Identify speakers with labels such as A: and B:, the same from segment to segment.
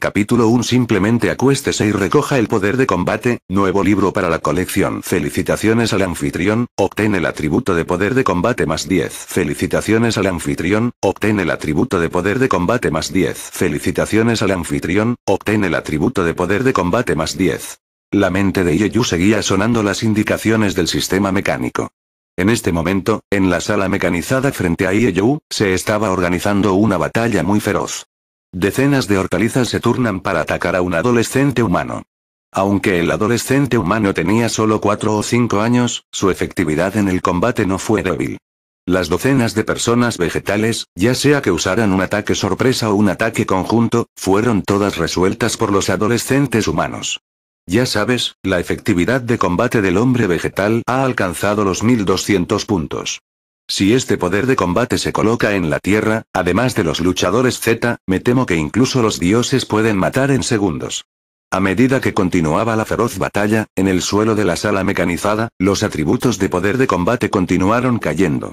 A: Capítulo 1 Simplemente acuéstese y recoja el poder de combate, nuevo libro para la colección Felicitaciones al anfitrión, obtén el atributo de poder de combate más 10 Felicitaciones al anfitrión, obtén el atributo de poder de combate más 10 Felicitaciones al anfitrión, obtén el atributo de poder de combate más 10 La mente de Ieyu seguía sonando las indicaciones del sistema mecánico. En este momento, en la sala mecanizada frente a Ieyu, se estaba organizando una batalla muy feroz. Decenas de hortalizas se turnan para atacar a un adolescente humano. Aunque el adolescente humano tenía solo 4 o 5 años, su efectividad en el combate no fue débil. Las docenas de personas vegetales, ya sea que usaran un ataque sorpresa o un ataque conjunto, fueron todas resueltas por los adolescentes humanos. Ya sabes, la efectividad de combate del hombre vegetal ha alcanzado los 1200 puntos. Si este poder de combate se coloca en la Tierra, además de los luchadores Z, me temo que incluso los dioses pueden matar en segundos. A medida que continuaba la feroz batalla, en el suelo de la sala mecanizada, los atributos de poder de combate continuaron cayendo.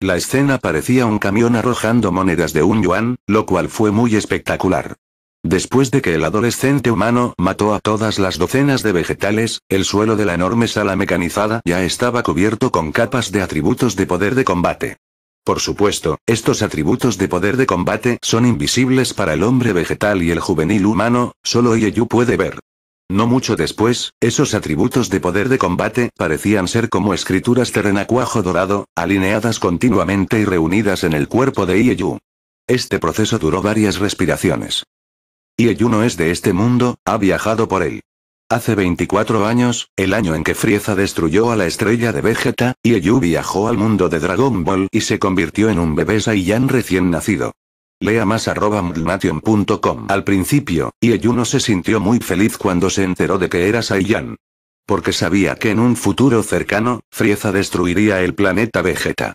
A: La escena parecía un camión arrojando monedas de un yuan, lo cual fue muy espectacular. Después de que el adolescente humano mató a todas las docenas de vegetales, el suelo de la enorme sala mecanizada ya estaba cubierto con capas de atributos de poder de combate. Por supuesto, estos atributos de poder de combate son invisibles para el hombre vegetal y el juvenil humano, solo Ieyu puede ver. No mucho después, esos atributos de poder de combate parecían ser como escrituras de renacuajo dorado, alineadas continuamente y reunidas en el cuerpo de Ieyu. Este proceso duró varias respiraciones. Y es de este mundo, ha viajado por él. Hace 24 años, el año en que Frieza destruyó a la estrella de Vegeta, Ieyu viajó al mundo de Dragon Ball y se convirtió en un bebé Saiyan recién nacido. Lea más arroba Al principio, Ieyu no se sintió muy feliz cuando se enteró de que era Saiyan. Porque sabía que en un futuro cercano, Frieza destruiría el planeta Vegeta.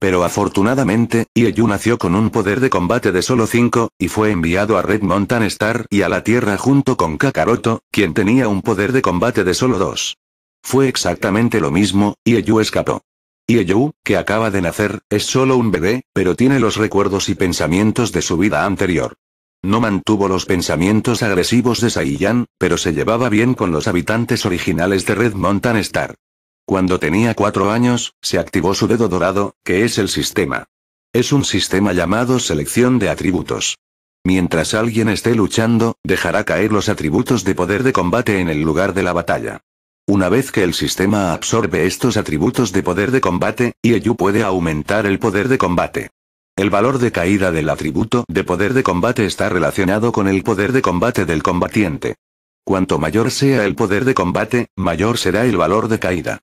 A: Pero afortunadamente, Ieyu nació con un poder de combate de solo 5, y fue enviado a Red Mountain Star y a la Tierra junto con Kakaroto, quien tenía un poder de combate de solo 2. Fue exactamente lo mismo, Ieyu escapó. Ieyu, que acaba de nacer, es solo un bebé, pero tiene los recuerdos y pensamientos de su vida anterior. No mantuvo los pensamientos agresivos de Saiyan, pero se llevaba bien con los habitantes originales de Red Mountain Star. Cuando tenía cuatro años, se activó su dedo dorado, que es el sistema. Es un sistema llamado selección de atributos. Mientras alguien esté luchando, dejará caer los atributos de poder de combate en el lugar de la batalla. Una vez que el sistema absorbe estos atributos de poder de combate, Ieyu puede aumentar el poder de combate. El valor de caída del atributo de poder de combate está relacionado con el poder de combate del combatiente. Cuanto mayor sea el poder de combate, mayor será el valor de caída.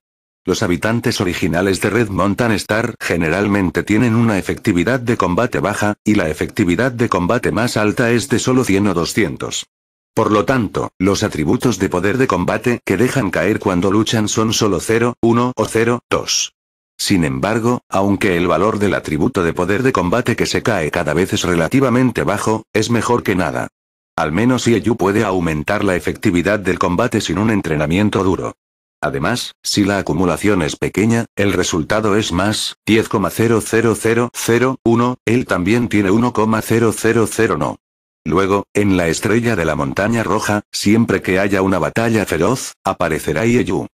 A: Los habitantes originales de Red Mountain Star generalmente tienen una efectividad de combate baja, y la efectividad de combate más alta es de solo 100 o 200. Por lo tanto, los atributos de poder de combate que dejan caer cuando luchan son solo 0, 1 o 0, 2. Sin embargo, aunque el valor del atributo de poder de combate que se cae cada vez es relativamente bajo, es mejor que nada. Al menos Ieyu puede aumentar la efectividad del combate sin un entrenamiento duro. Además, si la acumulación es pequeña, el resultado es más 10,00001, él también tiene 1,000 no. Luego, en la estrella de la montaña roja, siempre que haya una batalla feroz, aparecerá Ieyu.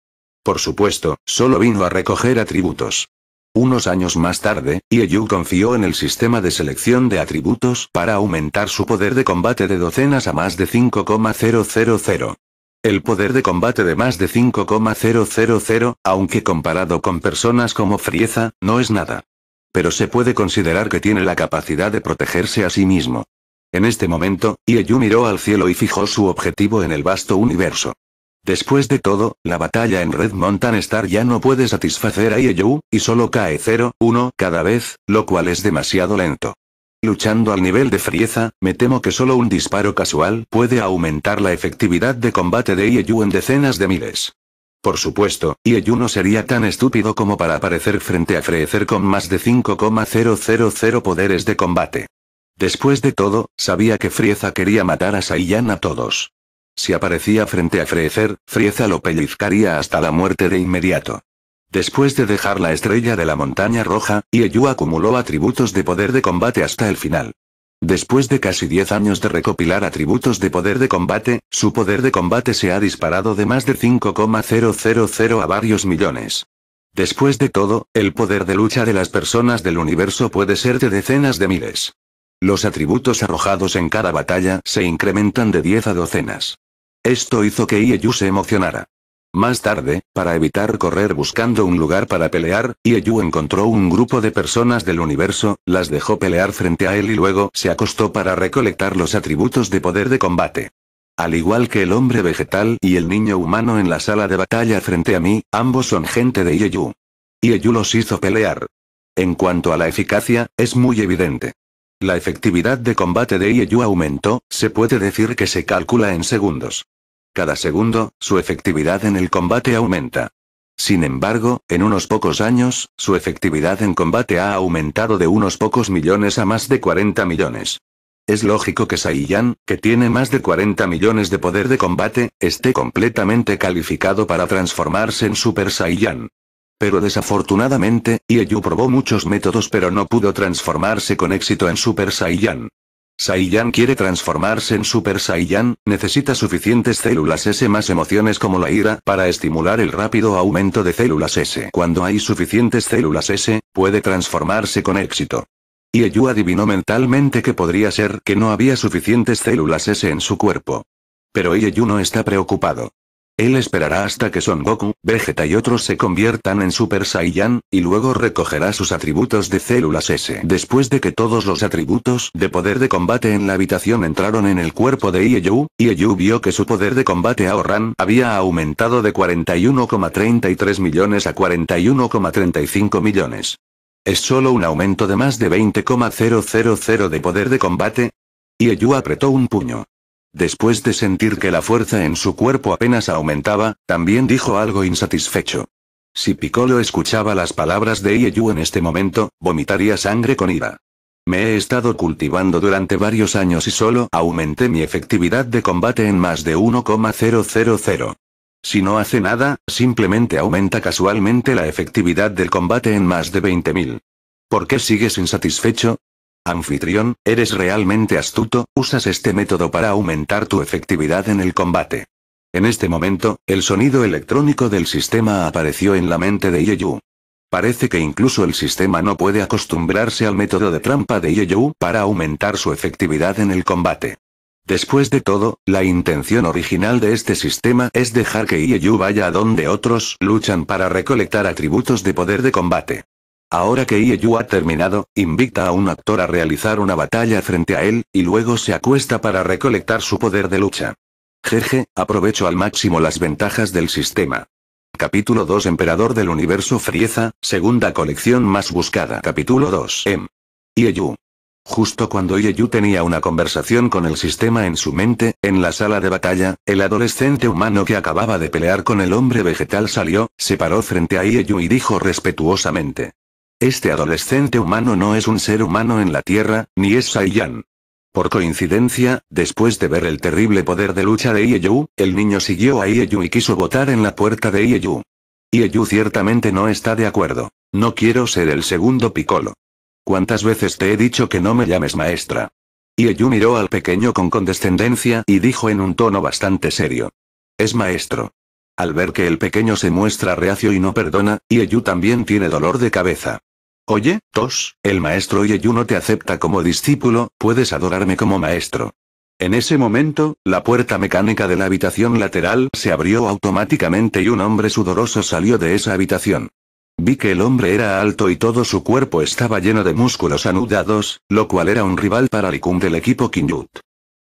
A: Por supuesto, solo vino a recoger atributos. Unos años más tarde, Ieyu confió en el sistema de selección de atributos para aumentar su poder de combate de docenas a más de 5,000. El poder de combate de más de 5,000, aunque comparado con personas como Frieza, no es nada. Pero se puede considerar que tiene la capacidad de protegerse a sí mismo. En este momento, Ieyu miró al cielo y fijó su objetivo en el vasto universo. Después de todo, la batalla en Red Mountain Star ya no puede satisfacer a Ieyu, y solo cae 0, 1 cada vez, lo cual es demasiado lento. Luchando al nivel de frieza, me temo que solo un disparo casual puede aumentar la efectividad de combate de Ieyu en decenas de miles. Por supuesto, Ieyu no sería tan estúpido como para aparecer frente a Freezer con más de 5,000 poderes de combate. Después de todo, sabía que Frieza quería matar a Saiyan a todos. Si aparecía frente a Freezer, Frieza lo pellizcaría hasta la muerte de inmediato. Después de dejar la estrella de la montaña roja, Ieyu acumuló atributos de poder de combate hasta el final. Después de casi 10 años de recopilar atributos de poder de combate, su poder de combate se ha disparado de más de 5,000 a varios millones. Después de todo, el poder de lucha de las personas del universo puede ser de decenas de miles. Los atributos arrojados en cada batalla se incrementan de 10 a docenas. Esto hizo que Ieyu se emocionara. Más tarde, para evitar correr buscando un lugar para pelear, Ieyu encontró un grupo de personas del universo, las dejó pelear frente a él y luego se acostó para recolectar los atributos de poder de combate. Al igual que el hombre vegetal y el niño humano en la sala de batalla frente a mí, ambos son gente de Ieyu. Ieyu los hizo pelear. En cuanto a la eficacia, es muy evidente. La efectividad de combate de Ieyu aumentó, se puede decir que se calcula en segundos. Cada segundo, su efectividad en el combate aumenta. Sin embargo, en unos pocos años, su efectividad en combate ha aumentado de unos pocos millones a más de 40 millones. Es lógico que Saiyan, que tiene más de 40 millones de poder de combate, esté completamente calificado para transformarse en Super Saiyan. Pero desafortunadamente, Ieyu probó muchos métodos pero no pudo transformarse con éxito en Super Saiyan. Saiyan quiere transformarse en Super Saiyan, necesita suficientes células S más emociones como la ira para estimular el rápido aumento de células S. Cuando hay suficientes células S, puede transformarse con éxito. Ieyu adivinó mentalmente que podría ser que no había suficientes células S en su cuerpo. Pero Ieyu no está preocupado. Él esperará hasta que Son Goku, Vegeta y otros se conviertan en Super Saiyan, y luego recogerá sus atributos de células S. Después de que todos los atributos de poder de combate en la habitación entraron en el cuerpo de Ieyu, Ieyu vio que su poder de combate a Oran había aumentado de 41,33 millones a 41,35 millones. ¿Es solo un aumento de más de 20,000 de poder de combate? Ieyu apretó un puño. Después de sentir que la fuerza en su cuerpo apenas aumentaba, también dijo algo insatisfecho. Si Piccolo escuchaba las palabras de Ieyu en este momento, vomitaría sangre con ira. Me he estado cultivando durante varios años y solo aumenté mi efectividad de combate en más de 1,000. Si no hace nada, simplemente aumenta casualmente la efectividad del combate en más de 20.000. ¿Por qué sigues insatisfecho? Anfitrión, eres realmente astuto, usas este método para aumentar tu efectividad en el combate. En este momento, el sonido electrónico del sistema apareció en la mente de Ieyu. Parece que incluso el sistema no puede acostumbrarse al método de trampa de Yeyu para aumentar su efectividad en el combate. Después de todo, la intención original de este sistema es dejar que Ieyu vaya a donde otros luchan para recolectar atributos de poder de combate. Ahora que Ieyu ha terminado, invita a un actor a realizar una batalla frente a él, y luego se acuesta para recolectar su poder de lucha. Jeje, aprovecho al máximo las ventajas del sistema. Capítulo 2 Emperador del Universo Frieza, segunda colección más buscada. Capítulo 2 M. Em. Ieyu. Justo cuando Ieyu tenía una conversación con el sistema en su mente, en la sala de batalla, el adolescente humano que acababa de pelear con el hombre vegetal salió, se paró frente a Ieyu y dijo respetuosamente. Este adolescente humano no es un ser humano en la Tierra, ni es Saiyan. Por coincidencia, después de ver el terrible poder de lucha de Ieyu, el niño siguió a Ieyu y quiso votar en la puerta de Ieyu. Ieyu ciertamente no está de acuerdo. No quiero ser el segundo Piccolo. ¿Cuántas veces te he dicho que no me llames maestra? Ieyu miró al pequeño con condescendencia y dijo en un tono bastante serio. Es maestro. Al ver que el pequeño se muestra reacio y no perdona, Ieyu también tiene dolor de cabeza. Oye, Tos, el maestro no te acepta como discípulo, puedes adorarme como maestro. En ese momento, la puerta mecánica de la habitación lateral se abrió automáticamente y un hombre sudoroso salió de esa habitación. Vi que el hombre era alto y todo su cuerpo estaba lleno de músculos anudados, lo cual era un rival para Likum del equipo Kinyut.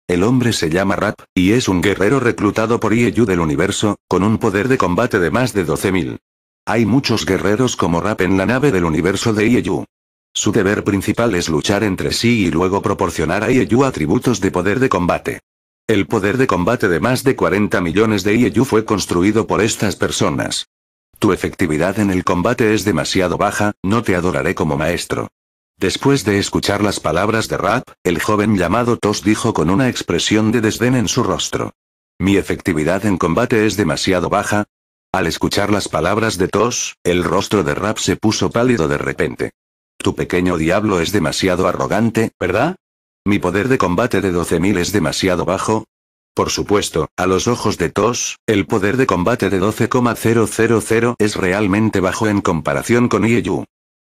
A: El hombre se llama Rap, y es un guerrero reclutado por Ieyu del universo, con un poder de combate de más de 12.000. Hay muchos guerreros como Rap en la nave del universo de Ieyu. Su deber principal es luchar entre sí y luego proporcionar a Ieyu atributos de poder de combate. El poder de combate de más de 40 millones de Ieyu fue construido por estas personas. Tu efectividad en el combate es demasiado baja, no te adoraré como maestro. Después de escuchar las palabras de Rap, el joven llamado Tos dijo con una expresión de desdén en su rostro. Mi efectividad en combate es demasiado baja, al escuchar las palabras de Tos, el rostro de Rap se puso pálido de repente. Tu pequeño diablo es demasiado arrogante, ¿verdad? Mi poder de combate de 12.000 es demasiado bajo. Por supuesto, a los ojos de Tos, el poder de combate de 12,000 es realmente bajo en comparación con Ieyu.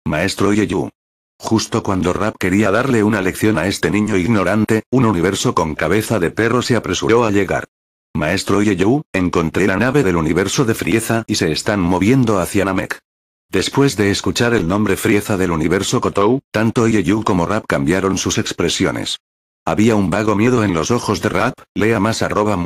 A: Maestro Ieyu. Justo cuando Rap quería darle una lección a este niño ignorante, un universo con cabeza de perro se apresuró a llegar. Maestro Yeyu, encontré la nave del universo de Frieza y se están moviendo hacia Namek. Después de escuchar el nombre Frieza del universo Kotou, tanto Yeyu como Rap cambiaron sus expresiones. Había un vago miedo en los ojos de Rap, lea más arroba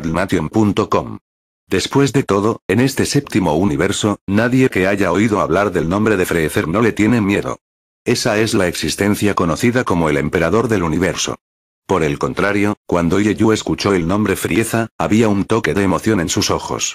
A: Después de todo, en este séptimo universo, nadie que haya oído hablar del nombre de Freezer no le tiene miedo. Esa es la existencia conocida como el emperador del universo. Por el contrario, cuando Ieyu escuchó el nombre Frieza, había un toque de emoción en sus ojos.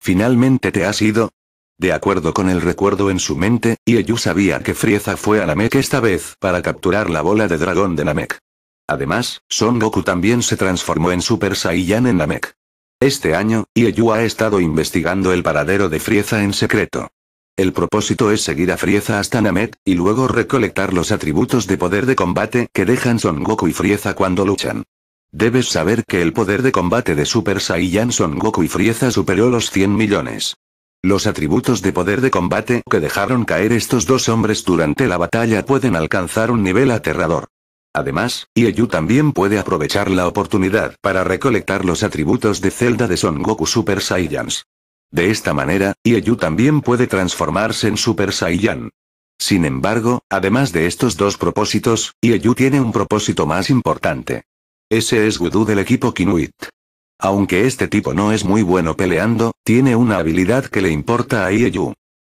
A: ¿Finalmente te has ido? De acuerdo con el recuerdo en su mente, Ieyu sabía que Frieza fue a Namek esta vez para capturar la bola de dragón de Namek. Además, Son Goku también se transformó en Super Saiyan en Namek. Este año, Ieyu ha estado investigando el paradero de Frieza en secreto. El propósito es seguir a Frieza hasta Namek, y luego recolectar los atributos de poder de combate que dejan Son Goku y Frieza cuando luchan. Debes saber que el poder de combate de Super Saiyan Son Goku y Frieza superó los 100 millones. Los atributos de poder de combate que dejaron caer estos dos hombres durante la batalla pueden alcanzar un nivel aterrador. Además, Ieyu también puede aprovechar la oportunidad para recolectar los atributos de Zelda de Son Goku Super Saiyans. De esta manera, Ieyu también puede transformarse en Super Saiyan. Sin embargo, además de estos dos propósitos, Ieyu tiene un propósito más importante. Ese es Gudu del equipo Kinuit. Aunque este tipo no es muy bueno peleando, tiene una habilidad que le importa a Ieyu.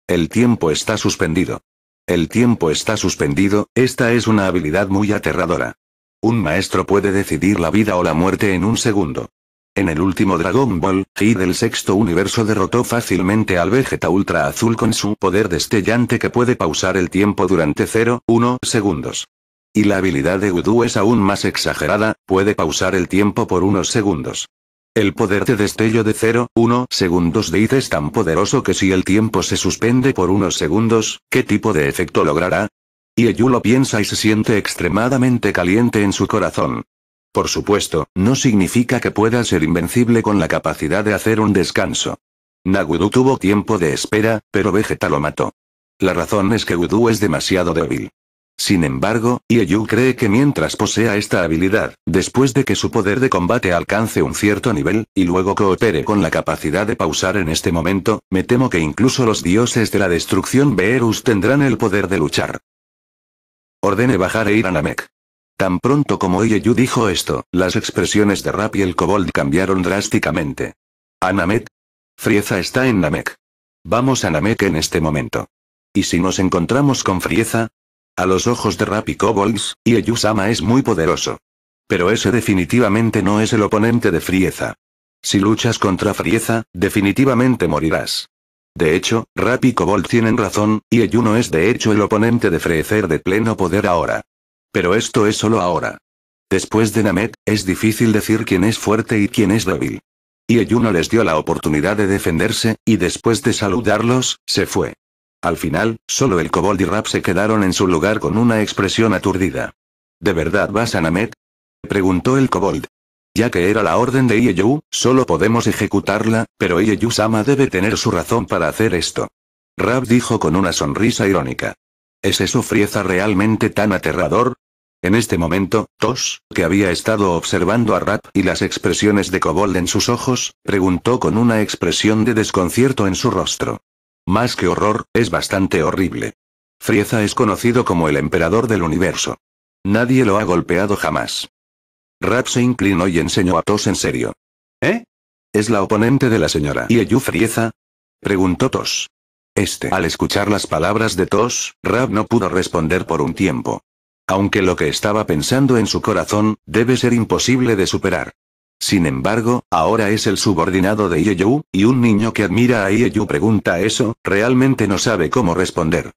A: El tiempo está suspendido. El tiempo está suspendido, esta es una habilidad muy aterradora. Un maestro puede decidir la vida o la muerte en un segundo. En el último Dragon Ball, Gi del sexto universo derrotó fácilmente al Vegeta Ultra Azul con su poder destellante que puede pausar el tiempo durante 0,1 segundos. Y la habilidad de Udu es aún más exagerada, puede pausar el tiempo por unos segundos. El poder de destello de 0,1 segundos de it es tan poderoso que si el tiempo se suspende por unos segundos, ¿qué tipo de efecto logrará? Y Y lo piensa y se siente extremadamente caliente en su corazón. Por supuesto, no significa que pueda ser invencible con la capacidad de hacer un descanso. Nagudu tuvo tiempo de espera, pero Vegeta lo mató. La razón es que Gudu es demasiado débil. Sin embargo, Ieyu cree que mientras posea esta habilidad, después de que su poder de combate alcance un cierto nivel, y luego coopere con la capacidad de pausar en este momento, me temo que incluso los dioses de la destrucción Beerus tendrán el poder de luchar. Ordene bajar e ir a Namek. Tan pronto como Ieyu dijo esto, las expresiones de Rap y el Kobold cambiaron drásticamente. ¿A Namek? Frieza está en Namek. Vamos a Namek en este momento. ¿Y si nos encontramos con Frieza? A los ojos de Rap y Kobolds, sama es muy poderoso. Pero ese definitivamente no es el oponente de Frieza. Si luchas contra Frieza, definitivamente morirás. De hecho, Rap y Kobold tienen razón, y no es de hecho el oponente de Freezer de pleno poder ahora. Pero esto es solo ahora. Después de Namet, es difícil decir quién es fuerte y quién es débil. Y no les dio la oportunidad de defenderse, y después de saludarlos, se fue. Al final, solo el Kobold y Rap se quedaron en su lugar con una expresión aturdida. ¿De verdad vas a Namet? preguntó el Kobold. Ya que era la orden de Ieyu, solo podemos ejecutarla, pero Ieyu-sama debe tener su razón para hacer esto. Rap dijo con una sonrisa irónica. ¿Es eso Frieza realmente tan aterrador? En este momento, Tos, que había estado observando a Rap y las expresiones de Kobold en sus ojos, preguntó con una expresión de desconcierto en su rostro. Más que horror, es bastante horrible. Frieza es conocido como el emperador del universo. Nadie lo ha golpeado jamás. Rap se inclinó y enseñó a Tos en serio. ¿Eh? ¿Es la oponente de la señora Ieyu Frieza? Preguntó Tos. Este, al escuchar las palabras de Tos, Rap no pudo responder por un tiempo. Aunque lo que estaba pensando en su corazón, debe ser imposible de superar. Sin embargo, ahora es el subordinado de Ieyu, y un niño que admira a Ieyu pregunta eso, realmente no sabe cómo responder.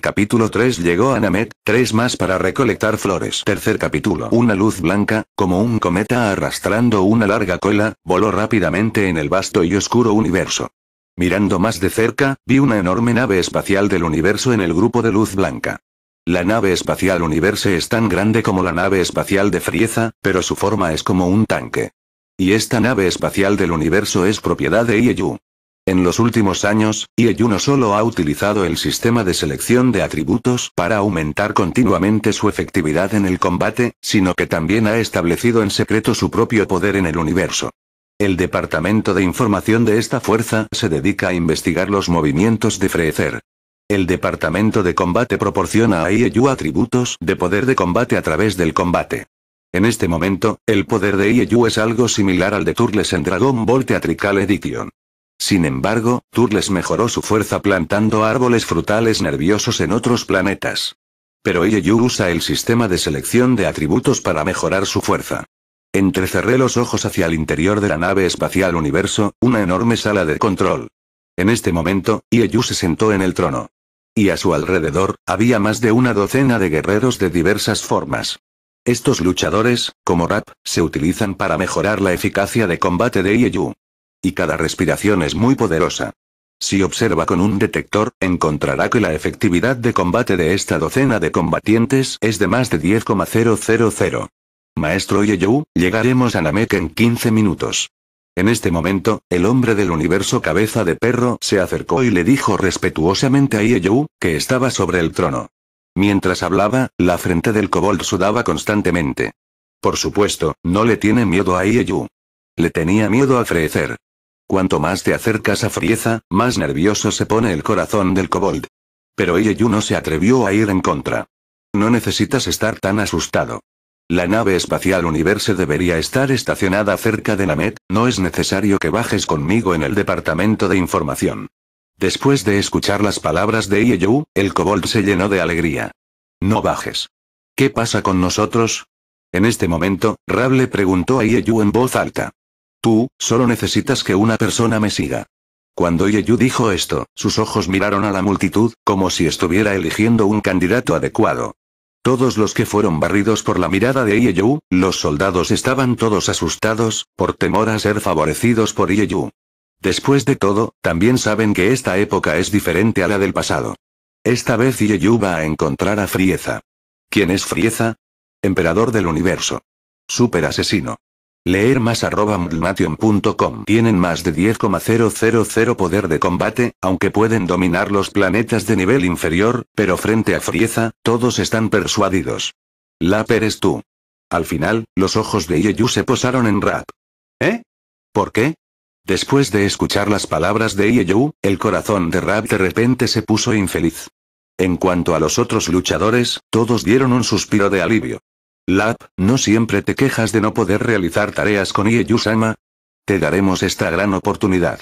A: Capítulo 3 Llegó a Namet, 3 más para recolectar flores. Tercer capítulo. Una luz blanca, como un cometa arrastrando una larga cola, voló rápidamente en el vasto y oscuro universo. Mirando más de cerca, vi una enorme nave espacial del universo en el grupo de luz blanca. La nave espacial Universe es tan grande como la nave espacial de Frieza, pero su forma es como un tanque. Y esta nave espacial del universo es propiedad de Ieyu. En los últimos años, Ieyu no solo ha utilizado el sistema de selección de atributos para aumentar continuamente su efectividad en el combate, sino que también ha establecido en secreto su propio poder en el universo. El Departamento de Información de esta fuerza se dedica a investigar los movimientos de Frecer. El departamento de combate proporciona a Ieyu atributos de poder de combate a través del combate. En este momento, el poder de Ieyu es algo similar al de Turles en Dragon Ball Theatrical Edition. Sin embargo, Turles mejoró su fuerza plantando árboles frutales nerviosos en otros planetas. Pero Ieyu usa el sistema de selección de atributos para mejorar su fuerza. Entrecerré los ojos hacia el interior de la nave espacial Universo, una enorme sala de control. En este momento, Ieyu se sentó en el trono y a su alrededor, había más de una docena de guerreros de diversas formas. Estos luchadores, como Rap, se utilizan para mejorar la eficacia de combate de Ieyu. Y cada respiración es muy poderosa. Si observa con un detector, encontrará que la efectividad de combate de esta docena de combatientes es de más de 10,000. Maestro Ieyu, llegaremos a Namek en 15 minutos. En este momento, el hombre del universo cabeza de perro se acercó y le dijo respetuosamente a Ieyu, que estaba sobre el trono. Mientras hablaba, la frente del kobold sudaba constantemente. Por supuesto, no le tiene miedo a Ieyu. Le tenía miedo a frecer. Cuanto más te acercas a Frieza, más nervioso se pone el corazón del kobold. Pero Ieyu no se atrevió a ir en contra. No necesitas estar tan asustado. La nave espacial Universe debería estar estacionada cerca de Namet, no es necesario que bajes conmigo en el departamento de información. Después de escuchar las palabras de Ieyu, el kobold se llenó de alegría. No bajes. ¿Qué pasa con nosotros? En este momento, Rable preguntó a Ieyu en voz alta. Tú, solo necesitas que una persona me siga. Cuando Ieyu dijo esto, sus ojos miraron a la multitud, como si estuviera eligiendo un candidato adecuado. Todos los que fueron barridos por la mirada de Ieyu, los soldados estaban todos asustados, por temor a ser favorecidos por Ieyu. Después de todo, también saben que esta época es diferente a la del pasado. Esta vez Ieyu va a encontrar a Frieza. ¿Quién es Frieza? Emperador del universo. Super asesino. Leer más arroba Tienen más de 10,000 poder de combate, aunque pueden dominar los planetas de nivel inferior, pero frente a Frieza, todos están persuadidos. Lap eres tú. Al final, los ojos de Ieyu se posaron en Rap. ¿Eh? ¿Por qué? Después de escuchar las palabras de Ieyu, el corazón de Rap de repente se puso infeliz. En cuanto a los otros luchadores, todos dieron un suspiro de alivio. Lap, ¿no siempre te quejas de no poder realizar tareas con Ieyu-sama? Te daremos esta gran oportunidad.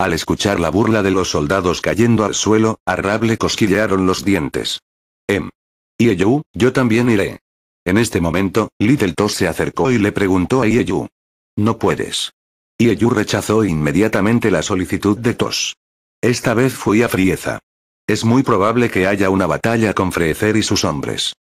A: Al escuchar la burla de los soldados cayendo al suelo, a Rab le cosquillearon los dientes. Em. Ieyu, yo también iré. En este momento, Little Toss se acercó y le preguntó a Ieyu. No puedes. Ieyu rechazó inmediatamente la solicitud de Toss. Esta vez fui a Frieza. Es muy probable que haya una batalla con Frecer y sus hombres.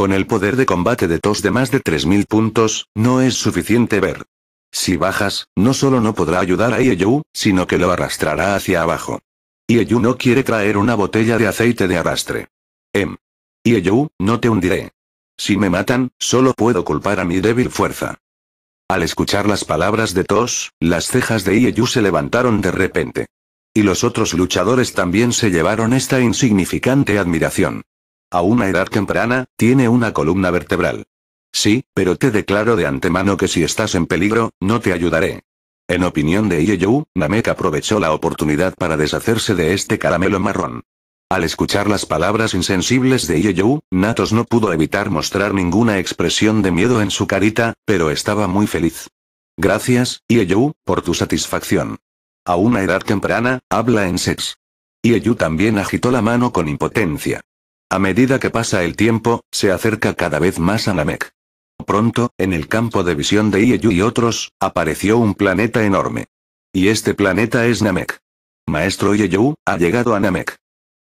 A: Con el poder de combate de Tos de más de 3.000 puntos, no es suficiente ver. Si bajas, no solo no podrá ayudar a Ieyu, sino que lo arrastrará hacia abajo. Ieyu no quiere traer una botella de aceite de arrastre. Em. Ieyu, no te hundiré. Si me matan, solo puedo culpar a mi débil fuerza. Al escuchar las palabras de Tos, las cejas de Ieyu se levantaron de repente. Y los otros luchadores también se llevaron esta insignificante admiración. A una edad temprana, tiene una columna vertebral. Sí, pero te declaro de antemano que si estás en peligro, no te ayudaré. En opinión de Yeyou, Namek aprovechó la oportunidad para deshacerse de este caramelo marrón. Al escuchar las palabras insensibles de Yeyou, Natos no pudo evitar mostrar ninguna expresión de miedo en su carita, pero estaba muy feliz. Gracias, Yeyou, por tu satisfacción. A una edad temprana, habla en sex. Ieyou también agitó la mano con impotencia. A medida que pasa el tiempo, se acerca cada vez más a Namek. Pronto, en el campo de visión de Ieyu y otros, apareció un planeta enorme. Y este planeta es Namek. Maestro Ieyu, ha llegado a Namek.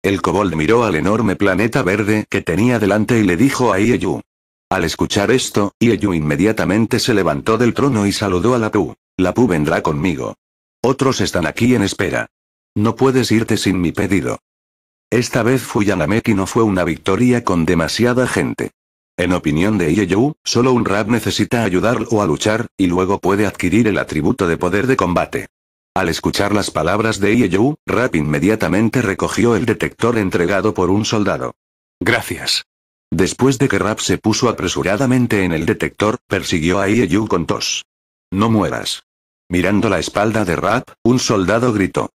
A: El kobold miró al enorme planeta verde que tenía delante y le dijo a Ieyu. Al escuchar esto, Ieyu inmediatamente se levantó del trono y saludó a Lapu. Lapu vendrá conmigo. Otros están aquí en espera. No puedes irte sin mi pedido. Esta vez Fuyanameki no fue una victoria con demasiada gente. En opinión de Ieyu, solo un rap necesita ayudarlo a luchar, y luego puede adquirir el atributo de poder de combate. Al escuchar las palabras de Ieyu, Rap inmediatamente recogió el detector entregado por un soldado. Gracias. Después de que Rap se puso apresuradamente en el detector, persiguió a Ieyu con tos. No mueras. Mirando la espalda de Rap, un soldado gritó.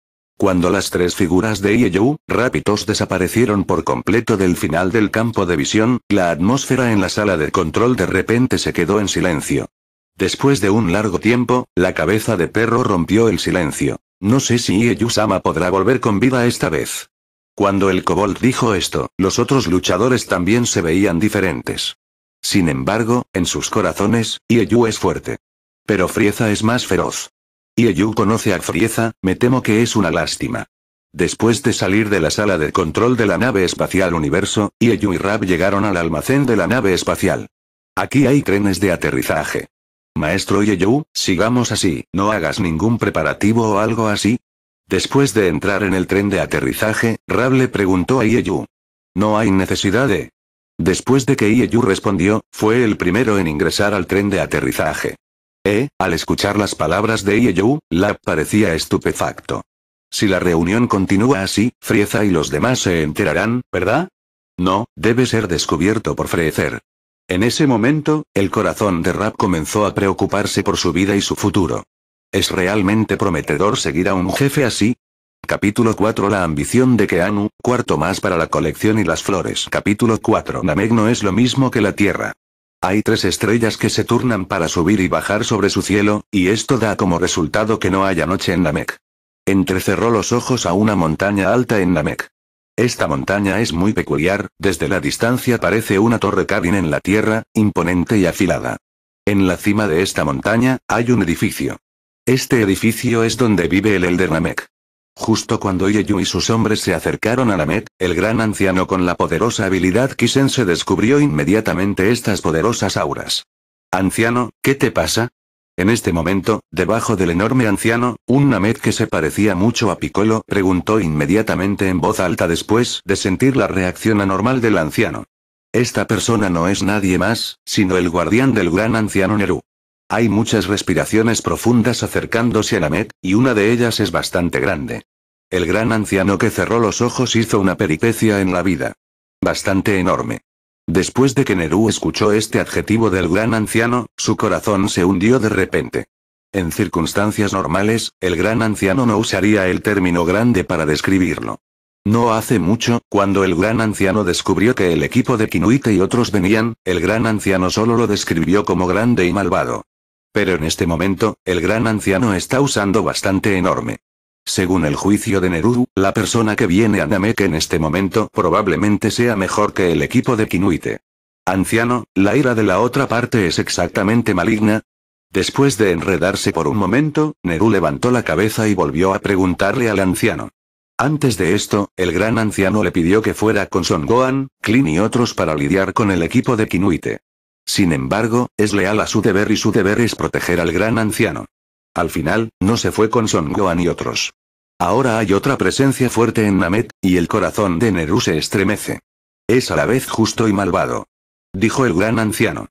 A: Cuando las tres figuras de Ieyu, Rápidos desaparecieron por completo del final del campo de visión, la atmósfera en la sala de control de repente se quedó en silencio. Después de un largo tiempo, la cabeza de perro rompió el silencio. No sé si Ieyu-sama podrá volver con vida esta vez. Cuando el kobold dijo esto, los otros luchadores también se veían diferentes. Sin embargo, en sus corazones, Ieyu es fuerte. Pero Frieza es más feroz. Ieyu conoce a Frieza, me temo que es una lástima. Después de salir de la sala de control de la nave espacial Universo, Ieyu y Rab llegaron al almacén de la nave espacial. Aquí hay trenes de aterrizaje. Maestro Ieyu, sigamos así, no hagas ningún preparativo o algo así. Después de entrar en el tren de aterrizaje, Rab le preguntó a Ieyu. No hay necesidad de... Después de que Ieyu respondió, fue el primero en ingresar al tren de aterrizaje. Eh, al escuchar las palabras de Ieyu, Lap parecía estupefacto. Si la reunión continúa así, Frieza y los demás se enterarán, ¿verdad? No, debe ser descubierto por Freezer. En ese momento, el corazón de Rap comenzó a preocuparse por su vida y su futuro. ¿Es realmente prometedor seguir a un jefe así? Capítulo 4 La ambición de Keanu, cuarto más para la colección y las flores. Capítulo 4 Namek no es lo mismo que la Tierra. Hay tres estrellas que se turnan para subir y bajar sobre su cielo, y esto da como resultado que no haya noche en Namek. Entrecerró los ojos a una montaña alta en Namek. Esta montaña es muy peculiar, desde la distancia parece una torre Karin en la tierra, imponente y afilada. En la cima de esta montaña, hay un edificio. Este edificio es donde vive el Elder Namek. Justo cuando Yeyu y sus hombres se acercaron a Named, el gran anciano con la poderosa habilidad Kisen se descubrió inmediatamente estas poderosas auras. Anciano, ¿qué te pasa? En este momento, debajo del enorme anciano, un Named que se parecía mucho a Piccolo preguntó inmediatamente en voz alta después de sentir la reacción anormal del anciano. Esta persona no es nadie más, sino el guardián del gran anciano Neru. Hay muchas respiraciones profundas acercándose a Namet, y una de ellas es bastante grande. El gran anciano que cerró los ojos hizo una peripecia en la vida. Bastante enorme. Después de que Nerú escuchó este adjetivo del gran anciano, su corazón se hundió de repente. En circunstancias normales, el gran anciano no usaría el término grande para describirlo. No hace mucho, cuando el gran anciano descubrió que el equipo de Kinuite y otros venían, el gran anciano solo lo describió como grande y malvado. Pero en este momento, el gran anciano está usando bastante enorme. Según el juicio de Neru, la persona que viene a Namek en este momento probablemente sea mejor que el equipo de Kinuite. Anciano, ¿la ira de la otra parte es exactamente maligna? Después de enredarse por un momento, Neru levantó la cabeza y volvió a preguntarle al anciano. Antes de esto, el gran anciano le pidió que fuera con Son Gohan, Klin y otros para lidiar con el equipo de Kinuite. Sin embargo, es leal a su deber y su deber es proteger al gran anciano. Al final, no se fue con Son ni y otros. Ahora hay otra presencia fuerte en Namet, y el corazón de Neru se estremece. Es a la vez justo y malvado. Dijo el gran anciano.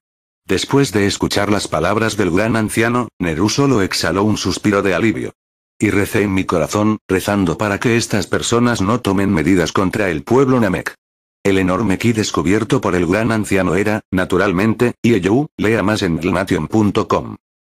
A: Después de escuchar las palabras del gran anciano, Neru solo exhaló un suspiro de alivio. Y recé en mi corazón, rezando para que estas personas no tomen medidas contra el pueblo Namek. El enorme ki descubierto por el gran anciano era, naturalmente, Ieyu, lea más en glnation.com.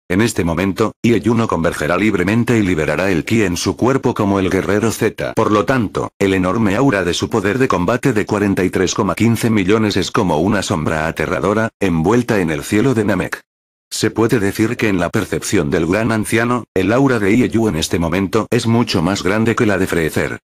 A: En este momento, Ieyu no convergerá libremente y liberará el ki en su cuerpo como el guerrero Z. Por lo tanto, el enorme aura de su poder de combate de 43,15 millones es como una sombra aterradora, envuelta en el cielo de Namek. Se puede decir que en la percepción del gran anciano, el aura de Ieyu en este momento es mucho más grande que la de Freezer.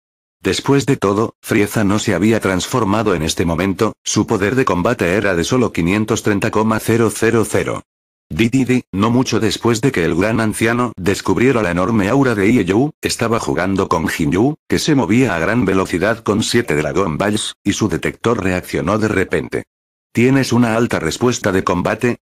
A: Después de todo, Frieza no se había transformado en este momento, su poder de combate era de solo 530,000. Dididi, no mucho después de que el gran anciano descubriera la enorme aura de Ieyu, estaba jugando con Jinyu, que se movía a gran velocidad con siete Dragon Balls, y su detector reaccionó de repente. ¿Tienes una alta respuesta de combate?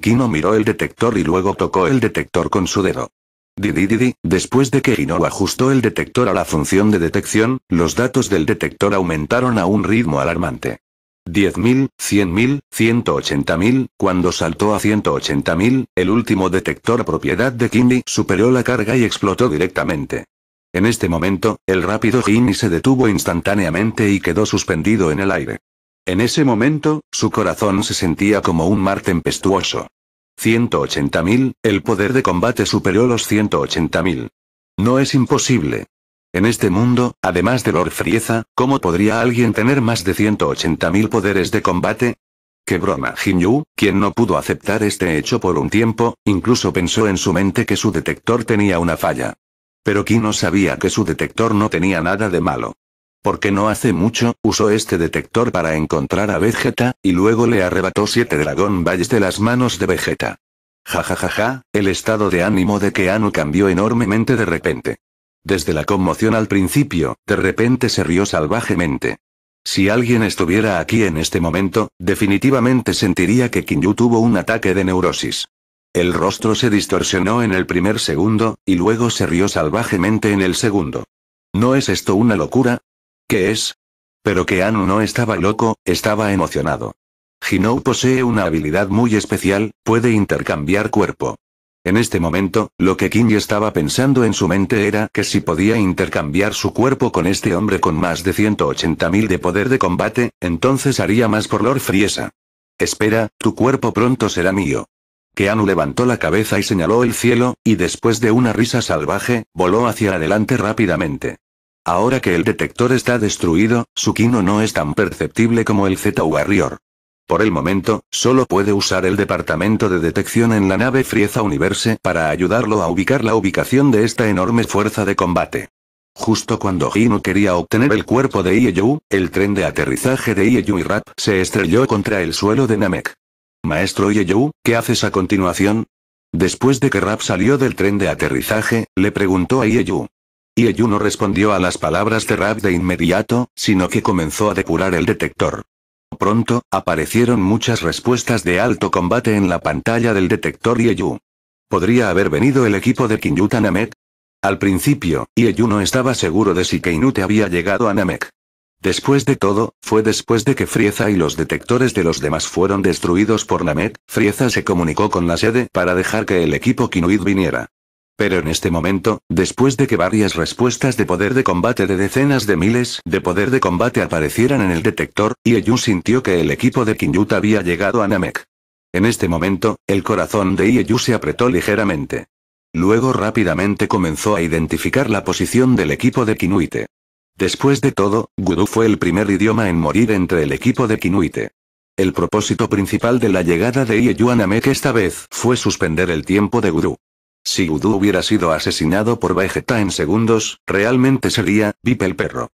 A: Kino miró el detector y luego tocó el detector con su dedo. Didi, después de que Hino ajustó el detector a la función de detección, los datos del detector aumentaron a un ritmo alarmante. 10.000, 100.000, 180.000, cuando saltó a 180.000, el último detector propiedad de Kinney superó la carga y explotó directamente. En este momento, el rápido Gini se detuvo instantáneamente y quedó suspendido en el aire. En ese momento, su corazón se sentía como un mar tempestuoso. 180.000, el poder de combate superó los 180.000. No es imposible. En este mundo, además de Lord Frieza, ¿cómo podría alguien tener más de 180.000 poderes de combate? ¡Qué broma! Yu, quien no pudo aceptar este hecho por un tiempo, incluso pensó en su mente que su detector tenía una falla. Pero no sabía que su detector no tenía nada de malo porque no hace mucho, usó este detector para encontrar a Vegeta, y luego le arrebató siete Dragón Balls de las manos de Vegeta. Ja ja ja el estado de ánimo de Keanu cambió enormemente de repente. Desde la conmoción al principio, de repente se rió salvajemente. Si alguien estuviera aquí en este momento, definitivamente sentiría que Kinyu tuvo un ataque de neurosis. El rostro se distorsionó en el primer segundo, y luego se rió salvajemente en el segundo. ¿No es esto una locura? ¿Qué es? Pero Keanu no estaba loco, estaba emocionado. Ginou posee una habilidad muy especial, puede intercambiar cuerpo. En este momento, lo que King estaba pensando en su mente era que si podía intercambiar su cuerpo con este hombre con más de 180.000 de poder de combate, entonces haría más por Lord Friesa. Espera, tu cuerpo pronto será mío. Keanu levantó la cabeza y señaló el cielo, y después de una risa salvaje, voló hacia adelante rápidamente. Ahora que el detector está destruido, su kino no es tan perceptible como el Z-Warrior. Por el momento, solo puede usar el departamento de detección en la nave Frieza Universe para ayudarlo a ubicar la ubicación de esta enorme fuerza de combate. Justo cuando Hino quería obtener el cuerpo de Ieyu, el tren de aterrizaje de Ieyu y Rap se estrelló contra el suelo de Namek. Maestro Ieyu, ¿qué haces a continuación? Después de que Rap salió del tren de aterrizaje, le preguntó a Ieyu. Y no respondió a las palabras de Rab de inmediato, sino que comenzó a depurar el detector. Pronto, aparecieron muchas respuestas de alto combate en la pantalla del detector Yeyu. ¿Podría haber venido el equipo de Kinyuta Namek? Al principio, Yeyu no estaba seguro de si Keinute había llegado a Namek. Después de todo, fue después de que Frieza y los detectores de los demás fueron destruidos por Namek, Frieza se comunicó con la sede para dejar que el equipo Kinuit viniera. Pero en este momento, después de que varias respuestas de poder de combate de decenas de miles de poder de combate aparecieran en el detector, Ieyu sintió que el equipo de Kinyut había llegado a Namek. En este momento, el corazón de Ieyu se apretó ligeramente. Luego rápidamente comenzó a identificar la posición del equipo de Kinuite. Después de todo, Gudu fue el primer idioma en morir entre el equipo de Kinuite. El propósito principal de la llegada de Ieyu a Namek esta vez fue suspender el tiempo de Gudu. Si Udo hubiera sido asesinado por Vegeta en segundos, realmente sería, Vip el perro.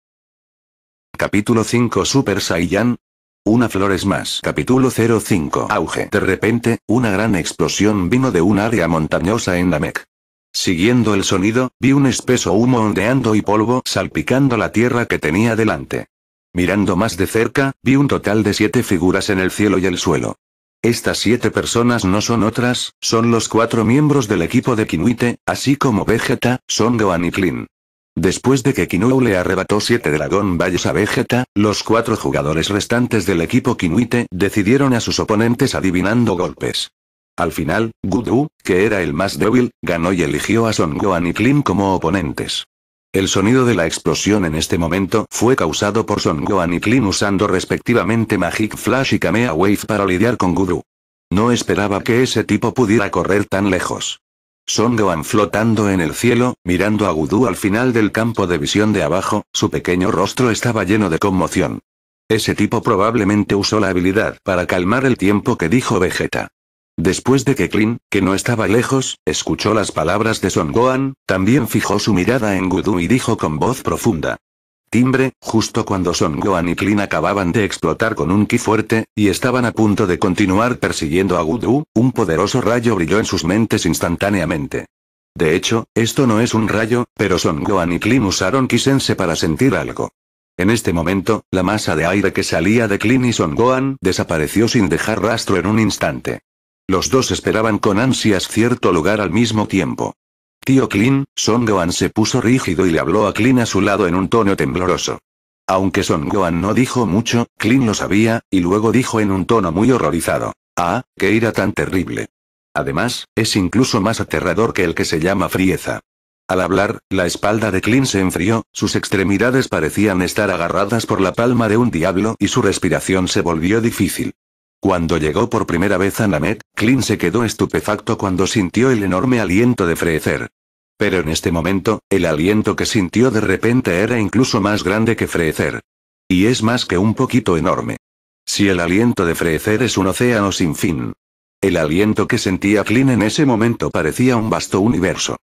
A: Capítulo 5 Super Saiyan. Una flores más. Capítulo 05 Auge. De repente, una gran explosión vino de un área montañosa en Namek. Siguiendo el sonido, vi un espeso humo ondeando y polvo salpicando la tierra que tenía delante. Mirando más de cerca, vi un total de siete figuras en el cielo y el suelo. Estas siete personas no son otras, son los cuatro miembros del equipo de Kinuite, así como Vegeta, Son Gohan y Klin. Después de que Kinou le arrebató siete Dragón Balls a Vegeta, los cuatro jugadores restantes del equipo Kinuite decidieron a sus oponentes adivinando golpes. Al final, Gudu, que era el más débil, ganó y eligió a Son Gohan y Klin como oponentes. El sonido de la explosión en este momento fue causado por Son Gohan y Clean usando respectivamente Magic Flash y Kamea Wave para lidiar con Guru. No esperaba que ese tipo pudiera correr tan lejos. Son Gohan flotando en el cielo, mirando a Gudú al final del campo de visión de abajo, su pequeño rostro estaba lleno de conmoción. Ese tipo probablemente usó la habilidad para calmar el tiempo que dijo Vegeta. Después de que Klin, que no estaba lejos, escuchó las palabras de Son Gohan, también fijó su mirada en Gudu y dijo con voz profunda. Timbre, justo cuando Son Gohan y Klin acababan de explotar con un ki fuerte, y estaban a punto de continuar persiguiendo a Gudu, un poderoso rayo brilló en sus mentes instantáneamente. De hecho, esto no es un rayo, pero Son Gohan y Klin usaron Kisense para sentir algo. En este momento, la masa de aire que salía de Klin y Son Gohan desapareció sin dejar rastro en un instante. Los dos esperaban con ansias cierto lugar al mismo tiempo. Tío Klin, Son Gohan se puso rígido y le habló a Clint a su lado en un tono tembloroso. Aunque Son Gohan no dijo mucho, Clint lo sabía, y luego dijo en un tono muy horrorizado. Ah, qué ira tan terrible. Además, es incluso más aterrador que el que se llama frieza. Al hablar, la espalda de Klin se enfrió, sus extremidades parecían estar agarradas por la palma de un diablo y su respiración se volvió difícil. Cuando llegó por primera vez a Namet, Clint se quedó estupefacto cuando sintió el enorme aliento de frecer. Pero en este momento, el aliento que sintió de repente era incluso más grande que frecer. Y es más que un poquito enorme. Si el aliento de frecer es un océano sin fin. El aliento que sentía Clint en ese momento parecía un vasto universo.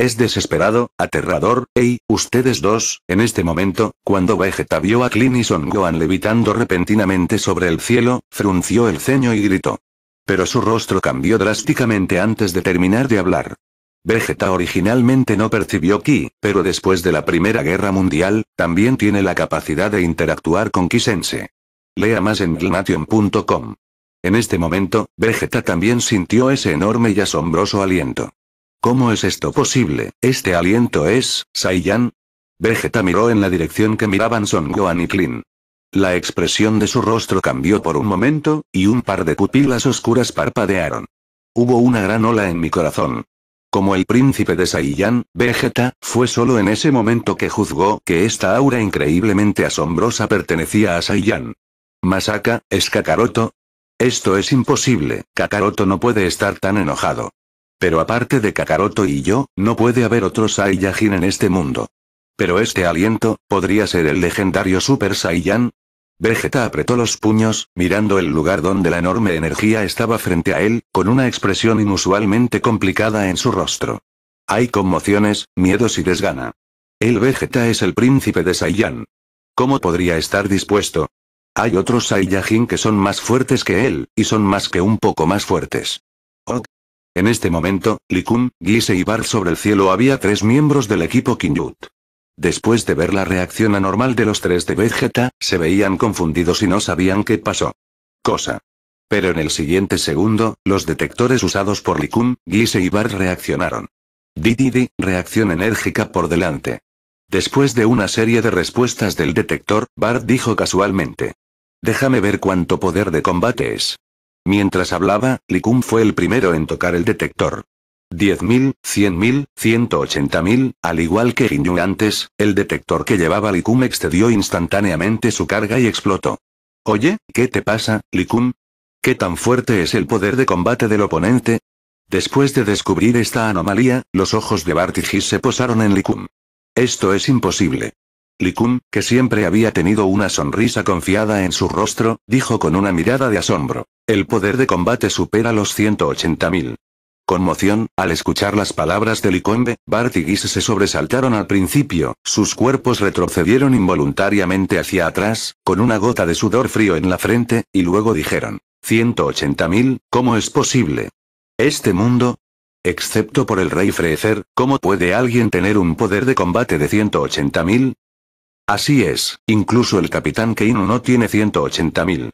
A: Es desesperado, aterrador, ey, ustedes dos, en este momento, cuando Vegeta vio a Clint y Son Gohan levitando repentinamente sobre el cielo, frunció el ceño y gritó. Pero su rostro cambió drásticamente antes de terminar de hablar. Vegeta originalmente no percibió ki, pero después de la Primera Guerra Mundial, también tiene la capacidad de interactuar con Kisense. Lea más en glnation.com. En este momento, Vegeta también sintió ese enorme y asombroso aliento. ¿Cómo es esto posible? ¿Este aliento es, Saiyan? Vegeta miró en la dirección que miraban Son Gohan y Klin. La expresión de su rostro cambió por un momento, y un par de pupilas oscuras parpadearon. Hubo una gran ola en mi corazón. Como el príncipe de Saiyan, Vegeta, fue solo en ese momento que juzgó que esta aura increíblemente asombrosa pertenecía a Saiyan. Masaka, ¿es Kakaroto? Esto es imposible, Kakaroto no puede estar tan enojado. Pero aparte de Kakaroto y yo, no puede haber otro Saiyajin en este mundo. Pero este aliento, ¿podría ser el legendario Super Saiyan? Vegeta apretó los puños, mirando el lugar donde la enorme energía estaba frente a él, con una expresión inusualmente complicada en su rostro. Hay conmociones, miedos y desgana. El Vegeta es el príncipe de Saiyan. ¿Cómo podría estar dispuesto? Hay otros Saiyajin que son más fuertes que él, y son más que un poco más fuertes. Oh, en este momento, Likum, Gise y Bar sobre el cielo había tres miembros del equipo Kinyut. Después de ver la reacción anormal de los tres de Vegeta, se veían confundidos y no sabían qué pasó. Cosa. Pero en el siguiente segundo, los detectores usados por Likum, Gise y Bar reaccionaron. Dididi, reacción enérgica por delante. Después de una serie de respuestas del detector, Bart dijo casualmente. Déjame ver cuánto poder de combate es. Mientras hablaba, Likum fue el primero en tocar el detector. 10.000, 100.000, 180.000, al igual que Ginyu antes, el detector que llevaba Likum excedió instantáneamente su carga y explotó. Oye, ¿qué te pasa, Likum? ¿Qué tan fuerte es el poder de combate del oponente? Después de descubrir esta anomalía, los ojos de Bartigis se posaron en Likum. Esto es imposible. Likum, que siempre había tenido una sonrisa confiada en su rostro, dijo con una mirada de asombro. El poder de combate supera los 180.000. Conmoción, al escuchar las palabras de Licombe, Bart se sobresaltaron al principio, sus cuerpos retrocedieron involuntariamente hacia atrás, con una gota de sudor frío en la frente, y luego dijeron, 180.000, ¿cómo es posible? ¿Este mundo? Excepto por el rey Frecer, ¿cómo puede alguien tener un poder de combate de 180.000? Así es, incluso el capitán Keino no tiene 180.000.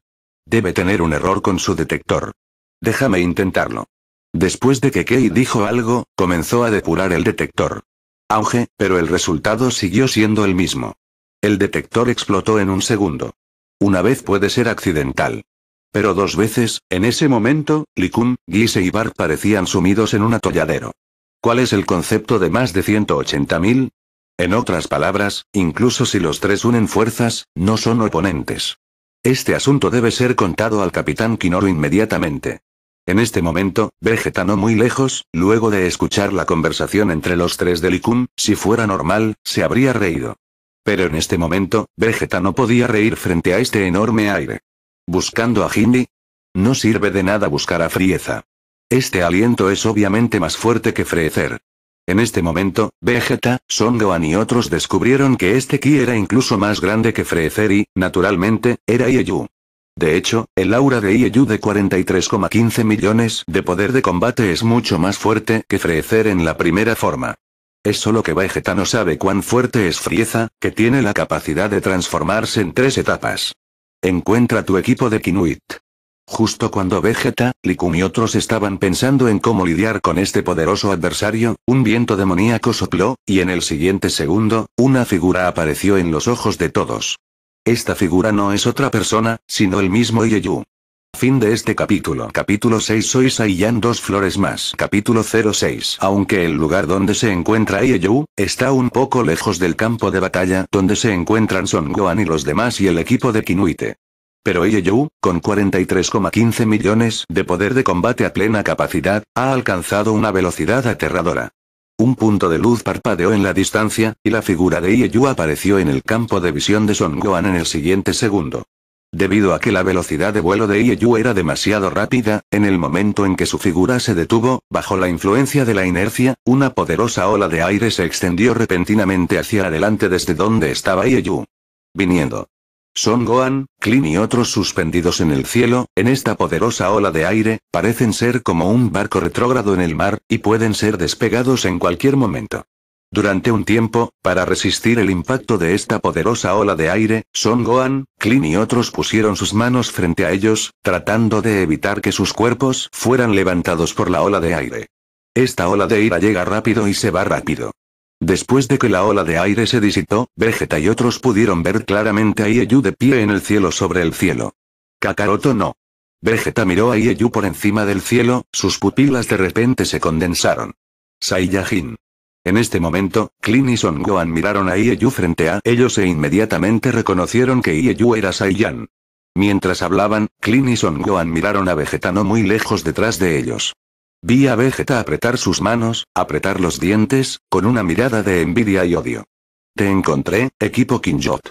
A: Debe tener un error con su detector. Déjame intentarlo. Después de que Kei dijo algo, comenzó a depurar el detector. Auge, pero el resultado siguió siendo el mismo. El detector explotó en un segundo. Una vez puede ser accidental. Pero dos veces, en ese momento, Likun, Gise y Bart parecían sumidos en un atolladero. ¿Cuál es el concepto de más de 180.000? En otras palabras, incluso si los tres unen fuerzas, no son oponentes. Este asunto debe ser contado al capitán Kinoru inmediatamente. En este momento, Vegeta no muy lejos, luego de escuchar la conversación entre los tres de Likun, si fuera normal, se habría reído. Pero en este momento, Vegeta no podía reír frente a este enorme aire. ¿Buscando a Hindi? No sirve de nada buscar a Frieza. Este aliento es obviamente más fuerte que Freezer. En este momento, Vegeta, Son Gohan y otros descubrieron que este ki era incluso más grande que Freezer y, naturalmente, era Ieyu. De hecho, el aura de Ieyu de 43,15 millones de poder de combate es mucho más fuerte que Freezer en la primera forma. Es solo que Vegeta no sabe cuán fuerte es Frieza, que tiene la capacidad de transformarse en tres etapas. Encuentra tu equipo de Kinuit. Justo cuando Vegeta, Likum y otros estaban pensando en cómo lidiar con este poderoso adversario, un viento demoníaco sopló, y en el siguiente segundo, una figura apareció en los ojos de todos. Esta figura no es otra persona, sino el mismo Ieyu. Fin de este capítulo. Capítulo 6 Soy Saiyan dos flores más. Capítulo 06 Aunque el lugar donde se encuentra Ieyu, está un poco lejos del campo de batalla donde se encuentran Son Gohan y los demás y el equipo de Kinuite. Pero Ieyu, con 43,15 millones de poder de combate a plena capacidad, ha alcanzado una velocidad aterradora. Un punto de luz parpadeó en la distancia, y la figura de Ieyu apareció en el campo de visión de Son Gohan en el siguiente segundo. Debido a que la velocidad de vuelo de Ieyu era demasiado rápida, en el momento en que su figura se detuvo, bajo la influencia de la inercia, una poderosa ola de aire se extendió repentinamente hacia adelante desde donde estaba Ieyu. Viniendo son Gohan, Klin y otros suspendidos en el cielo, en esta poderosa ola de aire, parecen ser como un barco retrógrado en el mar, y pueden ser despegados en cualquier momento. Durante un tiempo, para resistir el impacto de esta poderosa ola de aire, Son Gohan, Klin y otros pusieron sus manos frente a ellos, tratando de evitar que sus cuerpos fueran levantados por la ola de aire. Esta ola de ira llega rápido y se va rápido. Después de que la ola de aire se disipó, Vegeta y otros pudieron ver claramente a Ieyu de pie en el cielo sobre el cielo. Kakaroto no. Vegeta miró a Ieyu por encima del cielo, sus pupilas de repente se condensaron. Saiyajin. En este momento, Clint y Son Gohan miraron a Ieyu frente a ellos e inmediatamente reconocieron que Ieyu era Saiyan. Mientras hablaban, Clint y Son Gohan miraron a Vegeta no muy lejos detrás de ellos. Vi a Vegeta apretar sus manos, apretar los dientes, con una mirada de envidia y odio. Te encontré, equipo Kinjot.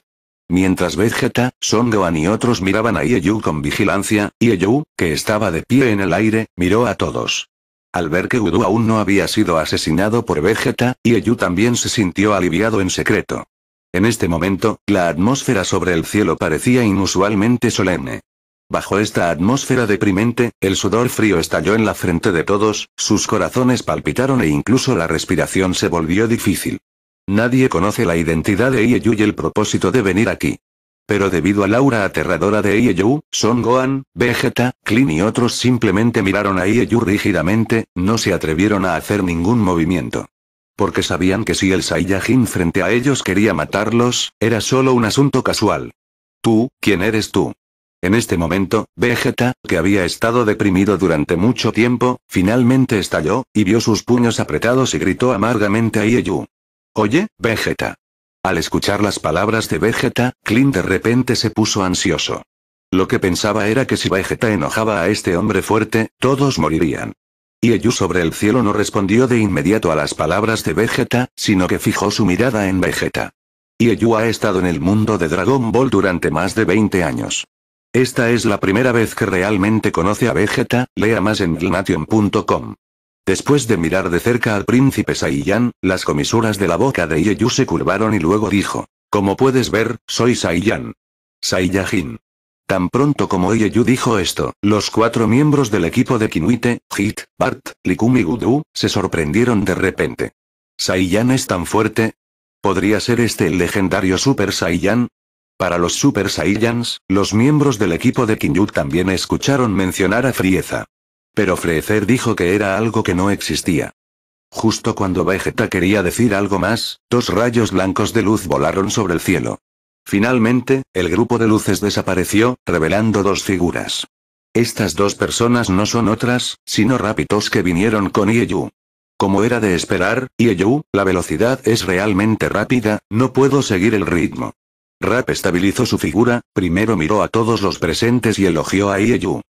A: Mientras Vegeta, Son Gohan y otros miraban a Ieyu con vigilancia, Ieyu, que estaba de pie en el aire, miró a todos. Al ver que Udu aún no había sido asesinado por Vegeta, Ieyu también se sintió aliviado en secreto. En este momento, la atmósfera sobre el cielo parecía inusualmente solemne. Bajo esta atmósfera deprimente, el sudor frío estalló en la frente de todos, sus corazones palpitaron e incluso la respiración se volvió difícil. Nadie conoce la identidad de Ieyu y el propósito de venir aquí. Pero debido a la aura aterradora de Ieyu, Son Gohan, Vegeta, Clean y otros simplemente miraron a Ieyu rígidamente, no se atrevieron a hacer ningún movimiento. Porque sabían que si el Saiyajin frente a ellos quería matarlos, era solo un asunto casual. Tú, ¿quién eres tú? En este momento, Vegeta, que había estado deprimido durante mucho tiempo, finalmente estalló, y vio sus puños apretados y gritó amargamente a Ieyu. Oye, Vegeta. Al escuchar las palabras de Vegeta, Clint de repente se puso ansioso. Lo que pensaba era que si Vegeta enojaba a este hombre fuerte, todos morirían. Ieyu sobre el cielo no respondió de inmediato a las palabras de Vegeta, sino que fijó su mirada en Vegeta. Ieyu ha estado en el mundo de Dragon Ball durante más de 20 años. Esta es la primera vez que realmente conoce a Vegeta, lea más en glnation.com. Después de mirar de cerca al príncipe Saiyan, las comisuras de la boca de Ieyu se curvaron y luego dijo. Como puedes ver, soy Saiyan. Saiyajin. Tan pronto como Ieyu dijo esto, los cuatro miembros del equipo de Kinuite, Hit, Bart, Likumi y Gudu, se sorprendieron de repente. ¿Saiyan es tan fuerte? ¿Podría ser este el legendario Super Saiyan? Para los Super Saiyans, los miembros del equipo de Kinyu también escucharon mencionar a Frieza. Pero Freezer dijo que era algo que no existía. Justo cuando Vegeta quería decir algo más, dos rayos blancos de luz volaron sobre el cielo. Finalmente, el grupo de luces desapareció, revelando dos figuras. Estas dos personas no son otras, sino rápidos que vinieron con Ieyu. Como era de esperar, Ieyu, la velocidad es realmente rápida, no puedo seguir el ritmo. Rap estabilizó su figura, primero miró a todos los presentes y elogió a Ieyu.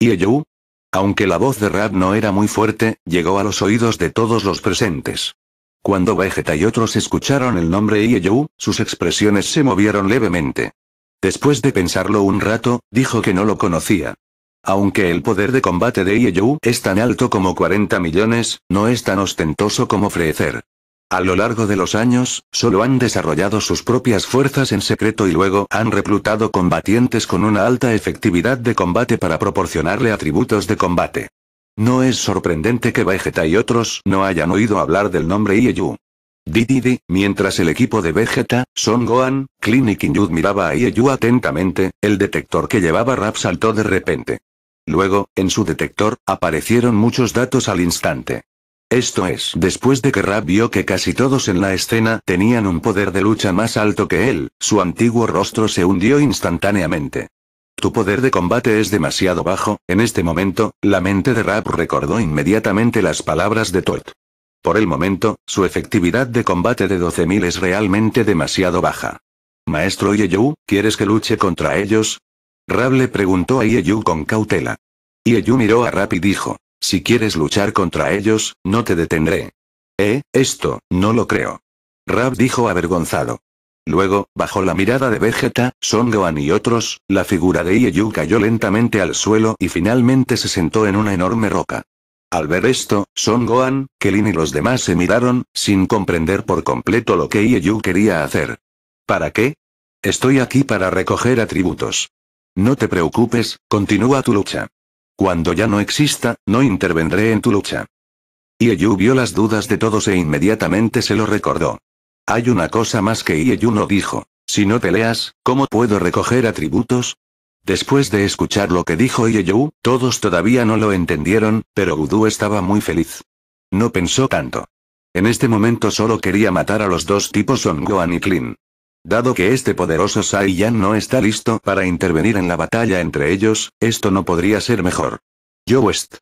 A: ¿Ieyu? Aunque la voz de Rap no era muy fuerte, llegó a los oídos de todos los presentes. Cuando Vegeta y otros escucharon el nombre Ieyu, sus expresiones se movieron levemente. Después de pensarlo un rato, dijo que no lo conocía. Aunque el poder de combate de Ieyu es tan alto como 40 millones, no es tan ostentoso como frecer. A lo largo de los años, solo han desarrollado sus propias fuerzas en secreto y luego han reclutado combatientes con una alta efectividad de combate para proporcionarle atributos de combate. No es sorprendente que Vegeta y otros no hayan oído hablar del nombre Ieyu. Dididi, mientras el equipo de Vegeta, Son Gohan, Clean y miraba a Ieyu atentamente, el detector que llevaba Rap saltó de repente. Luego, en su detector, aparecieron muchos datos al instante. Esto es, después de que Rap vio que casi todos en la escena tenían un poder de lucha más alto que él, su antiguo rostro se hundió instantáneamente. Tu poder de combate es demasiado bajo, en este momento, la mente de Rap recordó inmediatamente las palabras de Todd. Por el momento, su efectividad de combate de 12.000 es realmente demasiado baja. Maestro Yeyu, ¿quieres que luche contra ellos? Rap le preguntó a Yeyu con cautela. Yeyu miró a Rap y dijo, si quieres luchar contra ellos, no te detendré. Eh, esto, no lo creo. Rab dijo avergonzado. Luego, bajo la mirada de Vegeta, Son Gohan y otros, la figura de Ieyu cayó lentamente al suelo y finalmente se sentó en una enorme roca. Al ver esto, Son Gohan, Kelin y los demás se miraron, sin comprender por completo lo que Ieyu quería hacer. ¿Para qué? Estoy aquí para recoger atributos. No te preocupes, continúa tu lucha. Cuando ya no exista, no intervendré en tu lucha. Ieyu vio las dudas de todos e inmediatamente se lo recordó. Hay una cosa más que Ieyu no dijo. Si no peleas, ¿cómo puedo recoger atributos? Después de escuchar lo que dijo Ieyu, todos todavía no lo entendieron, pero Udu estaba muy feliz. No pensó tanto. En este momento solo quería matar a los dos tipos Ongoan y Klin. Dado que este poderoso Saiyan no está listo para intervenir en la batalla entre ellos, esto no podría ser mejor. Yo West.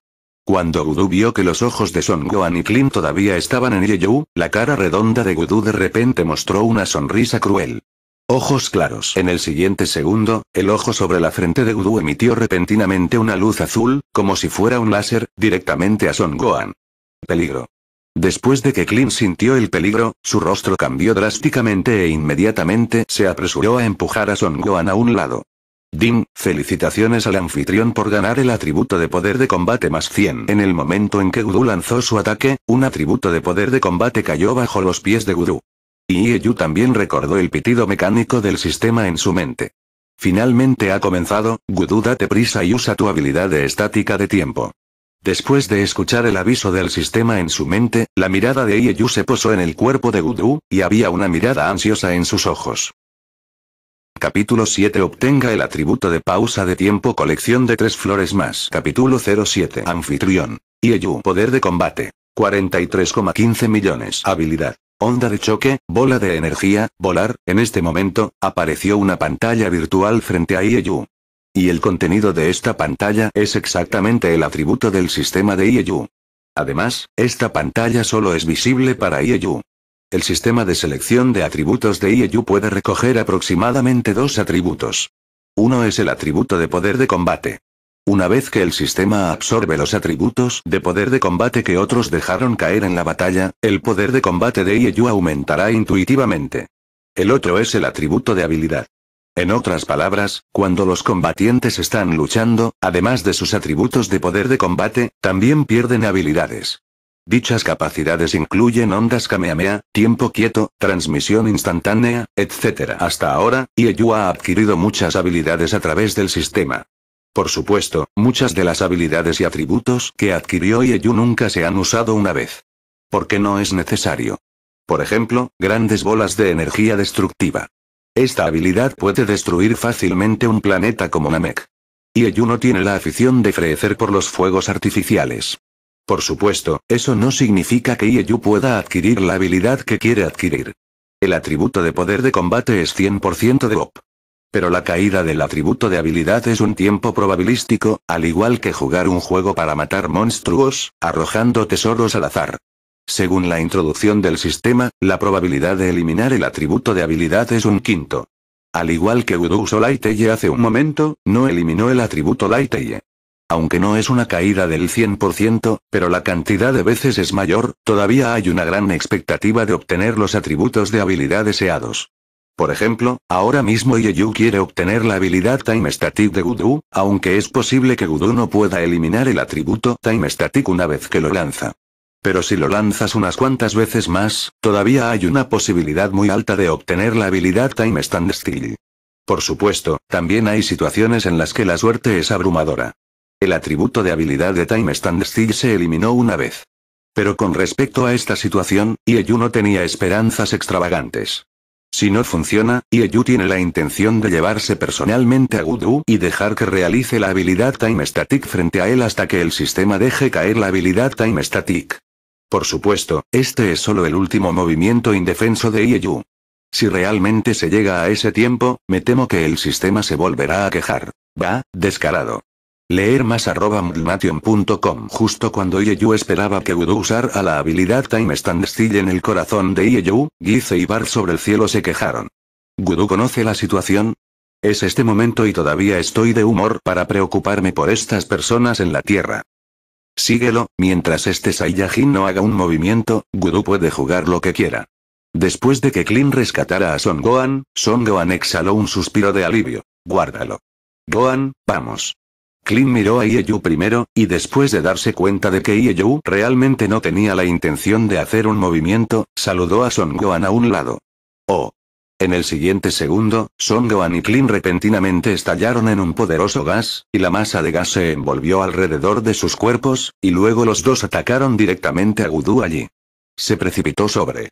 A: Cuando Gudu vio que los ojos de Son Gohan y Klim todavía estaban en Yeju, la cara redonda de Gudu de repente mostró una sonrisa cruel. Ojos claros. En el siguiente segundo, el ojo sobre la frente de Gudu emitió repentinamente una luz azul, como si fuera un láser, directamente a Son Gohan. Peligro. Después de que Clint sintió el peligro, su rostro cambió drásticamente e inmediatamente se apresuró a empujar a Son Gohan a un lado. Dim, felicitaciones al anfitrión por ganar el atributo de poder de combate más 100. En el momento en que Guru lanzó su ataque, un atributo de poder de combate cayó bajo los pies de Guru. Y Yu también recordó el pitido mecánico del sistema en su mente. Finalmente ha comenzado, Guru date prisa y usa tu habilidad de estática de tiempo. Después de escuchar el aviso del sistema en su mente, la mirada de Ieyu se posó en el cuerpo de Gudu, y había una mirada ansiosa en sus ojos. Capítulo 7 Obtenga el atributo de pausa de tiempo colección de tres flores más. Capítulo 07 Anfitrión. Ieyu Poder de combate. 43,15 millones. Habilidad. Onda de choque, bola de energía, volar. En este momento, apareció una pantalla virtual frente a Ieyu. Y el contenido de esta pantalla es exactamente el atributo del sistema de IEU. Además, esta pantalla solo es visible para IEU. El sistema de selección de atributos de IEU puede recoger aproximadamente dos atributos. Uno es el atributo de poder de combate. Una vez que el sistema absorbe los atributos de poder de combate que otros dejaron caer en la batalla, el poder de combate de IEU aumentará intuitivamente. El otro es el atributo de habilidad. En otras palabras, cuando los combatientes están luchando, además de sus atributos de poder de combate, también pierden habilidades. Dichas capacidades incluyen ondas Kamehameha, tiempo quieto, transmisión instantánea, etc. Hasta ahora, Ieyu ha adquirido muchas habilidades a través del sistema. Por supuesto, muchas de las habilidades y atributos que adquirió Ieyu nunca se han usado una vez. Porque no es necesario. Por ejemplo, grandes bolas de energía destructiva. Esta habilidad puede destruir fácilmente un planeta como Namek. Y no tiene la afición de frecer por los fuegos artificiales. Por supuesto, eso no significa que Ieyu pueda adquirir la habilidad que quiere adquirir. El atributo de poder de combate es 100% de OP. Pero la caída del atributo de habilidad es un tiempo probabilístico, al igual que jugar un juego para matar monstruos, arrojando tesoros al azar. Según la introducción del sistema, la probabilidad de eliminar el atributo de habilidad es un quinto. Al igual que Udo usó Lighteye hace un momento, no eliminó el atributo Lighteye. Aunque no es una caída del 100%, pero la cantidad de veces es mayor, todavía hay una gran expectativa de obtener los atributos de habilidad deseados. Por ejemplo, ahora mismo Yeyu quiere obtener la habilidad Time Static de Gudu, aunque es posible que Gudu no pueda eliminar el atributo Time Static una vez que lo lanza. Pero si lo lanzas unas cuantas veces más, todavía hay una posibilidad muy alta de obtener la habilidad Time Stand Still. Por supuesto, también hay situaciones en las que la suerte es abrumadora. El atributo de habilidad de Time Stand Still se eliminó una vez. Pero con respecto a esta situación, Ieyu no tenía esperanzas extravagantes. Si no funciona, Ieyu tiene la intención de llevarse personalmente a Gudu y dejar que realice la habilidad Time Static frente a él hasta que el sistema deje caer la habilidad Time Static. Por supuesto, este es solo el último movimiento indefenso de Ieyu. Si realmente se llega a ese tiempo, me temo que el sistema se volverá a quejar. Va, descarado. Leer más arroba Justo cuando Ieyu esperaba que usar usara la habilidad Time Stand Still en el corazón de Ieyu, Gize y Bar sobre el cielo se quejaron. ¿Gudu conoce la situación? Es este momento y todavía estoy de humor para preocuparme por estas personas en la Tierra. Síguelo, mientras este Saiyajin no haga un movimiento, Gudu puede jugar lo que quiera. Después de que Klin rescatara a Son Gohan, Son Gohan exhaló un suspiro de alivio. Guárdalo. Gohan, vamos. Klin miró a Ieyu primero, y después de darse cuenta de que Ieyu realmente no tenía la intención de hacer un movimiento, saludó a Son Gohan a un lado. Oh, en el siguiente segundo, Son Gohan y Klin repentinamente estallaron en un poderoso gas, y la masa de gas se envolvió alrededor de sus cuerpos, y luego los dos atacaron directamente a Gudú allí. Se precipitó sobre.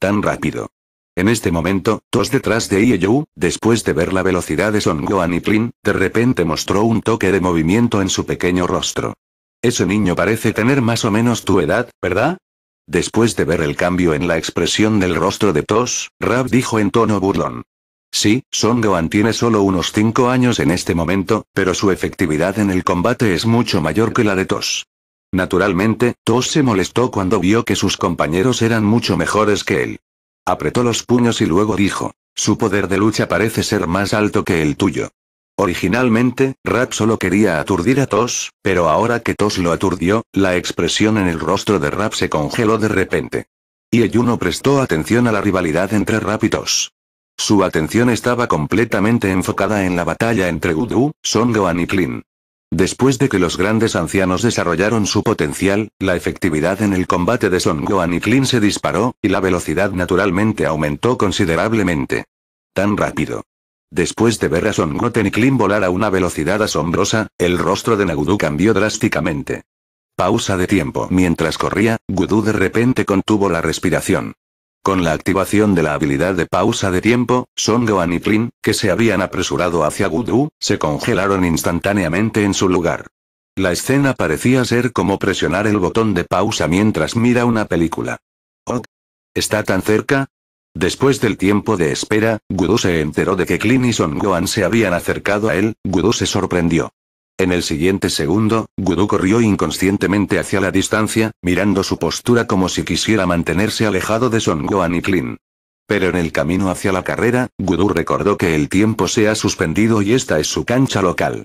A: Tan rápido. En este momento, dos detrás de Ieyu, después de ver la velocidad de Son y Klin, de repente mostró un toque de movimiento en su pequeño rostro. Ese niño parece tener más o menos tu edad, ¿verdad? Después de ver el cambio en la expresión del rostro de Tos, Rab dijo en tono burlón. Sí, Son Gohan tiene solo unos 5 años en este momento, pero su efectividad en el combate es mucho mayor que la de Tos. Naturalmente, Tos se molestó cuando vio que sus compañeros eran mucho mejores que él. Apretó los puños y luego dijo, su poder de lucha parece ser más alto que el tuyo. Originalmente, Rap solo quería aturdir a Tos, pero ahora que Tos lo aturdió, la expresión en el rostro de Rap se congeló de repente. Y Eyuno prestó atención a la rivalidad entre Rap y Tos. Su atención estaba completamente enfocada en la batalla entre Udu, Son y Klin. Después de que los grandes ancianos desarrollaron su potencial, la efectividad en el combate de Son y Klin se disparó, y la velocidad naturalmente aumentó considerablemente. Tan rápido. Después de ver a Son Goten y volar a una velocidad asombrosa, el rostro de Nagudu cambió drásticamente. Pausa de tiempo mientras corría, Gudu de repente contuvo la respiración. Con la activación de la habilidad de pausa de tiempo, Son Gohan y que se habían apresurado hacia Gudu, se congelaron instantáneamente en su lugar. La escena parecía ser como presionar el botón de pausa mientras mira una película. Oh, ¿Está tan cerca? Después del tiempo de espera, Gudu se enteró de que Klin y Son Gohan se habían acercado a él, Gudu se sorprendió. En el siguiente segundo, Gudu corrió inconscientemente hacia la distancia, mirando su postura como si quisiera mantenerse alejado de Son Gohan y Clint. Pero en el camino hacia la carrera, Gudu recordó que el tiempo se ha suspendido y esta es su cancha local.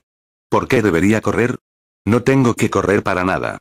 A: ¿Por qué debería correr? No tengo que correr para nada.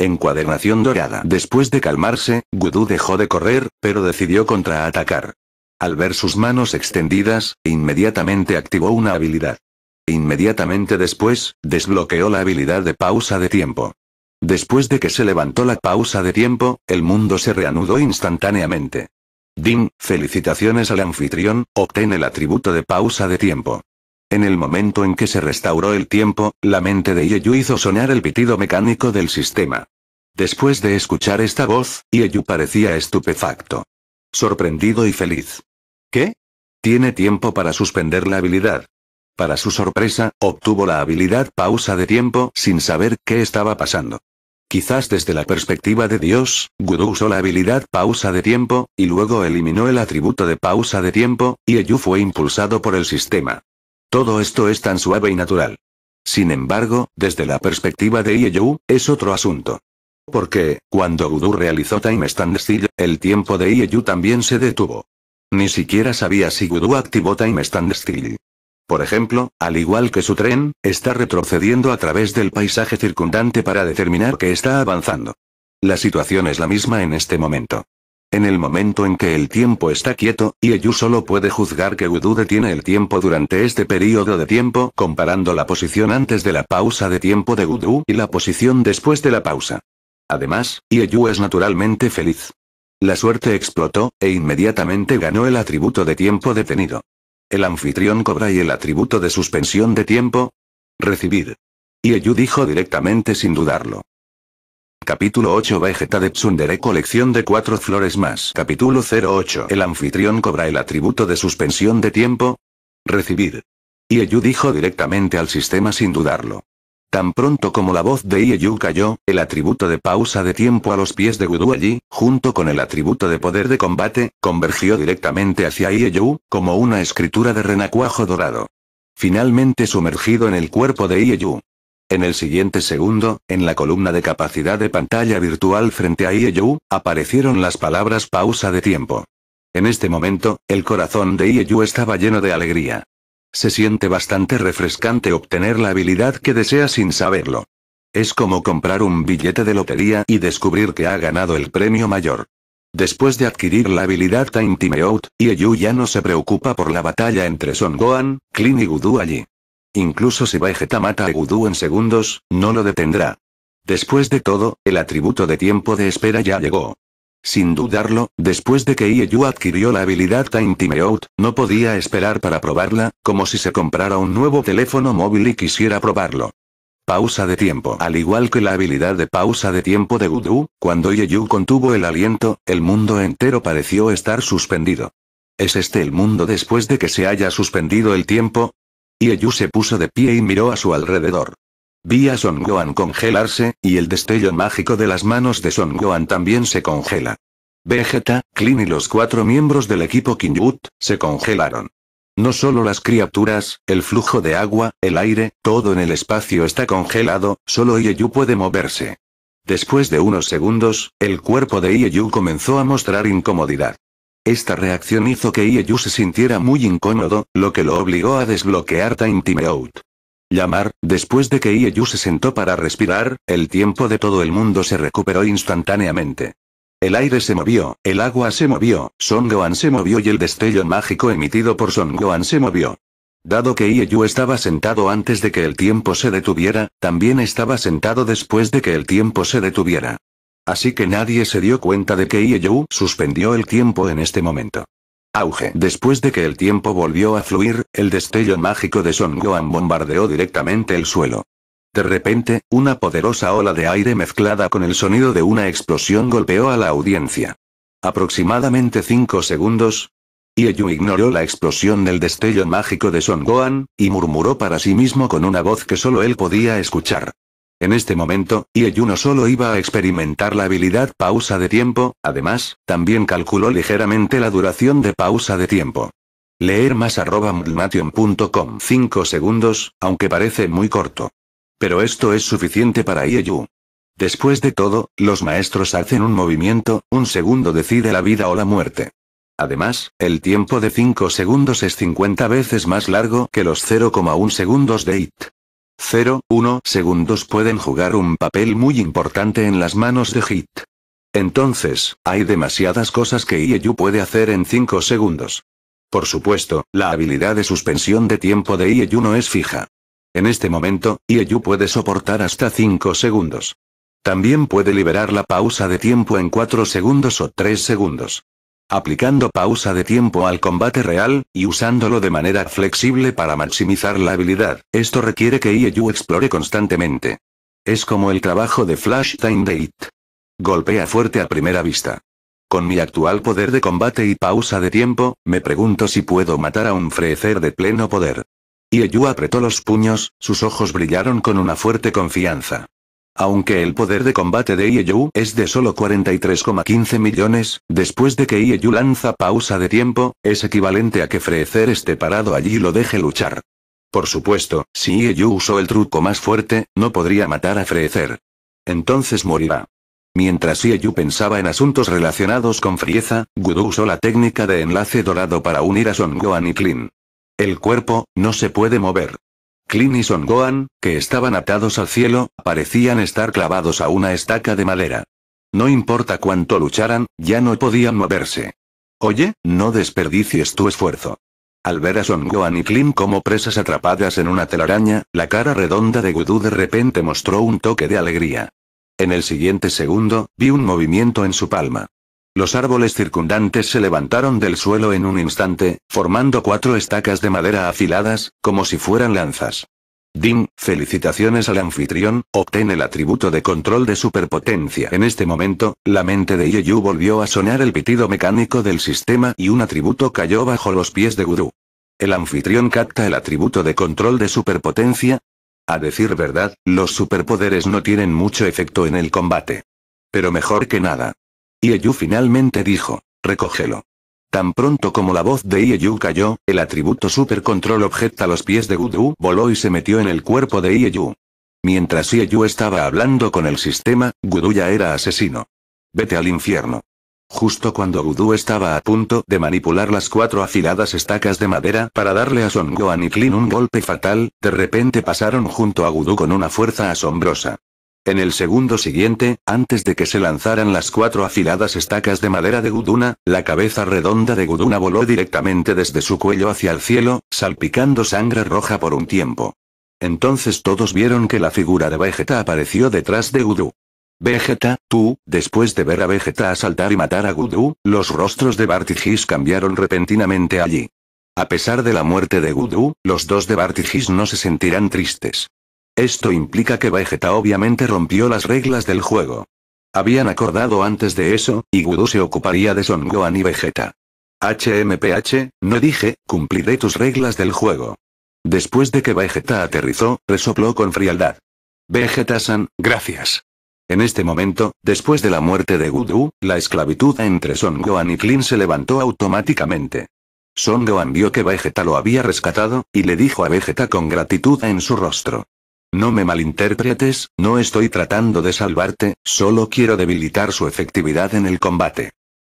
A: Encuadernación dorada. Después de calmarse, Gudu dejó de correr, pero decidió contraatacar. Al ver sus manos extendidas, inmediatamente activó una habilidad. Inmediatamente después, desbloqueó la habilidad de pausa de tiempo. Después de que se levantó la pausa de tiempo, el mundo se reanudó instantáneamente. Ding, felicitaciones al anfitrión, obtén el atributo de pausa de tiempo. En el momento en que se restauró el tiempo, la mente de Yeyu hizo sonar el pitido mecánico del sistema. Después de escuchar esta voz, Yeyu parecía estupefacto. Sorprendido y feliz. ¿Qué? Tiene tiempo para suspender la habilidad. Para su sorpresa, obtuvo la habilidad pausa de tiempo sin saber qué estaba pasando. Quizás desde la perspectiva de Dios, Guru usó la habilidad pausa de tiempo, y luego eliminó el atributo de pausa de tiempo, y Eyu fue impulsado por el sistema. Todo esto es tan suave y natural. Sin embargo, desde la perspectiva de Ieyu, es otro asunto. Porque, cuando Gudu realizó Time Stand Still, el tiempo de Ieyu también se detuvo. Ni siquiera sabía si Gudu activó Time Stand Still. Por ejemplo, al igual que su tren, está retrocediendo a través del paisaje circundante para determinar que está avanzando. La situación es la misma en este momento. En el momento en que el tiempo está quieto, Ieyu solo puede juzgar que Udu detiene el tiempo durante este periodo de tiempo comparando la posición antes de la pausa de tiempo de Udu y la posición después de la pausa. Además, Ieyu es naturalmente feliz. La suerte explotó, e inmediatamente ganó el atributo de tiempo detenido. El anfitrión cobra y el atributo de suspensión de tiempo. Recibir. Ieyu dijo directamente sin dudarlo. Capítulo 8 Vegeta de Tsundere Colección de cuatro flores más Capítulo 08 El anfitrión cobra el atributo de suspensión de tiempo. Recibir. Ieyu dijo directamente al sistema sin dudarlo. Tan pronto como la voz de Ieyu cayó, el atributo de pausa de tiempo a los pies de Gudu allí, junto con el atributo de poder de combate, convergió directamente hacia Ieyu, como una escritura de renacuajo dorado. Finalmente sumergido en el cuerpo de Ieyu. En el siguiente segundo, en la columna de capacidad de pantalla virtual frente a Ieyu, aparecieron las palabras pausa de tiempo. En este momento, el corazón de Ieyu estaba lleno de alegría. Se siente bastante refrescante obtener la habilidad que desea sin saberlo. Es como comprar un billete de lotería y descubrir que ha ganado el premio mayor. Después de adquirir la habilidad Time Time Out, Ieyu ya no se preocupa por la batalla entre Son Gohan, Klin y Gudu allí. Incluso si Vegeta mata a Gudú en segundos, no lo detendrá. Después de todo, el atributo de tiempo de espera ya llegó. Sin dudarlo, después de que Ieyu adquirió la habilidad Time Out, no podía esperar para probarla, como si se comprara un nuevo teléfono móvil y quisiera probarlo. Pausa de tiempo. Al igual que la habilidad de pausa de tiempo de Gudu, cuando Ieyu contuvo el aliento, el mundo entero pareció estar suspendido. ¿Es este el mundo después de que se haya suspendido el tiempo? Ieyu se puso de pie y miró a su alrededor. Vi a Son Gohan congelarse, y el destello mágico de las manos de Son Gohan también se congela. Vegeta, Clean y los cuatro miembros del equipo Kinyut, se congelaron. No solo las criaturas, el flujo de agua, el aire, todo en el espacio está congelado, solo Ieyu puede moverse. Después de unos segundos, el cuerpo de Ieyu comenzó a mostrar incomodidad. Esta reacción hizo que Ieyu se sintiera muy incómodo, lo que lo obligó a desbloquear Time Out. Llamar, después de que Ieyu se sentó para respirar, el tiempo de todo el mundo se recuperó instantáneamente. El aire se movió, el agua se movió, Son Gohan se movió y el destello mágico emitido por Son Gohan se movió. Dado que Ieyu estaba sentado antes de que el tiempo se detuviera, también estaba sentado después de que el tiempo se detuviera. Así que nadie se dio cuenta de que Ieyu suspendió el tiempo en este momento. Auge. Después de que el tiempo volvió a fluir, el destello mágico de Son Gohan bombardeó directamente el suelo. De repente, una poderosa ola de aire mezclada con el sonido de una explosión golpeó a la audiencia. Aproximadamente 5 segundos. Ieyu ignoró la explosión del destello mágico de Son Gohan, y murmuró para sí mismo con una voz que solo él podía escuchar. En este momento, Ieyu no solo iba a experimentar la habilidad pausa de tiempo, además, también calculó ligeramente la duración de pausa de tiempo. Leer más arroba 5 segundos, aunque parece muy corto. Pero esto es suficiente para Ieyu. Después de todo, los maestros hacen un movimiento, un segundo decide la vida o la muerte. Además, el tiempo de 5 segundos es 50 veces más largo que los 0,1 segundos de IT. 0-1 segundos pueden jugar un papel muy importante en las manos de Hit. Entonces, hay demasiadas cosas que Ieyu puede hacer en 5 segundos. Por supuesto, la habilidad de suspensión de tiempo de Ieyu no es fija. En este momento, Ieyu puede soportar hasta 5 segundos. También puede liberar la pausa de tiempo en 4 segundos o 3 segundos aplicando pausa de tiempo al combate real, y usándolo de manera flexible para maximizar la habilidad. Esto requiere que Ieyu explore constantemente. Es como el trabajo de Flash Time Date. Golpea fuerte a primera vista. Con mi actual poder de combate y pausa de tiempo, me pregunto si puedo matar a un frecer de pleno poder. Ieyu apretó los puños, sus ojos brillaron con una fuerte confianza. Aunque el poder de combate de Ieyu es de solo 43,15 millones, después de que Ieyu lanza pausa de tiempo, es equivalente a que Freezer esté parado allí y lo deje luchar. Por supuesto, si Ieyu usó el truco más fuerte, no podría matar a Freezer. Entonces morirá. Mientras Ieyu pensaba en asuntos relacionados con Frieza, Gudu usó la técnica de enlace dorado para unir a Son Gohan y Clean. El cuerpo, no se puede mover. Klin y Son Gohan, que estaban atados al cielo, parecían estar clavados a una estaca de madera. No importa cuánto lucharan, ya no podían moverse. Oye, no desperdicies tu esfuerzo. Al ver a Son Gohan y Clint como presas atrapadas en una telaraña, la cara redonda de Gudu de repente mostró un toque de alegría. En el siguiente segundo, vi un movimiento en su palma. Los árboles circundantes se levantaron del suelo en un instante, formando cuatro estacas de madera afiladas, como si fueran lanzas. Dim, felicitaciones al anfitrión, obtén el atributo de control de superpotencia. En este momento, la mente de Yeyu volvió a sonar el pitido mecánico del sistema y un atributo cayó bajo los pies de Guru. ¿El anfitrión capta el atributo de control de superpotencia? A decir verdad, los superpoderes no tienen mucho efecto en el combate. Pero mejor que nada. Ieyu finalmente dijo, recógelo. Tan pronto como la voz de Ieyu cayó, el atributo Super Control Objeto a los pies de Gudu voló y se metió en el cuerpo de Ieyu. Mientras Ieyu estaba hablando con el sistema, Gudu ya era asesino. Vete al infierno. Justo cuando Gudu estaba a punto de manipular las cuatro afiladas estacas de madera para darle a Son Gohan y Klin un golpe fatal, de repente pasaron junto a Gudu con una fuerza asombrosa. En el segundo siguiente, antes de que se lanzaran las cuatro afiladas estacas de madera de Guduna, la cabeza redonda de Guduna voló directamente desde su cuello hacia el cielo, salpicando sangre roja por un tiempo. Entonces todos vieron que la figura de Vegeta apareció detrás de Gudú. Vegeta, tú, después de ver a Vegeta asaltar y matar a Gudú, los rostros de Bartigis cambiaron repentinamente allí. A pesar de la muerte de Gudú, los dos de Bartigis no se sentirán tristes. Esto implica que Vegeta obviamente rompió las reglas del juego. Habían acordado antes de eso, y Gudu se ocuparía de Son Gohan y Vegeta. HMPH, no dije, cumpliré tus reglas del juego. Después de que Vegeta aterrizó, resopló con frialdad. Vegeta-san, gracias. En este momento, después de la muerte de Gudu, la esclavitud entre Son Gohan y Clean se levantó automáticamente. Son Gohan vio que Vegeta lo había rescatado, y le dijo a Vegeta con gratitud en su rostro. No me malinterpretes, no estoy tratando de salvarte, solo quiero debilitar su efectividad en el combate.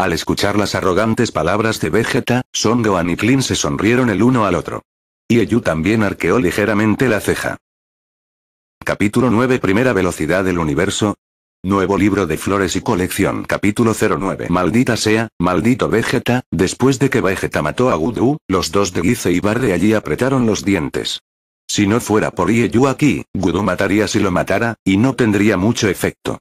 A: Al escuchar las arrogantes palabras de Vegeta, Son Gohan y Clint se sonrieron el uno al otro. Y Eyu también arqueó ligeramente la ceja. Capítulo 9 Primera velocidad del universo. Nuevo libro de flores y colección Capítulo 09 Maldita sea, maldito Vegeta, después de que Vegeta mató a Gudu, los dos de Gize y Barre allí apretaron los dientes. Si no fuera por Ieyu aquí, Gudo mataría si lo matara, y no tendría mucho efecto.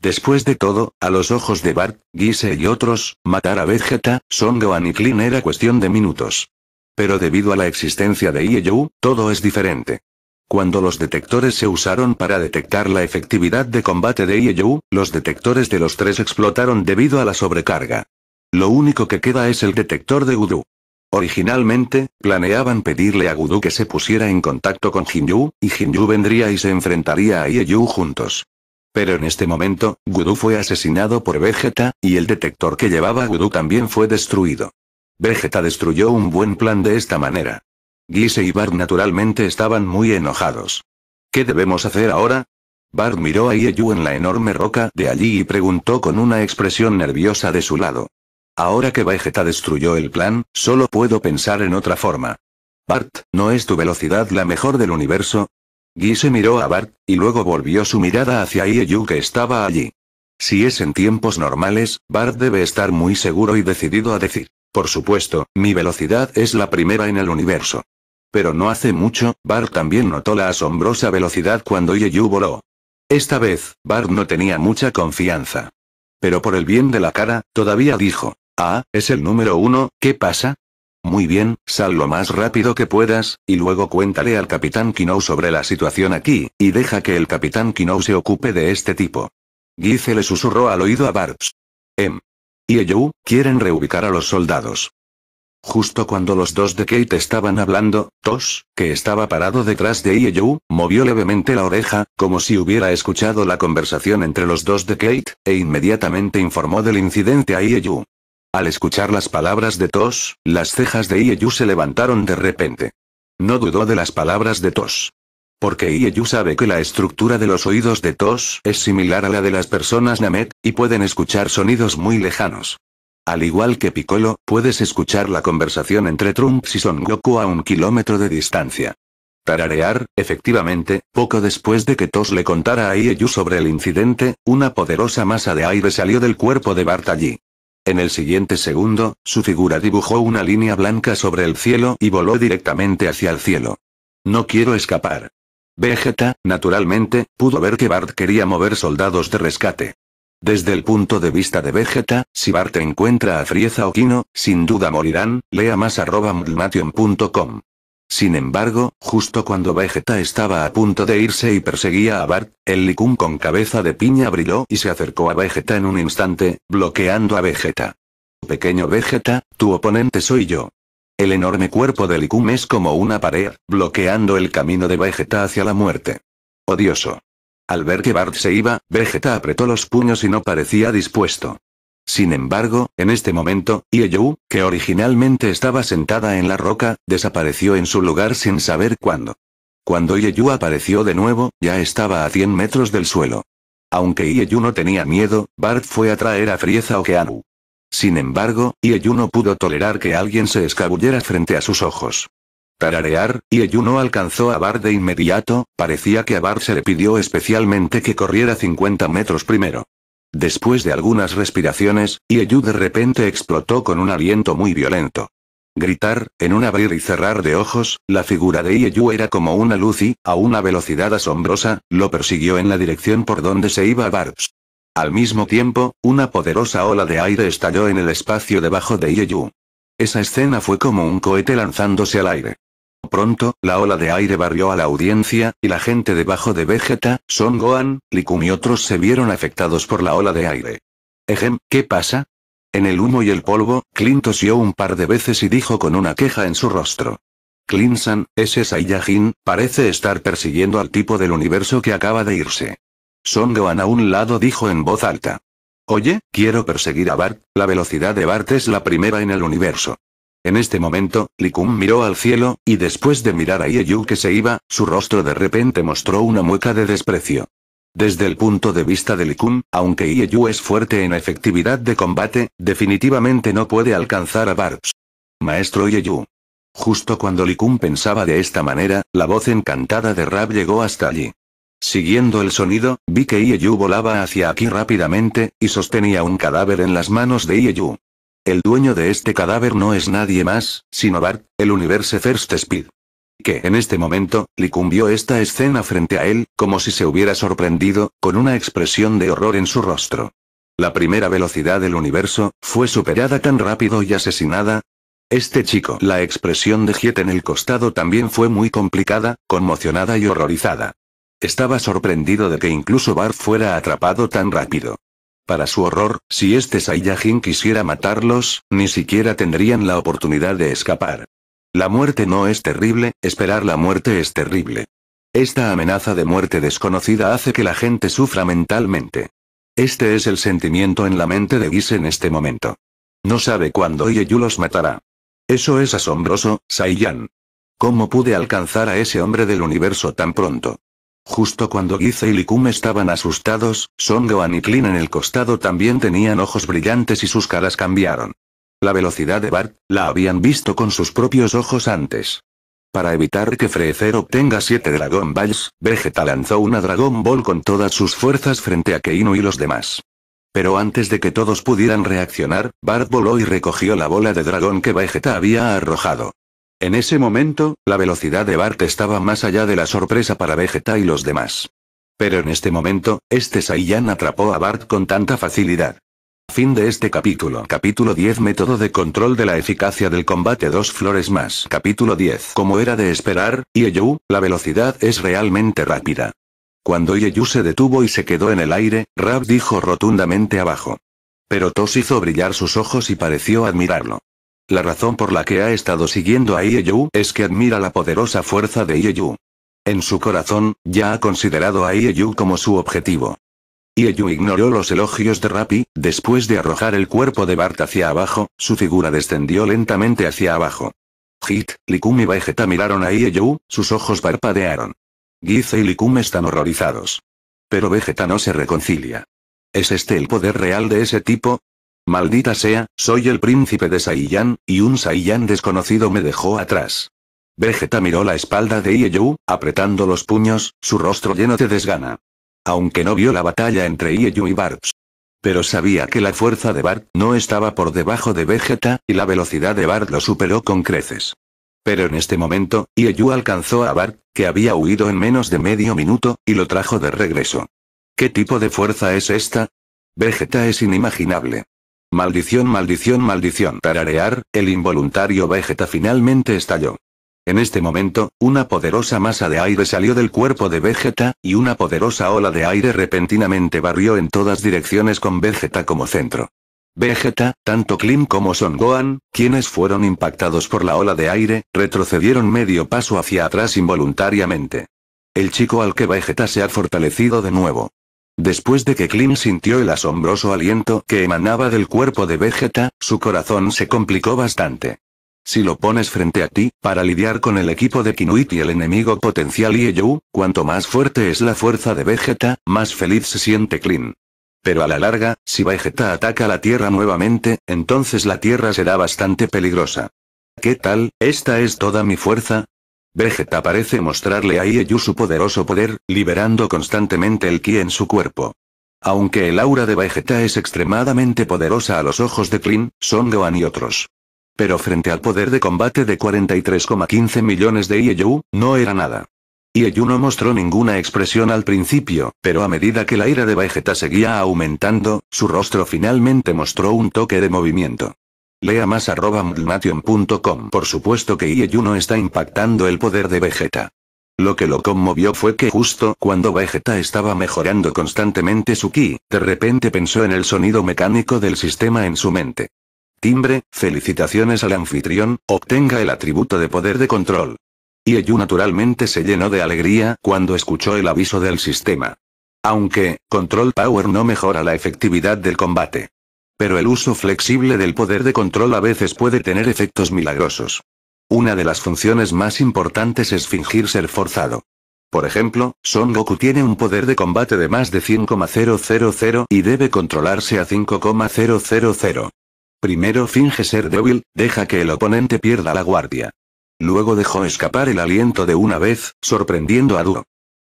A: Después de todo, a los ojos de Bart, Gise y otros, matar a Vegeta, Son y Clean era cuestión de minutos. Pero debido a la existencia de Ieyu, todo es diferente. Cuando los detectores se usaron para detectar la efectividad de combate de Ieyu, los detectores de los tres explotaron debido a la sobrecarga. Lo único que queda es el detector de Gudu. Originalmente, planeaban pedirle a Gudu que se pusiera en contacto con Jinju, y Jinju vendría y se enfrentaría a Ieyu juntos. Pero en este momento, Gudu fue asesinado por Vegeta, y el detector que llevaba Gudu también fue destruido. Vegeta destruyó un buen plan de esta manera. Guise y Bart naturalmente estaban muy enojados. ¿Qué debemos hacer ahora? Bart miró a Ieyu en la enorme roca de allí y preguntó con una expresión nerviosa de su lado. Ahora que Vegeta destruyó el plan, solo puedo pensar en otra forma. Bart, ¿no es tu velocidad la mejor del universo? Guy se miró a Bart, y luego volvió su mirada hacia Ieyu que estaba allí. Si es en tiempos normales, Bart debe estar muy seguro y decidido a decir, por supuesto, mi velocidad es la primera en el universo. Pero no hace mucho, Bart también notó la asombrosa velocidad cuando Ieyu voló. Esta vez, Bart no tenía mucha confianza. Pero por el bien de la cara, todavía dijo, Ah, es el número uno, ¿qué pasa? Muy bien, sal lo más rápido que puedas, y luego cuéntale al capitán Kino sobre la situación aquí, y deja que el capitán Kino se ocupe de este tipo. Guice le susurró al oído a Barbs. Em. Y quieren reubicar a los soldados. Justo cuando los dos de Kate estaban hablando, Tos, que estaba parado detrás de Ieyu, movió levemente la oreja, como si hubiera escuchado la conversación entre los dos de Kate, e inmediatamente informó del incidente a Ieyu. Al escuchar las palabras de Tos, las cejas de Ieyu se levantaron de repente. No dudó de las palabras de Tos. Porque Ieyu sabe que la estructura de los oídos de Tos es similar a la de las personas Namek, y pueden escuchar sonidos muy lejanos. Al igual que Piccolo, puedes escuchar la conversación entre Trunks y Son Goku a un kilómetro de distancia. Tararear, efectivamente, poco después de que Tos le contara a Ieyu sobre el incidente, una poderosa masa de aire salió del cuerpo de allí. En el siguiente segundo, su figura dibujó una línea blanca sobre el cielo y voló directamente hacia el cielo. No quiero escapar. Vegeta, naturalmente, pudo ver que Bart quería mover soldados de rescate. Desde el punto de vista de Vegeta, si Bart encuentra a Frieza o Kino, sin duda morirán, lea más arroba sin embargo, justo cuando Vegeta estaba a punto de irse y perseguía a Bart, el Likum con cabeza de piña brilló y se acercó a Vegeta en un instante, bloqueando a Vegeta. Pequeño Vegeta, tu oponente soy yo. El enorme cuerpo de Likum es como una pared, bloqueando el camino de Vegeta hacia la muerte. Odioso. Al ver que Bart se iba, Vegeta apretó los puños y no parecía dispuesto. Sin embargo, en este momento, Ieyu, que originalmente estaba sentada en la roca, desapareció en su lugar sin saber cuándo. Cuando Ieyu apareció de nuevo, ya estaba a 100 metros del suelo. Aunque Ieyu no tenía miedo, Bart fue a traer a Frieza o Keanu. Sin embargo, Ieyu no pudo tolerar que alguien se escabullera frente a sus ojos. Tararear, Ieyu no alcanzó a Bart de inmediato, parecía que a Bart se le pidió especialmente que corriera 50 metros primero. Después de algunas respiraciones, Ieyu de repente explotó con un aliento muy violento. Gritar, en un abrir y cerrar de ojos, la figura de Ieyu era como una luz y, a una velocidad asombrosa, lo persiguió en la dirección por donde se iba Barbs. Al mismo tiempo, una poderosa ola de aire estalló en el espacio debajo de Ieyu. Esa escena fue como un cohete lanzándose al aire. Pronto, la ola de aire barrió a la audiencia, y la gente debajo de Vegeta, Son Gohan, Likum y otros se vieron afectados por la ola de aire. Ejem, ¿qué pasa? En el humo y el polvo, Clint tosió un par de veces y dijo con una queja en su rostro. Clint-san, ese Saiyajin, parece estar persiguiendo al tipo del universo que acaba de irse. Son Gohan a un lado dijo en voz alta. Oye, quiero perseguir a Bart, la velocidad de Bart es la primera en el universo. En este momento, Likum miró al cielo, y después de mirar a Ieyu que se iba, su rostro de repente mostró una mueca de desprecio. Desde el punto de vista de Likum, aunque Ieyu es fuerte en efectividad de combate, definitivamente no puede alcanzar a Barbs. Maestro Ieyu. Justo cuando Likum pensaba de esta manera, la voz encantada de Rab llegó hasta allí. Siguiendo el sonido, vi que Ieyu volaba hacia aquí rápidamente, y sostenía un cadáver en las manos de Ieyu. El dueño de este cadáver no es nadie más, sino Bart, el universo First Speed. Que, en este momento, licumbió esta escena frente a él, como si se hubiera sorprendido, con una expresión de horror en su rostro. La primera velocidad del universo, fue superada tan rápido y asesinada, este chico. La expresión de Jiet en el costado también fue muy complicada, conmocionada y horrorizada. Estaba sorprendido de que incluso Bart fuera atrapado tan rápido. Para su horror, si este Saiyajin quisiera matarlos, ni siquiera tendrían la oportunidad de escapar. La muerte no es terrible, esperar la muerte es terrible. Esta amenaza de muerte desconocida hace que la gente sufra mentalmente. Este es el sentimiento en la mente de Gis en este momento. No sabe cuándo Ieyu los matará. Eso es asombroso, Saiyan. ¿Cómo pude alcanzar a ese hombre del universo tan pronto? Justo cuando Giza y Likum estaban asustados, Son y Klin en el costado también tenían ojos brillantes y sus caras cambiaron. La velocidad de Bart, la habían visto con sus propios ojos antes. Para evitar que Freezer obtenga siete Dragon Balls, Vegeta lanzó una Dragon Ball con todas sus fuerzas frente a Keino y los demás. Pero antes de que todos pudieran reaccionar, Bart voló y recogió la bola de dragón que Vegeta había arrojado. En ese momento, la velocidad de Bart estaba más allá de la sorpresa para Vegeta y los demás. Pero en este momento, este Saiyan atrapó a Bart con tanta facilidad. Fin de este capítulo. Capítulo 10 Método de control de la eficacia del combate Dos flores más. Capítulo 10 Como era de esperar, Ieyu, la velocidad es realmente rápida. Cuando Ieyu se detuvo y se quedó en el aire, Rap dijo rotundamente abajo. Pero Tos hizo brillar sus ojos y pareció admirarlo. La razón por la que ha estado siguiendo a Ieyu es que admira la poderosa fuerza de Ieyu. En su corazón, ya ha considerado a Ieyu como su objetivo. Ieyu ignoró los elogios de Rappi, después de arrojar el cuerpo de Bart hacia abajo, su figura descendió lentamente hacia abajo. Hit, Likum y Vegeta miraron a Ieyu, sus ojos parpadearon. Giza y Likum están horrorizados. Pero Vegeta no se reconcilia. ¿Es este el poder real de ese tipo? Maldita sea, soy el príncipe de Saiyan, y un Saiyan desconocido me dejó atrás. Vegeta miró la espalda de Ieyu, apretando los puños, su rostro lleno de desgana. Aunque no vio la batalla entre Ieyu y Bart. Pero sabía que la fuerza de Bart no estaba por debajo de Vegeta, y la velocidad de Bart lo superó con creces. Pero en este momento, Ieyu alcanzó a Bart, que había huido en menos de medio minuto, y lo trajo de regreso. ¿Qué tipo de fuerza es esta? Vegeta es inimaginable. Maldición, maldición, maldición. Tararear, el involuntario Vegeta finalmente estalló. En este momento, una poderosa masa de aire salió del cuerpo de Vegeta, y una poderosa ola de aire repentinamente barrió en todas direcciones con Vegeta como centro. Vegeta, tanto Klim como Son Gohan, quienes fueron impactados por la ola de aire, retrocedieron medio paso hacia atrás involuntariamente. El chico al que Vegeta se ha fortalecido de nuevo. Después de que Klim sintió el asombroso aliento que emanaba del cuerpo de Vegeta, su corazón se complicó bastante. Si lo pones frente a ti, para lidiar con el equipo de Kinuit y el enemigo potencial Ieyu, cuanto más fuerte es la fuerza de Vegeta, más feliz se siente Klim. Pero a la larga, si Vegeta ataca la Tierra nuevamente, entonces la Tierra será bastante peligrosa. ¿Qué tal? Esta es toda mi fuerza, Vegeta parece mostrarle a Ieyu su poderoso poder, liberando constantemente el ki en su cuerpo. Aunque el aura de Vegeta es extremadamente poderosa a los ojos de Kling, Son Gohan y otros. Pero frente al poder de combate de 43,15 millones de Ieyu, no era nada. Ieyu no mostró ninguna expresión al principio, pero a medida que la ira de Vegeta seguía aumentando, su rostro finalmente mostró un toque de movimiento. Lea más arroba Por supuesto que no está impactando el poder de Vegeta. Lo que lo conmovió fue que justo cuando Vegeta estaba mejorando constantemente su ki, de repente pensó en el sonido mecánico del sistema en su mente. Timbre, felicitaciones al anfitrión, obtenga el atributo de poder de control. Ieyu naturalmente se llenó de alegría cuando escuchó el aviso del sistema. Aunque, Control Power no mejora la efectividad del combate. Pero el uso flexible del poder de control a veces puede tener efectos milagrosos. Una de las funciones más importantes es fingir ser forzado. Por ejemplo, Son Goku tiene un poder de combate de más de 5,000 y debe controlarse a 5,000. Primero finge ser débil, deja que el oponente pierda la guardia. Luego dejó escapar el aliento de una vez, sorprendiendo a Duo.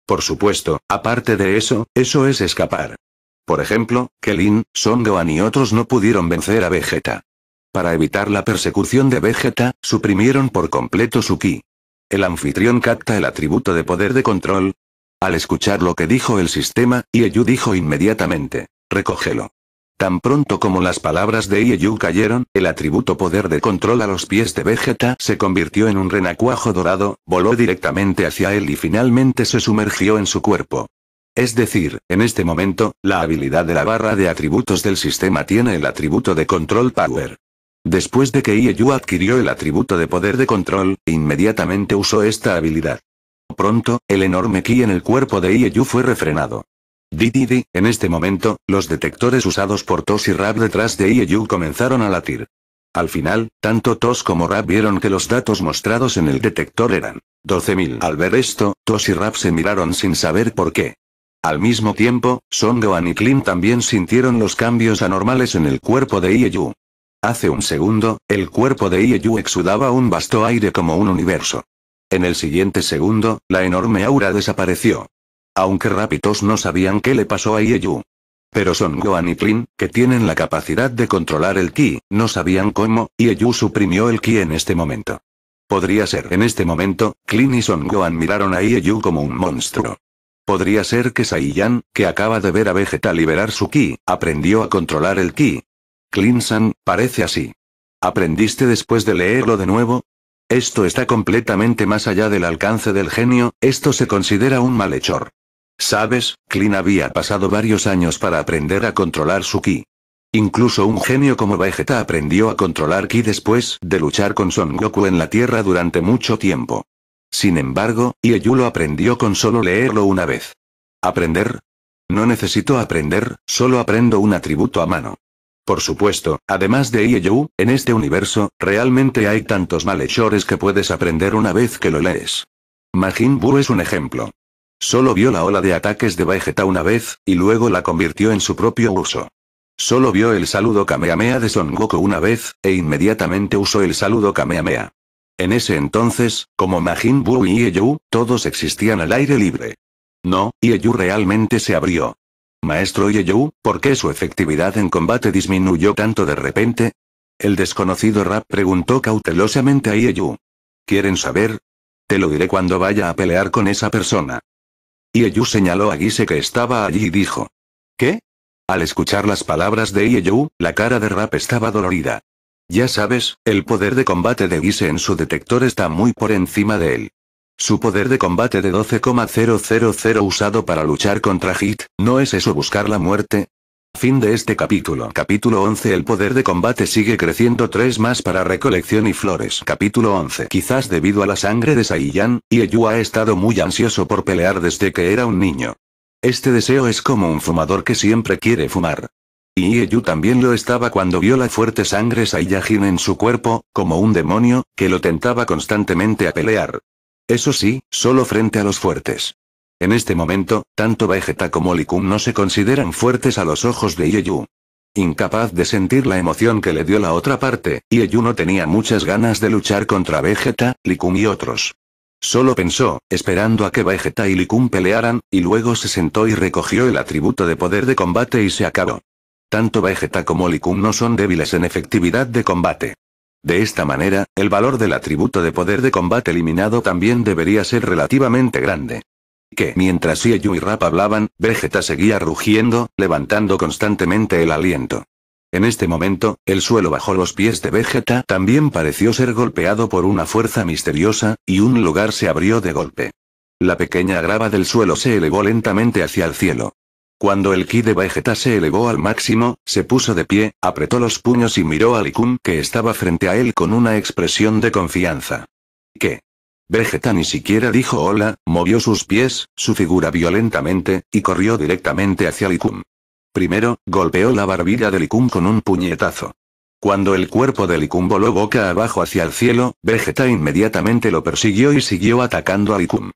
A: Por supuesto, aparte de eso, eso es escapar. Por ejemplo, Kelin, Son Gohan y otros no pudieron vencer a Vegeta. Para evitar la persecución de Vegeta, suprimieron por completo su ki. El anfitrión capta el atributo de poder de control. Al escuchar lo que dijo el sistema, Ieyu dijo inmediatamente, recógelo. Tan pronto como las palabras de Ieyu cayeron, el atributo poder de control a los pies de Vegeta se convirtió en un renacuajo dorado, voló directamente hacia él y finalmente se sumergió en su cuerpo. Es decir, en este momento, la habilidad de la barra de atributos del sistema tiene el atributo de control power. Después de que Ieyu adquirió el atributo de poder de control, inmediatamente usó esta habilidad. Pronto, el enorme ki en el cuerpo de Ieyu fue refrenado. Dididi, en este momento, los detectores usados por Tos y RAP detrás de Ieyu comenzaron a latir. Al final, tanto Tos como RAP vieron que los datos mostrados en el detector eran 12.000. Al ver esto, Tos y RAP se miraron sin saber por qué. Al mismo tiempo, Son Gohan y Klim también sintieron los cambios anormales en el cuerpo de Ieyu. Hace un segundo, el cuerpo de Ieyu exudaba un vasto aire como un universo. En el siguiente segundo, la enorme aura desapareció. Aunque rápidos no sabían qué le pasó a Ieyu. Pero Son Gohan y Klim, que tienen la capacidad de controlar el ki, no sabían cómo, Ieyu suprimió el ki en este momento. Podría ser en este momento, Klim y Son Gohan miraron a Ieyu como un monstruo. Podría ser que Saiyan, que acaba de ver a Vegeta liberar su ki, aprendió a controlar el ki. Clint-san, parece así. ¿Aprendiste después de leerlo de nuevo? Esto está completamente más allá del alcance del genio, esto se considera un malhechor. Sabes, clean había pasado varios años para aprender a controlar su ki. Incluso un genio como Vegeta aprendió a controlar ki después de luchar con Son Goku en la Tierra durante mucho tiempo. Sin embargo, Ieyu lo aprendió con solo leerlo una vez. ¿Aprender? No necesito aprender, solo aprendo un atributo a mano. Por supuesto, además de Ieyu, en este universo, realmente hay tantos malhechores que puedes aprender una vez que lo lees. Majin Buu es un ejemplo. Solo vio la ola de ataques de Vegeta una vez, y luego la convirtió en su propio uso. Solo vio el saludo Kamehameha de Son Goku una vez, e inmediatamente usó el saludo Kamehameha. En ese entonces, como Majin Buu y Ieyu, todos existían al aire libre. No, Ieyu realmente se abrió. Maestro Ieyu, ¿por qué su efectividad en combate disminuyó tanto de repente? El desconocido Rap preguntó cautelosamente a Ieyu. ¿Quieren saber? Te lo diré cuando vaya a pelear con esa persona. Ieyu señaló a Guise que estaba allí y dijo. ¿Qué? Al escuchar las palabras de Ieyu, la cara de Rap estaba dolorida. Ya sabes, el poder de combate de Guise en su detector está muy por encima de él. Su poder de combate de 12,000 usado para luchar contra Hit, ¿no es eso buscar la muerte? Fin de este capítulo. Capítulo 11 El poder de combate sigue creciendo 3 más para recolección y flores. Capítulo 11 Quizás debido a la sangre de Saiyan, Ieyu ha estado muy ansioso por pelear desde que era un niño. Este deseo es como un fumador que siempre quiere fumar. Y también lo estaba cuando vio la fuerte sangre Saiyajin en su cuerpo, como un demonio, que lo tentaba constantemente a pelear. Eso sí, solo frente a los fuertes. En este momento, tanto Vegeta como Likum no se consideran fuertes a los ojos de Ieyu. Incapaz de sentir la emoción que le dio la otra parte, Ieyu no tenía muchas ganas de luchar contra Vegeta, Likum y otros. Solo pensó, esperando a que Vegeta y Likun pelearan, y luego se sentó y recogió el atributo de poder de combate y se acabó. Tanto Vegeta como Licum no son débiles en efectividad de combate. De esta manera, el valor del atributo de poder de combate eliminado también debería ser relativamente grande. Que mientras Ieyu y Rap hablaban, Vegeta seguía rugiendo, levantando constantemente el aliento. En este momento, el suelo bajo los pies de Vegeta también pareció ser golpeado por una fuerza misteriosa, y un lugar se abrió de golpe. La pequeña grava del suelo se elevó lentamente hacia el cielo. Cuando el ki de Vegeta se elevó al máximo, se puso de pie, apretó los puños y miró a Likun que estaba frente a él con una expresión de confianza. ¿Qué? Vegeta ni siquiera dijo hola, movió sus pies, su figura violentamente, y corrió directamente hacia Likum. Primero, golpeó la barbilla de Likum con un puñetazo. Cuando el cuerpo de Likum voló boca abajo hacia el cielo, Vegeta inmediatamente lo persiguió y siguió atacando a Likum.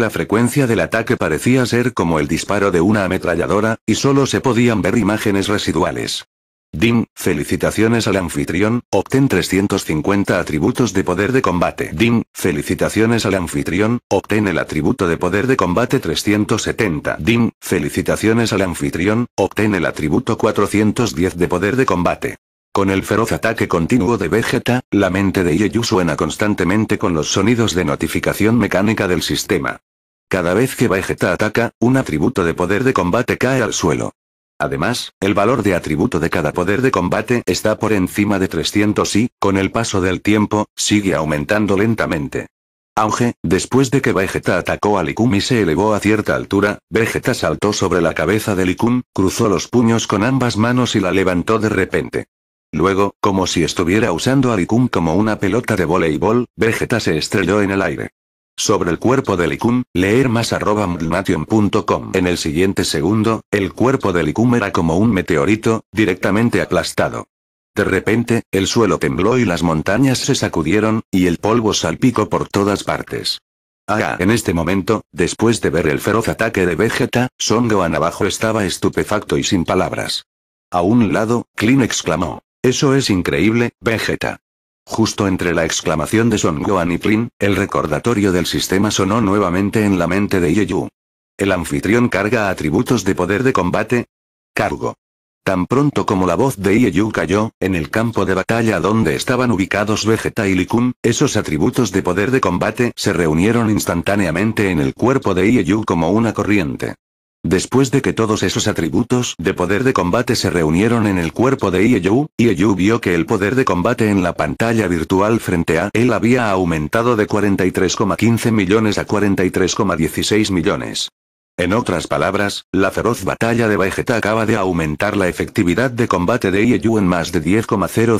A: La frecuencia del ataque parecía ser como el disparo de una ametralladora, y solo se podían ver imágenes residuales. Dim, felicitaciones al anfitrión, obtén 350 atributos de poder de combate. Dim, felicitaciones al anfitrión, obtén el atributo de poder de combate 370. Dim, felicitaciones al anfitrión, obtén el atributo 410 de poder de combate. Con el feroz ataque continuo de Vegeta, la mente de Yeyu suena constantemente con los sonidos de notificación mecánica del sistema. Cada vez que Vegeta ataca, un atributo de poder de combate cae al suelo. Además, el valor de atributo de cada poder de combate está por encima de 300 y, con el paso del tiempo, sigue aumentando lentamente. Auge, después de que Vegeta atacó a Likum y se elevó a cierta altura, Vegeta saltó sobre la cabeza de Likum, cruzó los puños con ambas manos y la levantó de repente. Luego, como si estuviera usando a Likum como una pelota de voleibol, Vegeta se estrelló en el aire sobre el cuerpo de Licum, leer más arroba En el siguiente segundo, el cuerpo de Licum era como un meteorito, directamente aplastado. De repente, el suelo tembló y las montañas se sacudieron, y el polvo salpicó por todas partes. Ah, en este momento, después de ver el feroz ataque de Vegeta, Son abajo estaba estupefacto y sin palabras. A un lado, Clean exclamó. Eso es increíble, Vegeta. Justo entre la exclamación de Son Gohan y Prin, el recordatorio del sistema sonó nuevamente en la mente de Yeyu. El anfitrión carga atributos de poder de combate. Cargo. Tan pronto como la voz de Ieyu cayó, en el campo de batalla donde estaban ubicados Vegeta y Likun, esos atributos de poder de combate se reunieron instantáneamente en el cuerpo de Ieyu como una corriente. Después de que todos esos atributos de poder de combate se reunieron en el cuerpo de Ieyu, Ieyu vio que el poder de combate en la pantalla virtual frente a él había aumentado de 43,15 millones a 43,16 millones. En otras palabras, la feroz batalla de Vegeta acaba de aumentar la efectividad de combate de Ieyu en más de 10,000.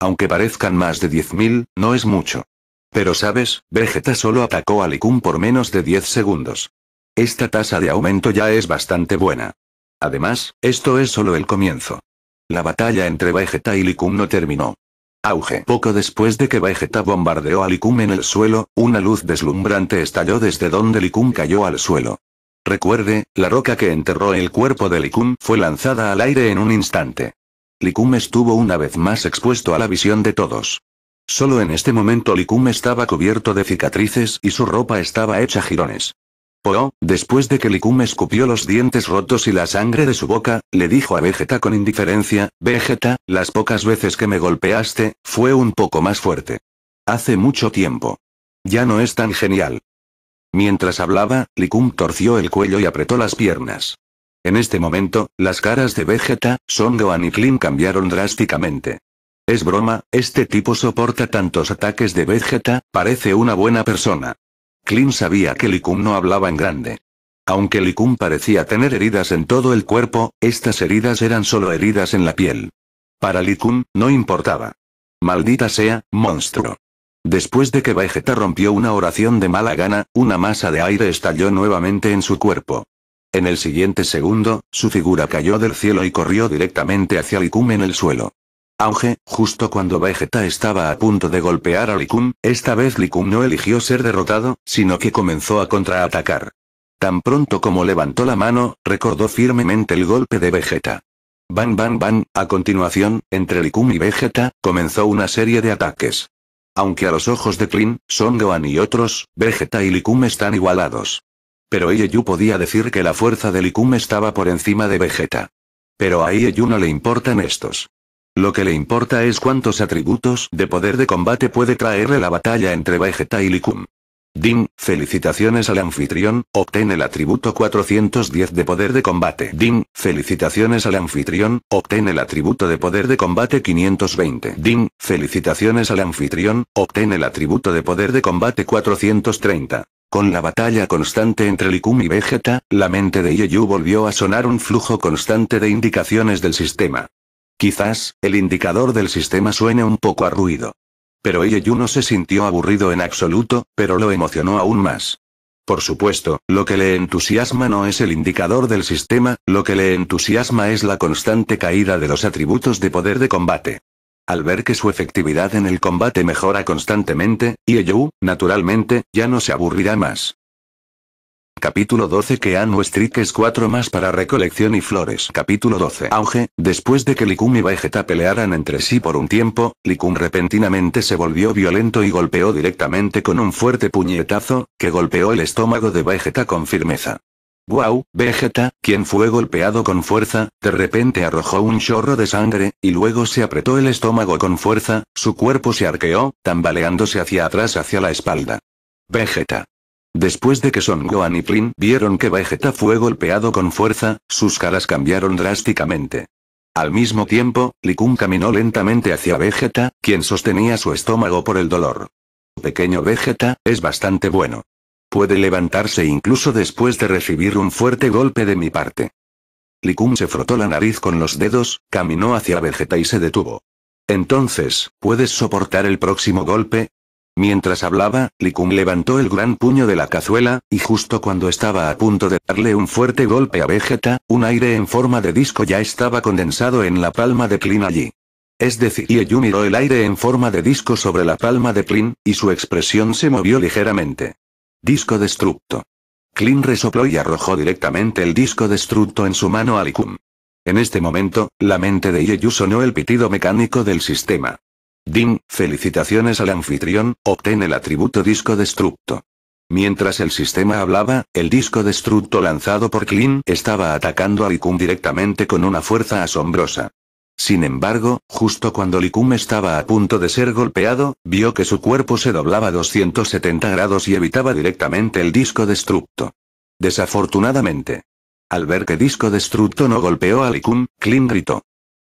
A: Aunque parezcan más de 10.000, no es mucho. Pero sabes, Vegeta solo atacó a Likun por menos de 10 segundos. Esta tasa de aumento ya es bastante buena. Además, esto es solo el comienzo. La batalla entre Vegeta y Likum no terminó. Auge. Poco después de que Vegeta bombardeó a Likum en el suelo, una luz deslumbrante estalló desde donde Likum cayó al suelo. Recuerde, la roca que enterró el cuerpo de Likum fue lanzada al aire en un instante. Likum estuvo una vez más expuesto a la visión de todos. Solo en este momento Likum estaba cubierto de cicatrices y su ropa estaba hecha jirones. Poe, después de que Likum escupió los dientes rotos y la sangre de su boca, le dijo a Vegeta con indiferencia, Vegeta, las pocas veces que me golpeaste, fue un poco más fuerte. Hace mucho tiempo. Ya no es tan genial. Mientras hablaba, Likum torció el cuello y apretó las piernas. En este momento, las caras de Vegeta, Son Gohan y Klim cambiaron drásticamente. Es broma, este tipo soporta tantos ataques de Vegeta, parece una buena persona. Clint sabía que Likum no hablaba en grande. Aunque Likum parecía tener heridas en todo el cuerpo, estas heridas eran solo heridas en la piel. Para Likum no importaba. Maldita sea, monstruo. Después de que Vegeta rompió una oración de mala gana, una masa de aire estalló nuevamente en su cuerpo. En el siguiente segundo, su figura cayó del cielo y corrió directamente hacia Likum en el suelo. Aunque, justo cuando Vegeta estaba a punto de golpear a Likum, esta vez Likum no eligió ser derrotado, sino que comenzó a contraatacar. Tan pronto como levantó la mano, recordó firmemente el golpe de Vegeta. Ban ban ban, a continuación, entre Likum y Vegeta, comenzó una serie de ataques. Aunque a los ojos de Kling, Son y otros, Vegeta y Likum están igualados. Pero Ieyu podía decir que la fuerza de Likum estaba por encima de Vegeta. Pero a Ieyu no le importan estos. Lo que le importa es cuántos atributos de poder de combate puede traerle la batalla entre Vegeta y Likum. Din, felicitaciones al anfitrión, obtén el atributo 410 de poder de combate. Din, felicitaciones al anfitrión, obtén el atributo de poder de combate 520. Din, felicitaciones al anfitrión, obtén el atributo de poder de combate 430. Con la batalla constante entre Likum y Vegeta, la mente de Yeyu volvió a sonar un flujo constante de indicaciones del sistema. Quizás, el indicador del sistema suene un poco a ruido. Pero Ieyu no se sintió aburrido en absoluto, pero lo emocionó aún más. Por supuesto, lo que le entusiasma no es el indicador del sistema, lo que le entusiasma es la constante caída de los atributos de poder de combate. Al ver que su efectividad en el combate mejora constantemente, Ieyu, naturalmente, ya no se aburrirá más. Capítulo 12 Que Anu es 4 más para recolección y flores. Capítulo 12 Auge, después de que Likum y Vegeta pelearan entre sí por un tiempo, Likum repentinamente se volvió violento y golpeó directamente con un fuerte puñetazo, que golpeó el estómago de Vegeta con firmeza. Wow, Vegeta, quien fue golpeado con fuerza, de repente arrojó un chorro de sangre, y luego se apretó el estómago con fuerza, su cuerpo se arqueó, tambaleándose hacia atrás hacia la espalda. Vegeta. Después de que Son Gohan y Krillin vieron que Vegeta fue golpeado con fuerza, sus caras cambiaron drásticamente. Al mismo tiempo, Likum caminó lentamente hacia Vegeta, quien sostenía su estómago por el dolor. Pequeño Vegeta, es bastante bueno. Puede levantarse incluso después de recibir un fuerte golpe de mi parte. Likum se frotó la nariz con los dedos, caminó hacia Vegeta y se detuvo. Entonces, ¿puedes soportar el próximo golpe? Mientras hablaba, Likum levantó el gran puño de la cazuela, y justo cuando estaba a punto de darle un fuerte golpe a Vegeta, un aire en forma de disco ya estaba condensado en la palma de Klin allí. Es decir, Ieyu miró el aire en forma de disco sobre la palma de Klin, y su expresión se movió ligeramente. Disco destructo. Klin resopló y arrojó directamente el disco destructo en su mano a Likum. En este momento, la mente de Ieyu sonó el pitido mecánico del sistema. Ding, felicitaciones al anfitrión, obtén el atributo disco destructo. Mientras el sistema hablaba, el disco destructo lanzado por Clean estaba atacando a Likum directamente con una fuerza asombrosa. Sin embargo, justo cuando Likum estaba a punto de ser golpeado, vio que su cuerpo se doblaba 270 grados y evitaba directamente el disco destructo. Desafortunadamente. Al ver que Disco Destructo no golpeó a Likum, Klin gritó.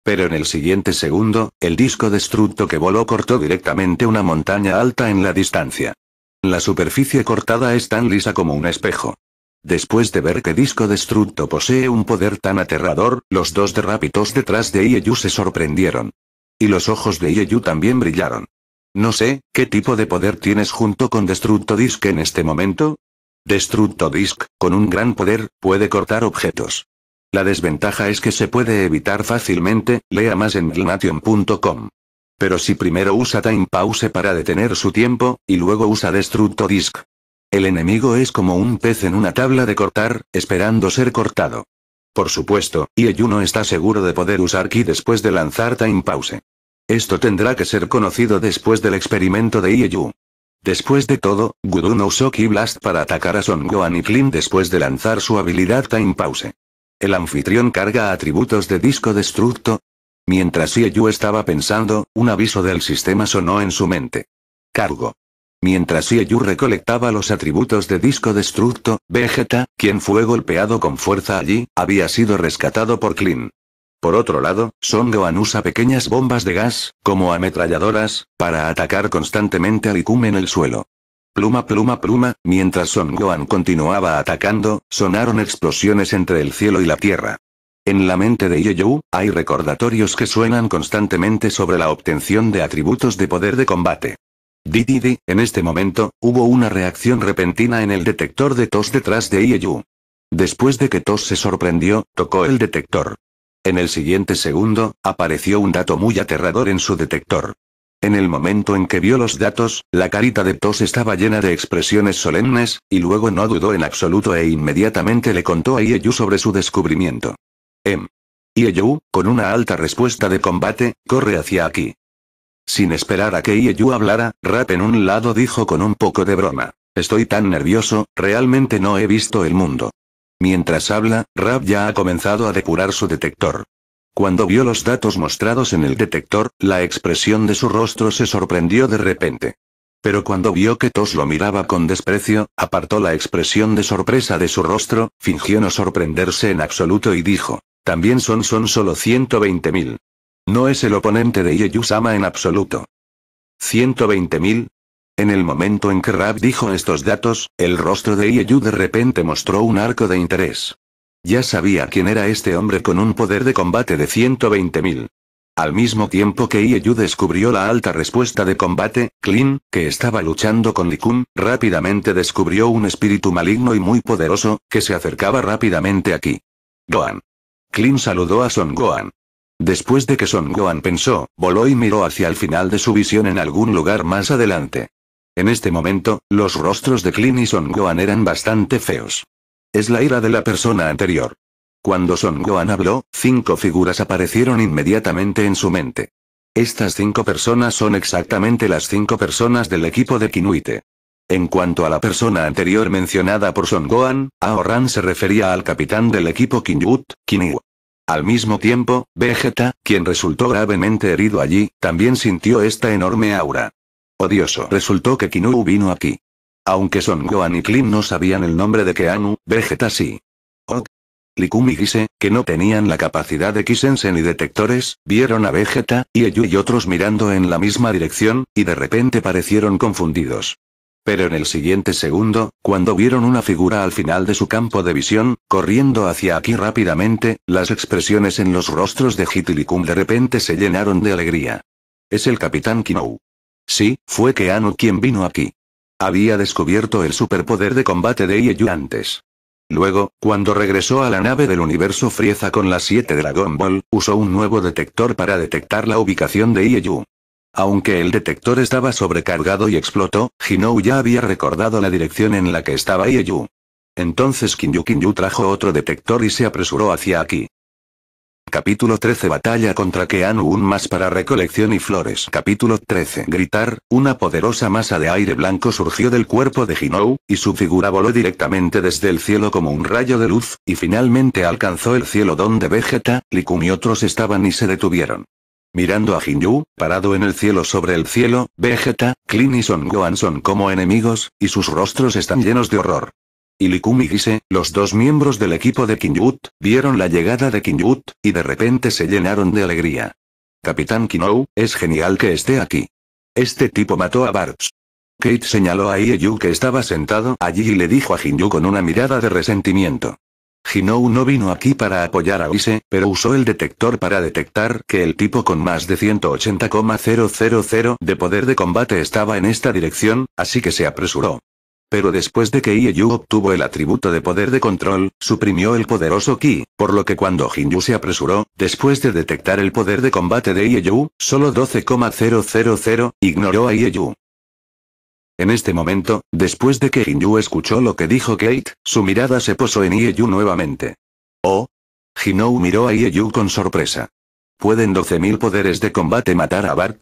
A: Pero en el siguiente segundo, el disco destructo que voló cortó directamente una montaña alta en la distancia. La superficie cortada es tan lisa como un espejo. Después de ver que Disco Destructo posee un poder tan aterrador, los dos derrápitos detrás de Ieyu se sorprendieron. Y los ojos de Ieyu también brillaron. No sé, ¿qué tipo de poder tienes junto con Destructo Disc en este momento? Destructo Disc, con un gran poder, puede cortar objetos. La desventaja es que se puede evitar fácilmente, lea más en glnation.com. Pero si primero usa Time Pause para detener su tiempo, y luego usa Destructo Disk. El enemigo es como un pez en una tabla de cortar, esperando ser cortado. Por supuesto, Ieyu no está seguro de poder usar Ki después de lanzar Time Pause. Esto tendrá que ser conocido después del experimento de Ieyu. Después de todo, Guduno usó Ki Blast para atacar a Son Gohan y Klim después de lanzar su habilidad Time Pause. El anfitrión carga atributos de disco destructo. Mientras Yu estaba pensando, un aviso del sistema sonó en su mente. Cargo. Mientras Yu recolectaba los atributos de disco destructo, Vegeta, quien fue golpeado con fuerza allí, había sido rescatado por Clean. Por otro lado, Son Gohan usa pequeñas bombas de gas, como ametralladoras, para atacar constantemente a Likum en el suelo. Pluma pluma pluma, mientras Son Gohan continuaba atacando, sonaron explosiones entre el cielo y la tierra. En la mente de Yu, hay recordatorios que suenan constantemente sobre la obtención de atributos de poder de combate. Didi. en este momento, hubo una reacción repentina en el detector de tos detrás de Yu. Después de que Tos se sorprendió, tocó el detector. En el siguiente segundo, apareció un dato muy aterrador en su detector. En el momento en que vio los datos, la carita de Tos estaba llena de expresiones solemnes, y luego no dudó en absoluto e inmediatamente le contó a Ieyu sobre su descubrimiento. Em. Ieyu, con una alta respuesta de combate, corre hacia aquí. Sin esperar a que Ieyu hablara, Rap en un lado dijo con un poco de broma. Estoy tan nervioso, realmente no he visto el mundo. Mientras habla, Rap ya ha comenzado a depurar su detector. Cuando vio los datos mostrados en el detector, la expresión de su rostro se sorprendió de repente. Pero cuando vio que Tos lo miraba con desprecio, apartó la expresión de sorpresa de su rostro, fingió no sorprenderse en absoluto y dijo, también son son solo 120.000. No es el oponente de Sama en absoluto. ¿120.000? En el momento en que Rab dijo estos datos, el rostro de Ieyu de repente mostró un arco de interés. Ya sabía quién era este hombre con un poder de combate de 120.000. Al mismo tiempo que Ieyu descubrió la alta respuesta de combate, Klin, que estaba luchando con Likun, rápidamente descubrió un espíritu maligno y muy poderoso, que se acercaba rápidamente aquí. Gohan. Klin saludó a Son Gohan. Después de que Son Gohan pensó, voló y miró hacia el final de su visión en algún lugar más adelante. En este momento, los rostros de Klin y Son Gohan eran bastante feos. Es la ira de la persona anterior. Cuando Son Gohan habló, cinco figuras aparecieron inmediatamente en su mente. Estas cinco personas son exactamente las cinco personas del equipo de Kinuite. En cuanto a la persona anterior mencionada por Son Gohan, Aoran se refería al capitán del equipo Kinyut, Kiniu. Al mismo tiempo, Vegeta, quien resultó gravemente herido allí, también sintió esta enorme aura. Odioso resultó que Kinu vino aquí. Aunque Son Gohan y Klim no sabían el nombre de Keanu, Vegeta sí. Oh. Likumi dice, que no tenían la capacidad de Kisense ni detectores, vieron a Vegeta, y Eyu y otros mirando en la misma dirección, y de repente parecieron confundidos. Pero en el siguiente segundo, cuando vieron una figura al final de su campo de visión, corriendo hacia aquí rápidamente, las expresiones en los rostros de y Hitilikum de repente se llenaron de alegría. Es el capitán Kinou. Sí, fue Keanu quien vino aquí. Había descubierto el superpoder de combate de Ieyu antes. Luego, cuando regresó a la nave del universo Frieza con las 7 Dragon Ball, usó un nuevo detector para detectar la ubicación de Ieyu. Aunque el detector estaba sobrecargado y explotó, Hinou ya había recordado la dirección en la que estaba Ieyu. Entonces Kinyu Kinyu trajo otro detector y se apresuró hacia aquí. Capítulo 13 Batalla contra Keanu Un más para recolección y flores Capítulo 13 Gritar, una poderosa masa de aire blanco surgió del cuerpo de Hinou, y su figura voló directamente desde el cielo como un rayo de luz, y finalmente alcanzó el cielo donde Vegeta, Likun y otros estaban y se detuvieron. Mirando a Hinyu, parado en el cielo sobre el cielo, Vegeta, Klin y Son Gohan son como enemigos, y sus rostros están llenos de horror y Likumi los dos miembros del equipo de Kinyut, vieron la llegada de Kinyut, y de repente se llenaron de alegría. Capitán Kinou, es genial que esté aquí. Este tipo mató a Bartz. Kate señaló a Ieyu que estaba sentado allí y le dijo a Jinyu con una mirada de resentimiento. Jinou no vino aquí para apoyar a Ise, pero usó el detector para detectar que el tipo con más de 180,000 de poder de combate estaba en esta dirección, así que se apresuró. Pero después de que Ieyu obtuvo el atributo de poder de control, suprimió el poderoso Ki, por lo que cuando Jinyu se apresuró, después de detectar el poder de combate de Ieyu, solo 12,000, ignoró a Ieyu. En este momento, después de que Jinyu escuchó lo que dijo Kate, su mirada se posó en Ieyu nuevamente. Oh. Jinou miró a Ieyu con sorpresa. ¿Pueden 12.000 poderes de combate matar a Bart?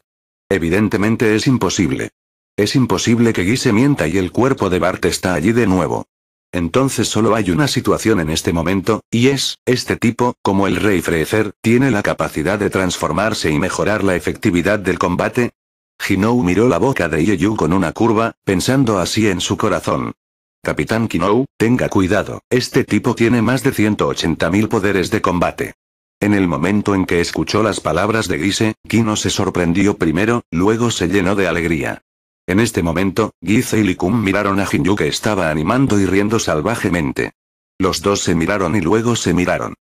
A: Evidentemente es imposible. Es imposible que Guise mienta y el cuerpo de Bart está allí de nuevo. Entonces solo hay una situación en este momento, y es, este tipo, como el rey Frecer, tiene la capacidad de transformarse y mejorar la efectividad del combate. Hinou miró la boca de Yeyu con una curva, pensando así en su corazón. Capitán Kinou, tenga cuidado, este tipo tiene más de 180.000 poderes de combate. En el momento en que escuchó las palabras de Guise, Kino se sorprendió primero, luego se llenó de alegría. En este momento, giza y Likum miraron a Jinju que estaba animando y riendo salvajemente. Los dos se miraron y luego se miraron.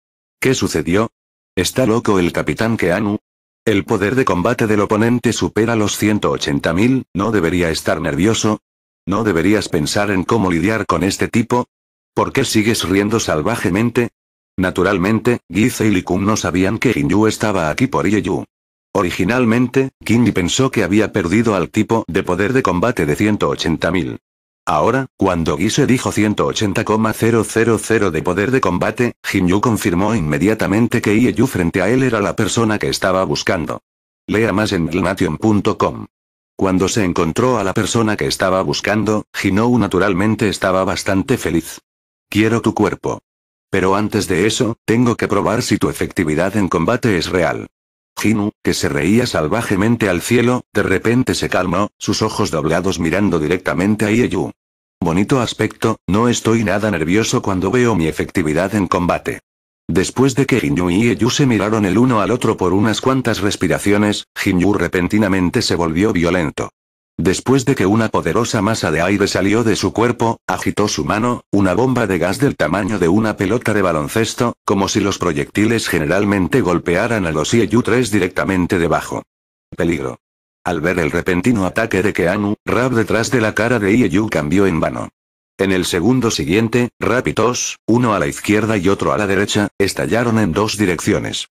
A: ¿Qué sucedió? ¿Está loco el capitán Keanu? El poder de combate del oponente supera los 180.000, ¿no debería estar nervioso? ¿No deberías pensar en cómo lidiar con este tipo? ¿Por qué sigues riendo salvajemente? Naturalmente, giza y Likum no sabían que Jinyu estaba aquí por Yeyu. Originalmente, Kimi pensó que había perdido al tipo de poder de combate de 180.000. Ahora, cuando Gise dijo 180,000 de poder de combate, Jinyu confirmó inmediatamente que Ieyu frente a él era la persona que estaba buscando. Lea más en glnation.com. Cuando se encontró a la persona que estaba buscando, Jinou naturalmente estaba bastante feliz. Quiero tu cuerpo. Pero antes de eso, tengo que probar si tu efectividad en combate es real. Jinu, que se reía salvajemente al cielo, de repente se calmó, sus ojos doblados mirando directamente a Ieyu. Bonito aspecto, no estoy nada nervioso cuando veo mi efectividad en combate. Después de que Jinyu y Ieyu se miraron el uno al otro por unas cuantas respiraciones, Jinyu repentinamente se volvió violento. Después de que una poderosa masa de aire salió de su cuerpo, agitó su mano, una bomba de gas del tamaño de una pelota de baloncesto, como si los proyectiles generalmente golpearan a los IEU-3 directamente debajo. Peligro. Al ver el repentino ataque de Keanu, Rap detrás de la cara de IEU cambió en vano. En el segundo siguiente, Rapitos, uno a la izquierda y otro a la derecha, estallaron en dos direcciones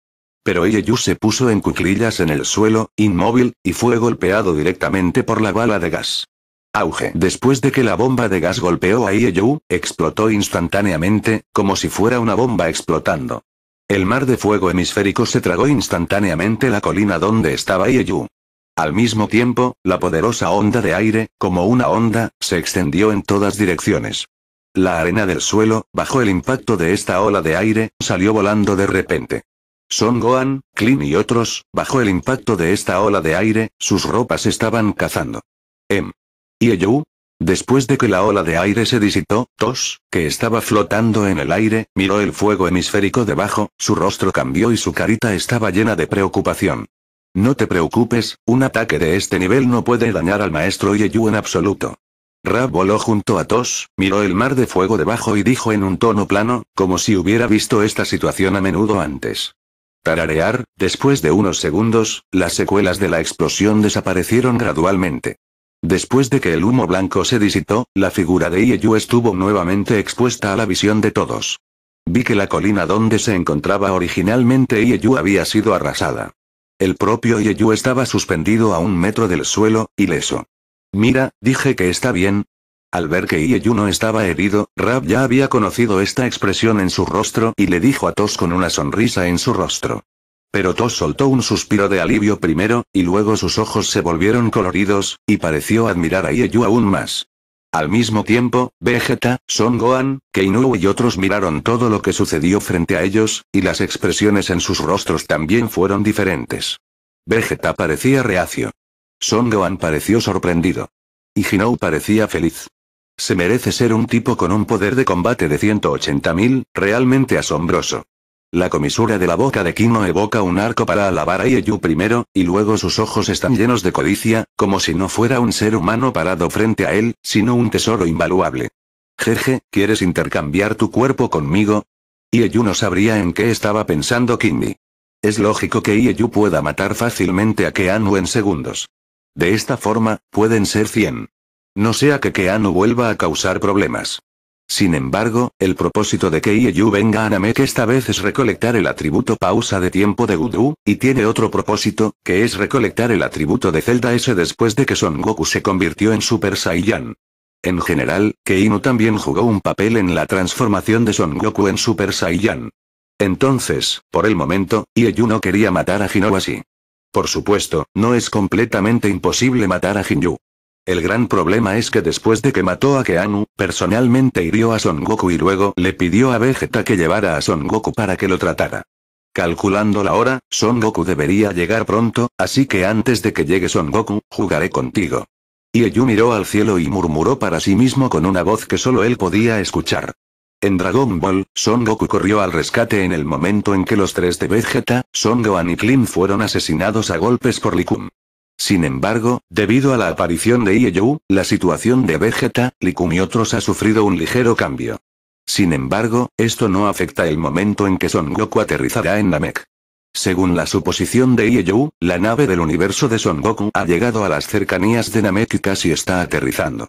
A: pero Ieyu se puso en cuclillas en el suelo, inmóvil, y fue golpeado directamente por la bala de gas. Auge. Después de que la bomba de gas golpeó a Ieyu, explotó instantáneamente, como si fuera una bomba explotando. El mar de fuego hemisférico se tragó instantáneamente la colina donde estaba Ieyu. Al mismo tiempo, la poderosa onda de aire, como una onda, se extendió en todas direcciones. La arena del suelo, bajo el impacto de esta ola de aire, salió volando de repente. Son Gohan, Klin y otros, bajo el impacto de esta ola de aire, sus ropas estaban cazando. Em. ¿Y Después de que la ola de aire se disipó, Tos, que estaba flotando en el aire, miró el fuego hemisférico debajo, su rostro cambió y su carita estaba llena de preocupación. No te preocupes, un ataque de este nivel no puede dañar al maestro Yeyu en absoluto. Ra voló junto a Tos, miró el mar de fuego debajo y dijo en un tono plano, como si hubiera visto esta situación a menudo antes arear después de unos segundos, las secuelas de la explosión desaparecieron gradualmente. Después de que el humo blanco se disipó, la figura de Ieyu estuvo nuevamente expuesta a la visión de todos. Vi que la colina donde se encontraba originalmente Ieyu había sido arrasada. El propio Ieyu estaba suspendido a un metro del suelo, ileso. Mira, dije que está bien, al ver que Ieyu no estaba herido, Rab ya había conocido esta expresión en su rostro y le dijo a Tos con una sonrisa en su rostro. Pero Tos soltó un suspiro de alivio primero, y luego sus ojos se volvieron coloridos, y pareció admirar a Ieyu aún más. Al mismo tiempo, Vegeta, Son Gohan, Keinu y otros miraron todo lo que sucedió frente a ellos, y las expresiones en sus rostros también fueron diferentes. Vegeta parecía reacio. Son Gohan pareció sorprendido. Y Ginou parecía feliz. Se merece ser un tipo con un poder de combate de 180.000, realmente asombroso. La comisura de la boca de Kino evoca un arco para alabar a Ieyu primero, y luego sus ojos están llenos de codicia, como si no fuera un ser humano parado frente a él, sino un tesoro invaluable. Jeje, ¿quieres intercambiar tu cuerpo conmigo? Ieyu no sabría en qué estaba pensando Kimi. Es lógico que Ieyu pueda matar fácilmente a Keanu en segundos. De esta forma, pueden ser 100. No sea que Keanu vuelva a causar problemas. Sin embargo, el propósito de que Ieyu venga a Namek esta vez es recolectar el atributo pausa de tiempo de gudú y tiene otro propósito, que es recolectar el atributo de Zelda S después de que Son Goku se convirtió en Super Saiyan. En general, Keino también jugó un papel en la transformación de Son Goku en Super Saiyan. Entonces, por el momento, Ieyu no quería matar a así. Por supuesto, no es completamente imposible matar a Hinyu. El gran problema es que después de que mató a Keanu, personalmente hirió a Son Goku y luego le pidió a Vegeta que llevara a Son Goku para que lo tratara. Calculando la hora, Son Goku debería llegar pronto, así que antes de que llegue Son Goku, jugaré contigo. Ieyu miró al cielo y murmuró para sí mismo con una voz que solo él podía escuchar. En Dragon Ball, Son Goku corrió al rescate en el momento en que los tres de Vegeta, Son Gohan y Klim fueron asesinados a golpes por Likum. Sin embargo, debido a la aparición de Ieyu, la situación de Vegeta, Likum y otros ha sufrido un ligero cambio. Sin embargo, esto no afecta el momento en que Son Goku aterrizará en Namek. Según la suposición de Ieyu, la nave del universo de Son Goku ha llegado a las cercanías de Namek y casi está aterrizando.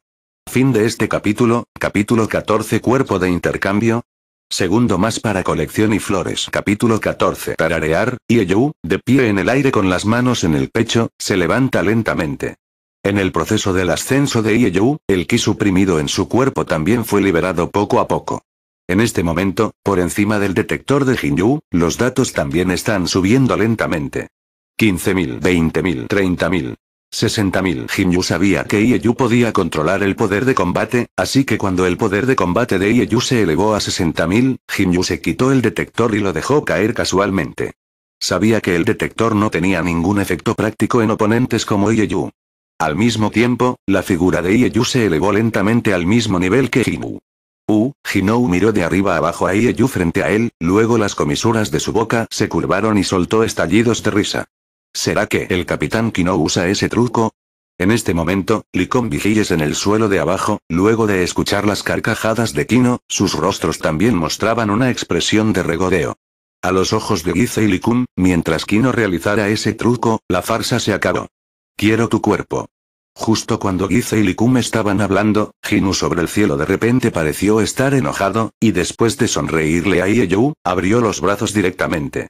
A: Fin de este capítulo, capítulo 14 Cuerpo de intercambio, Segundo más para colección y flores. Capítulo 14. Tararear, y de pie en el aire con las manos en el pecho, se levanta lentamente. En el proceso del ascenso de Ieyu, el ki suprimido en su cuerpo también fue liberado poco a poco. En este momento, por encima del detector de Jinju, los datos también están subiendo lentamente. 15.000, 20.000, 30.000. 60.000 Jinyu sabía que Ieyu podía controlar el poder de combate, así que cuando el poder de combate de Ieyu se elevó a 60.000, Jinyu se quitó el detector y lo dejó caer casualmente. Sabía que el detector no tenía ningún efecto práctico en oponentes como Ieyu. Al mismo tiempo, la figura de Ieyu se elevó lentamente al mismo nivel que Jinyu. U, Jinou miró de arriba abajo a Ieyu frente a él, luego las comisuras de su boca se curvaron y soltó estallidos de risa. ¿Será que el capitán Kino usa ese truco? En este momento, Licon vigiles en el suelo de abajo, luego de escuchar las carcajadas de Kino, sus rostros también mostraban una expresión de regodeo. A los ojos de Giza y Likum, mientras Kino realizara ese truco, la farsa se acabó. Quiero tu cuerpo. Justo cuando Giza y Likum estaban hablando, Ginu sobre el cielo de repente pareció estar enojado, y después de sonreírle a Ieyu, abrió los brazos directamente.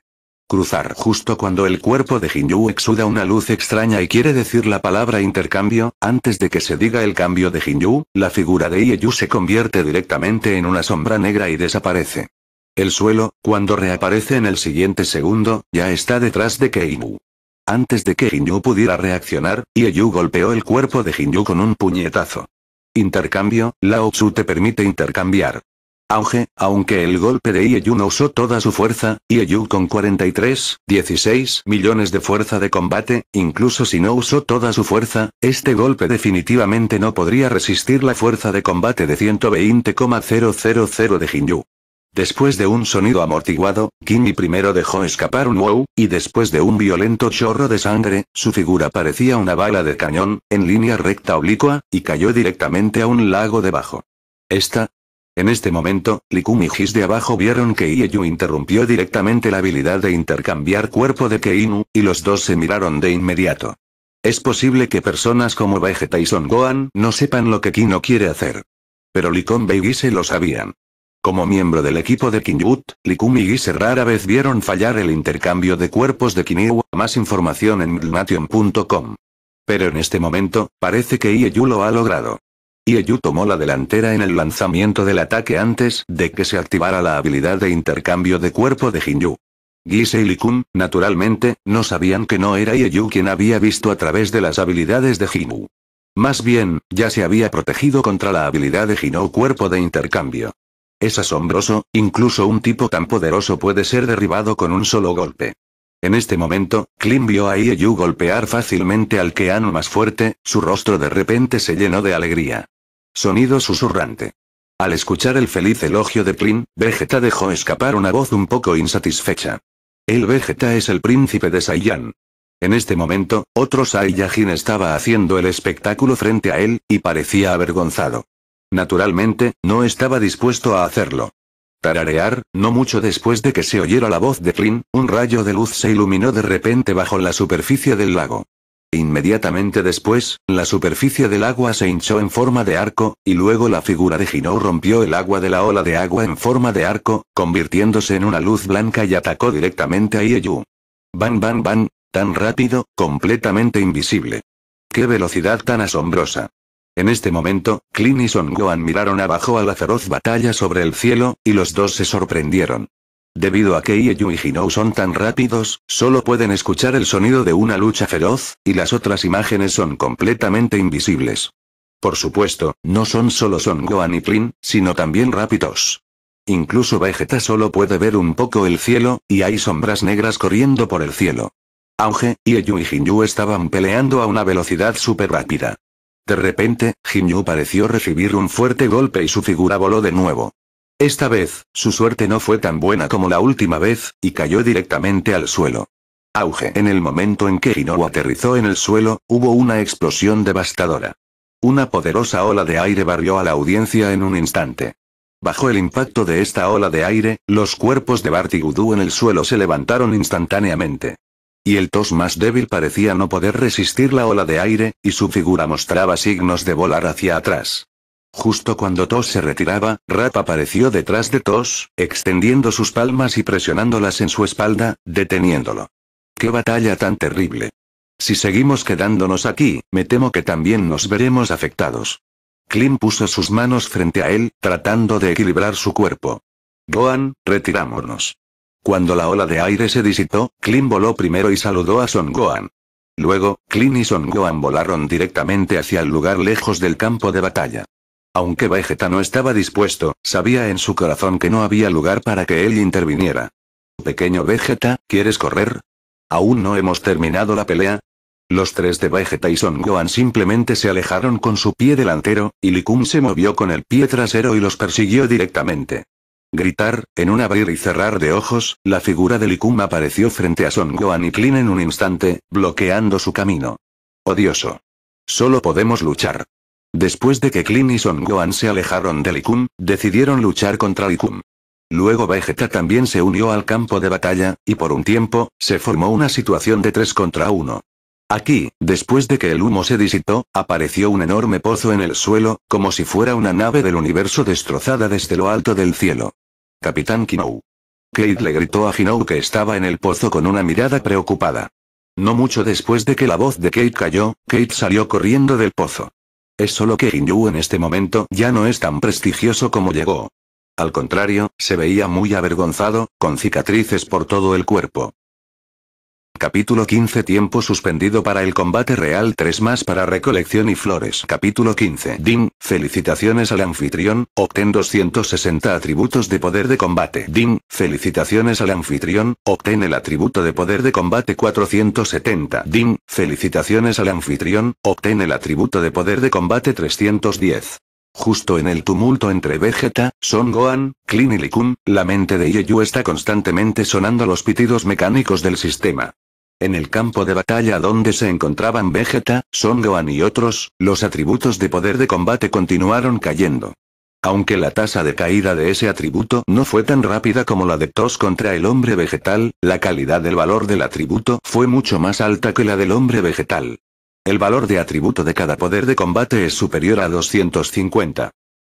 A: Cruzar justo cuando el cuerpo de Jinyu exuda una luz extraña y quiere decir la palabra intercambio, antes de que se diga el cambio de Jinyu, la figura de Ieyu se convierte directamente en una sombra negra y desaparece. El suelo, cuando reaparece en el siguiente segundo, ya está detrás de Keimu. Antes de que Jinyu pudiera reaccionar, Ieyu golpeó el cuerpo de Jinyu con un puñetazo. Intercambio, Lao Tzu te permite intercambiar auge, aunque el golpe de Ieyu no usó toda su fuerza, Ieyu con 43,16 millones de fuerza de combate, incluso si no usó toda su fuerza, este golpe definitivamente no podría resistir la fuerza de combate de 120,000 de Jinju. Después de un sonido amortiguado, Kimi primero dejó escapar un wow, y después de un violento chorro de sangre, su figura parecía una bala de cañón, en línea recta oblicua, y cayó directamente a un lago debajo. Esta, en este momento, Likumi y Gis de abajo vieron que Ieyu interrumpió directamente la habilidad de intercambiar cuerpo de Keinu, y los dos se miraron de inmediato. Es posible que personas como Vegeta y Son Gohan no sepan lo que Kino quiere hacer. Pero Likum y Gise lo sabían. Como miembro del equipo de Kinyut, Likumi y rara vez vieron fallar el intercambio de cuerpos de Kinyu. Más información en mlnation.com. Pero en este momento, parece que Ieyu lo ha logrado. Ieyu tomó la delantera en el lanzamiento del ataque antes de que se activara la habilidad de intercambio de cuerpo de Jinyu. Gise y Likun, naturalmente, no sabían que no era Ieyu quien había visto a través de las habilidades de Jinyu. Más bien, ya se había protegido contra la habilidad de Jinou cuerpo de intercambio. Es asombroso, incluso un tipo tan poderoso puede ser derribado con un solo golpe. En este momento, Klim vio a Ieyu golpear fácilmente al Keanu más fuerte, su rostro de repente se llenó de alegría. Sonido susurrante. Al escuchar el feliz elogio de Plin, Vegeta dejó escapar una voz un poco insatisfecha. El Vegeta es el príncipe de Saiyan. En este momento, otro Saiyajin estaba haciendo el espectáculo frente a él, y parecía avergonzado. Naturalmente, no estaba dispuesto a hacerlo. Tararear, no mucho después de que se oyera la voz de Plin, un rayo de luz se iluminó de repente bajo la superficie del lago. Inmediatamente después, la superficie del agua se hinchó en forma de arco, y luego la figura de Hino rompió el agua de la ola de agua en forma de arco, convirtiéndose en una luz blanca y atacó directamente a Ieyu. Van, ban, van, tan rápido, completamente invisible. ¡Qué velocidad tan asombrosa! En este momento, Klin y Son Gohan miraron abajo a la feroz batalla sobre el cielo, y los dos se sorprendieron. Debido a que Ieyu y Hinou son tan rápidos, solo pueden escuchar el sonido de una lucha feroz, y las otras imágenes son completamente invisibles. Por supuesto, no son solo Son Gohan y Plin, sino también Rápidos. Incluso Vegeta solo puede ver un poco el cielo, y hay sombras negras corriendo por el cielo. Auge, Ieyu y hinou estaban peleando a una velocidad súper rápida. De repente, yung-hinou pareció recibir un fuerte golpe y su figura voló de nuevo. Esta vez, su suerte no fue tan buena como la última vez, y cayó directamente al suelo. Auge. En el momento en que Hinou aterrizó en el suelo, hubo una explosión devastadora. Una poderosa ola de aire barrió a la audiencia en un instante. Bajo el impacto de esta ola de aire, los cuerpos de Barty en el suelo se levantaron instantáneamente. Y el tos más débil parecía no poder resistir la ola de aire, y su figura mostraba signos de volar hacia atrás. Justo cuando Tos se retiraba, Rap apareció detrás de Tos, extendiendo sus palmas y presionándolas en su espalda, deteniéndolo. ¡Qué batalla tan terrible! Si seguimos quedándonos aquí, me temo que también nos veremos afectados. Klim puso sus manos frente a él, tratando de equilibrar su cuerpo. Gohan, retirámonos. Cuando la ola de aire se disipó, Klim voló primero y saludó a Son Gohan. Luego, Klim y Son Goan volaron directamente hacia el lugar lejos del campo de batalla. Aunque Vegeta no estaba dispuesto, sabía en su corazón que no había lugar para que él interviniera. Pequeño Vegeta, ¿quieres correr? ¿Aún no hemos terminado la pelea? Los tres de Vegeta y Son Gohan simplemente se alejaron con su pie delantero, y Likum se movió con el pie trasero y los persiguió directamente. Gritar, en un abrir y cerrar de ojos, la figura de Likum apareció frente a Son Gohan y Klin en un instante, bloqueando su camino. Odioso. Solo podemos luchar. Después de que Klin y Son Gohan se alejaron de Likun, decidieron luchar contra Likun. Luego Vegeta también se unió al campo de batalla, y por un tiempo, se formó una situación de tres contra uno. Aquí, después de que el humo se disipó, apareció un enorme pozo en el suelo, como si fuera una nave del universo destrozada desde lo alto del cielo. Capitán Kinou. Kate le gritó a Hinou que estaba en el pozo con una mirada preocupada. No mucho después de que la voz de Kate cayó, Kate salió corriendo del pozo. Es solo que Ginyu en este momento ya no es tan prestigioso como llegó. Al contrario, se veía muy avergonzado, con cicatrices por todo el cuerpo. Capítulo 15 Tiempo suspendido para el combate real 3 más para recolección y flores Capítulo 15 Dim, felicitaciones al anfitrión, obtén 260 atributos de poder de combate Dim, felicitaciones al anfitrión, obtén el atributo de poder de combate 470 Dim, felicitaciones al anfitrión, obtén el atributo de poder de combate 310 Justo en el tumulto entre Vegeta, Son Gohan, Clean y Likun, la mente de Yeyu está constantemente sonando los pitidos mecánicos del sistema. En el campo de batalla donde se encontraban Vegeta, Son Gohan y otros, los atributos de poder de combate continuaron cayendo. Aunque la tasa de caída de ese atributo no fue tan rápida como la de Tos contra el hombre vegetal, la calidad del valor del atributo fue mucho más alta que la del hombre vegetal. El valor de atributo de cada poder de combate es superior a 250.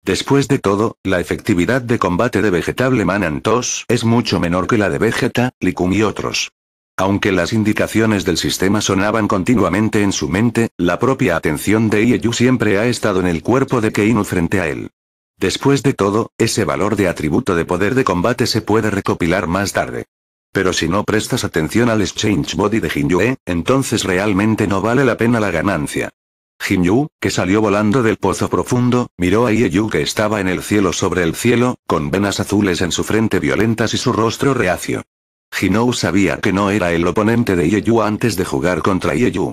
A: Después de todo, la efectividad de combate de vegetable Man Tos es mucho menor que la de Vegeta, Likum y otros. Aunque las indicaciones del sistema sonaban continuamente en su mente, la propia atención de Ieyu siempre ha estado en el cuerpo de Keinu frente a él. Después de todo, ese valor de atributo de poder de combate se puede recopilar más tarde. Pero si no prestas atención al exchange body de Jinju, entonces realmente no vale la pena la ganancia. Jinyu, que salió volando del pozo profundo, miró a Ieyu que estaba en el cielo sobre el cielo, con venas azules en su frente violentas y su rostro reacio. Jinou sabía que no era el oponente de Yeyu antes de jugar contra Yeyu.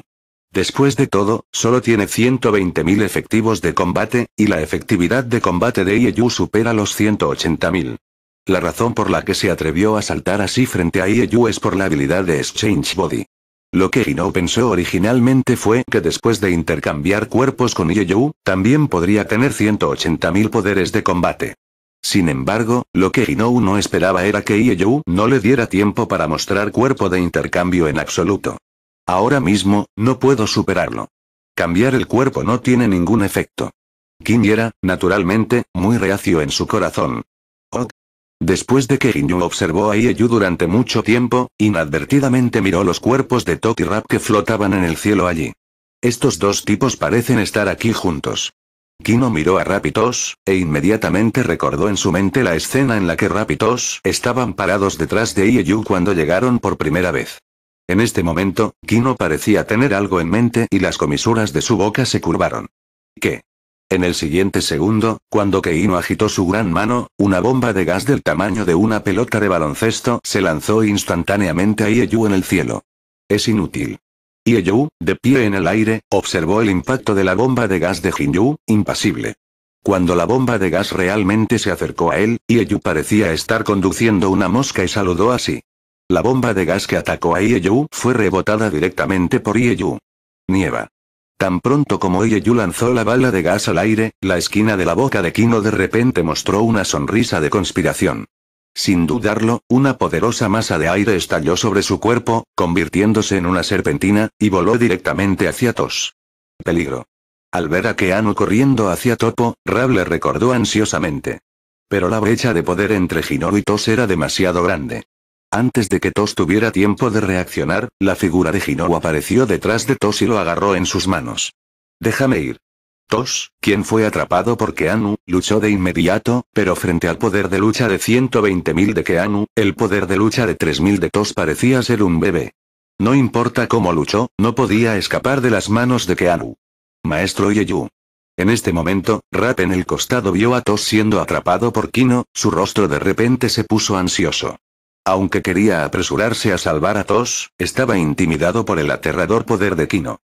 A: Después de todo, solo tiene 120.000 efectivos de combate, y la efectividad de combate de Ieju supera los 180.000. La razón por la que se atrevió a saltar así frente a Ieju es por la habilidad de Exchange Body. Lo que Hino pensó originalmente fue que después de intercambiar cuerpos con Ieju, también podría tener 180.000 poderes de combate. Sin embargo, lo que Inou no esperaba era que Ieyu no le diera tiempo para mostrar cuerpo de intercambio en absoluto. Ahora mismo, no puedo superarlo. Cambiar el cuerpo no tiene ningún efecto. Kim era, naturalmente, muy reacio en su corazón. Después de que Ginyu observó a Ieyu durante mucho tiempo, inadvertidamente miró los cuerpos de Tok y Rap que flotaban en el cielo allí. Estos dos tipos parecen estar aquí juntos. Kino miró a Rapitos, e inmediatamente recordó en su mente la escena en la que Rapitos estaban parados detrás de Ieyu cuando llegaron por primera vez. En este momento, Kino parecía tener algo en mente y las comisuras de su boca se curvaron. ¿Qué? En el siguiente segundo, cuando Keino agitó su gran mano, una bomba de gas del tamaño de una pelota de baloncesto se lanzó instantáneamente a Ieyu en el cielo. Es inútil. Ieyu, de pie en el aire, observó el impacto de la bomba de gas de Yu, impasible. Cuando la bomba de gas realmente se acercó a él, Ieyu parecía estar conduciendo una mosca y saludó así. La bomba de gas que atacó a Ieyu fue rebotada directamente por Ieyu. Nieva. Tan pronto como Ieyu lanzó la bala de gas al aire, la esquina de la boca de Kino de repente mostró una sonrisa de conspiración. Sin dudarlo, una poderosa masa de aire estalló sobre su cuerpo, convirtiéndose en una serpentina, y voló directamente hacia Tos. Peligro. Al ver a Keanu corriendo hacia Topo, Rab le recordó ansiosamente. Pero la brecha de poder entre Ginoru y Tos era demasiado grande. Antes de que Tos tuviera tiempo de reaccionar, la figura de Ginoru apareció detrás de Tos y lo agarró en sus manos. Déjame ir. Tos, quien fue atrapado por Keanu, luchó de inmediato, pero frente al poder de lucha de 120.000 de Keanu, el poder de lucha de 3.000 de Tos parecía ser un bebé. No importa cómo luchó, no podía escapar de las manos de Keanu. Maestro Yeyu. En este momento, Rap en el costado vio a Tos siendo atrapado por Kino, su rostro de repente se puso ansioso. Aunque quería apresurarse a salvar a Tos, estaba intimidado por el aterrador poder de Kino.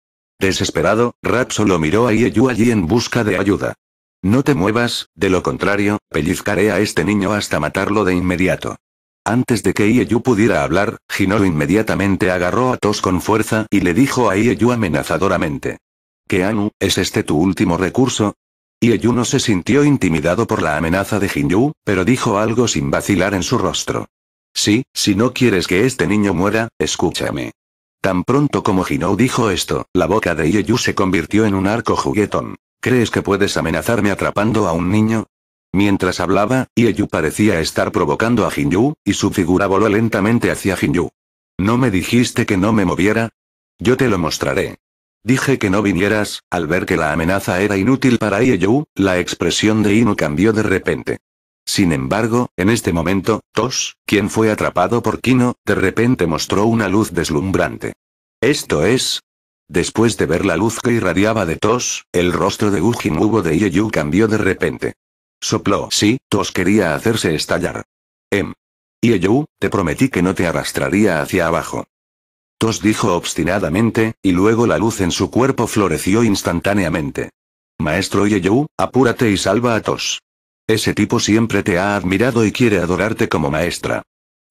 A: Desesperado, Rap solo miró a Ieyu allí en busca de ayuda. No te muevas, de lo contrario, pellizcaré a este niño hasta matarlo de inmediato. Antes de que Ieyu pudiera hablar, Jinoru inmediatamente agarró a Tos con fuerza y le dijo a Ieyu amenazadoramente. Anu ¿es este tu último recurso? Ieyu no se sintió intimidado por la amenaza de Jinyu, pero dijo algo sin vacilar en su rostro. Sí, si no quieres que este niño muera, escúchame. Tan pronto como Hinou dijo esto, la boca de Ieyu se convirtió en un arco juguetón. ¿Crees que puedes amenazarme atrapando a un niño? Mientras hablaba, Ieyu parecía estar provocando a Hinyu, y su figura voló lentamente hacia Hinyu. ¿No me dijiste que no me moviera? Yo te lo mostraré. Dije que no vinieras, al ver que la amenaza era inútil para Ieyu, la expresión de Inu cambió de repente. Sin embargo, en este momento, Tos, quien fue atrapado por Kino, de repente mostró una luz deslumbrante. Esto es... Después de ver la luz que irradiaba de Tos, el rostro de Ujin Hugo de Ieyu cambió de repente. Sopló. Sí, Tos quería hacerse estallar. Em. Ieyu, te prometí que no te arrastraría hacia abajo. Tos dijo obstinadamente, y luego la luz en su cuerpo floreció instantáneamente. Maestro Ieyu, apúrate y salva a Tos. Ese tipo siempre te ha admirado y quiere adorarte como maestra.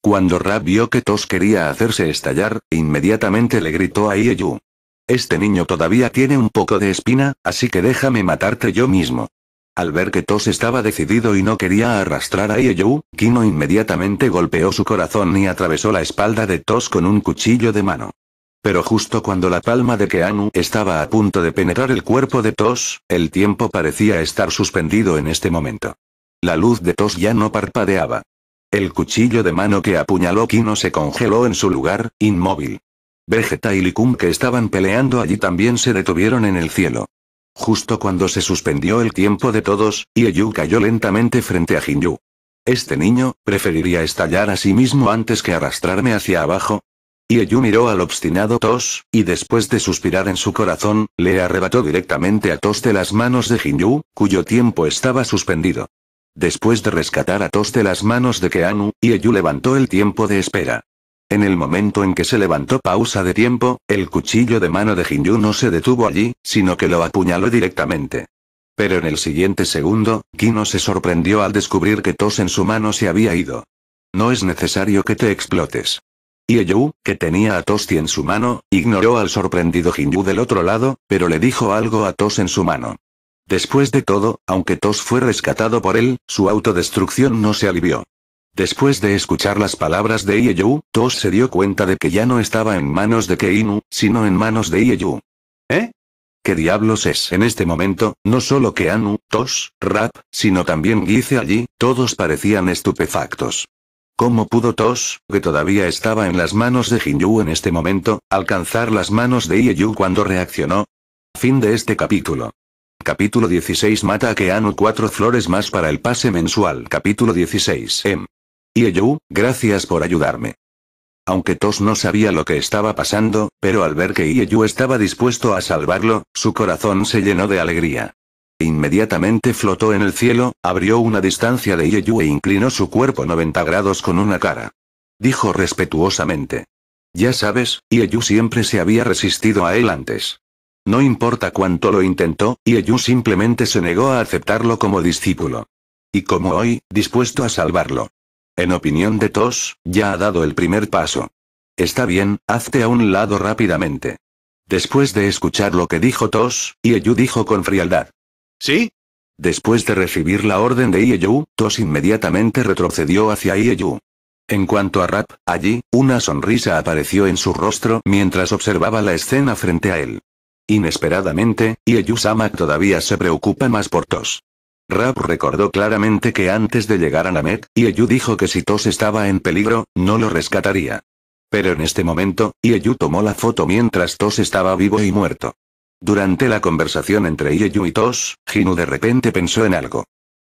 A: Cuando Rab vio que Tos quería hacerse estallar, inmediatamente le gritó a Ieyu. Este niño todavía tiene un poco de espina, así que déjame matarte yo mismo. Al ver que Tos estaba decidido y no quería arrastrar a Ieyu, Kino inmediatamente golpeó su corazón y atravesó la espalda de Tos con un cuchillo de mano. Pero justo cuando la palma de Keanu estaba a punto de penetrar el cuerpo de Tos, el tiempo parecía estar suspendido en este momento. La luz de Tos ya no parpadeaba. El cuchillo de mano que apuñaló Kino se congeló en su lugar, inmóvil. Vegeta y Likum que estaban peleando allí también se detuvieron en el cielo. Justo cuando se suspendió el tiempo de todos, Ieyu cayó lentamente frente a Jinyu. Este niño, preferiría estallar a sí mismo antes que arrastrarme hacia abajo, y miró al obstinado Tos, y después de suspirar en su corazón, le arrebató directamente a Tos de las manos de Jinju, cuyo tiempo estaba suspendido. Después de rescatar a Tos de las manos de Keanu, Ieyu levantó el tiempo de espera. En el momento en que se levantó pausa de tiempo, el cuchillo de mano de Jinyu no se detuvo allí, sino que lo apuñaló directamente. Pero en el siguiente segundo, Kino se sorprendió al descubrir que Tos en su mano se había ido. No es necesario que te explotes. Ieyu, que tenía a Tosti en su mano, ignoró al sorprendido Jinju del otro lado, pero le dijo algo a Tos en su mano. Después de todo, aunque Tos fue rescatado por él, su autodestrucción no se alivió. Después de escuchar las palabras de Ieyu, Tos se dio cuenta de que ya no estaba en manos de Keinu, sino en manos de Ieyu. ¿Eh? ¿Qué diablos es en este momento? No solo Keanu, Anu, Tos, Rap, sino también Gize allí, todos parecían estupefactos. ¿Cómo pudo Tos, que todavía estaba en las manos de Jinju en este momento, alcanzar las manos de Ieyu cuando reaccionó? Fin de este capítulo. Capítulo 16 Mata a Keanu cuatro flores más para el pase mensual Capítulo 16 M. Ieyu, gracias por ayudarme. Aunque Tos no sabía lo que estaba pasando, pero al ver que Ieyu estaba dispuesto a salvarlo, su corazón se llenó de alegría. Inmediatamente flotó en el cielo, abrió una distancia de Yeyu e inclinó su cuerpo 90 grados con una cara. Dijo respetuosamente. Ya sabes, Yeyu siempre se había resistido a él antes. No importa cuánto lo intentó, Yeyu simplemente se negó a aceptarlo como discípulo. Y como hoy, dispuesto a salvarlo. En opinión de Tos, ya ha dado el primer paso. Está bien, hazte a un lado rápidamente. Después de escuchar lo que dijo Tos, Yeyu dijo con frialdad. ¿Sí? Después de recibir la orden de Ieyu, Tos inmediatamente retrocedió hacia Ieyu. En cuanto a Rap, allí, una sonrisa apareció en su rostro mientras observaba la escena frente a él. Inesperadamente, Ieyu-sama todavía se preocupa más por Tos. Rap recordó claramente que antes de llegar a Namek, Ieyu dijo que si Tos estaba en peligro, no lo rescataría. Pero en este momento, Ieyu tomó la foto mientras Tos estaba vivo y muerto. Durante la conversación entre Ieyu y Tos, Hinu de repente pensó en algo.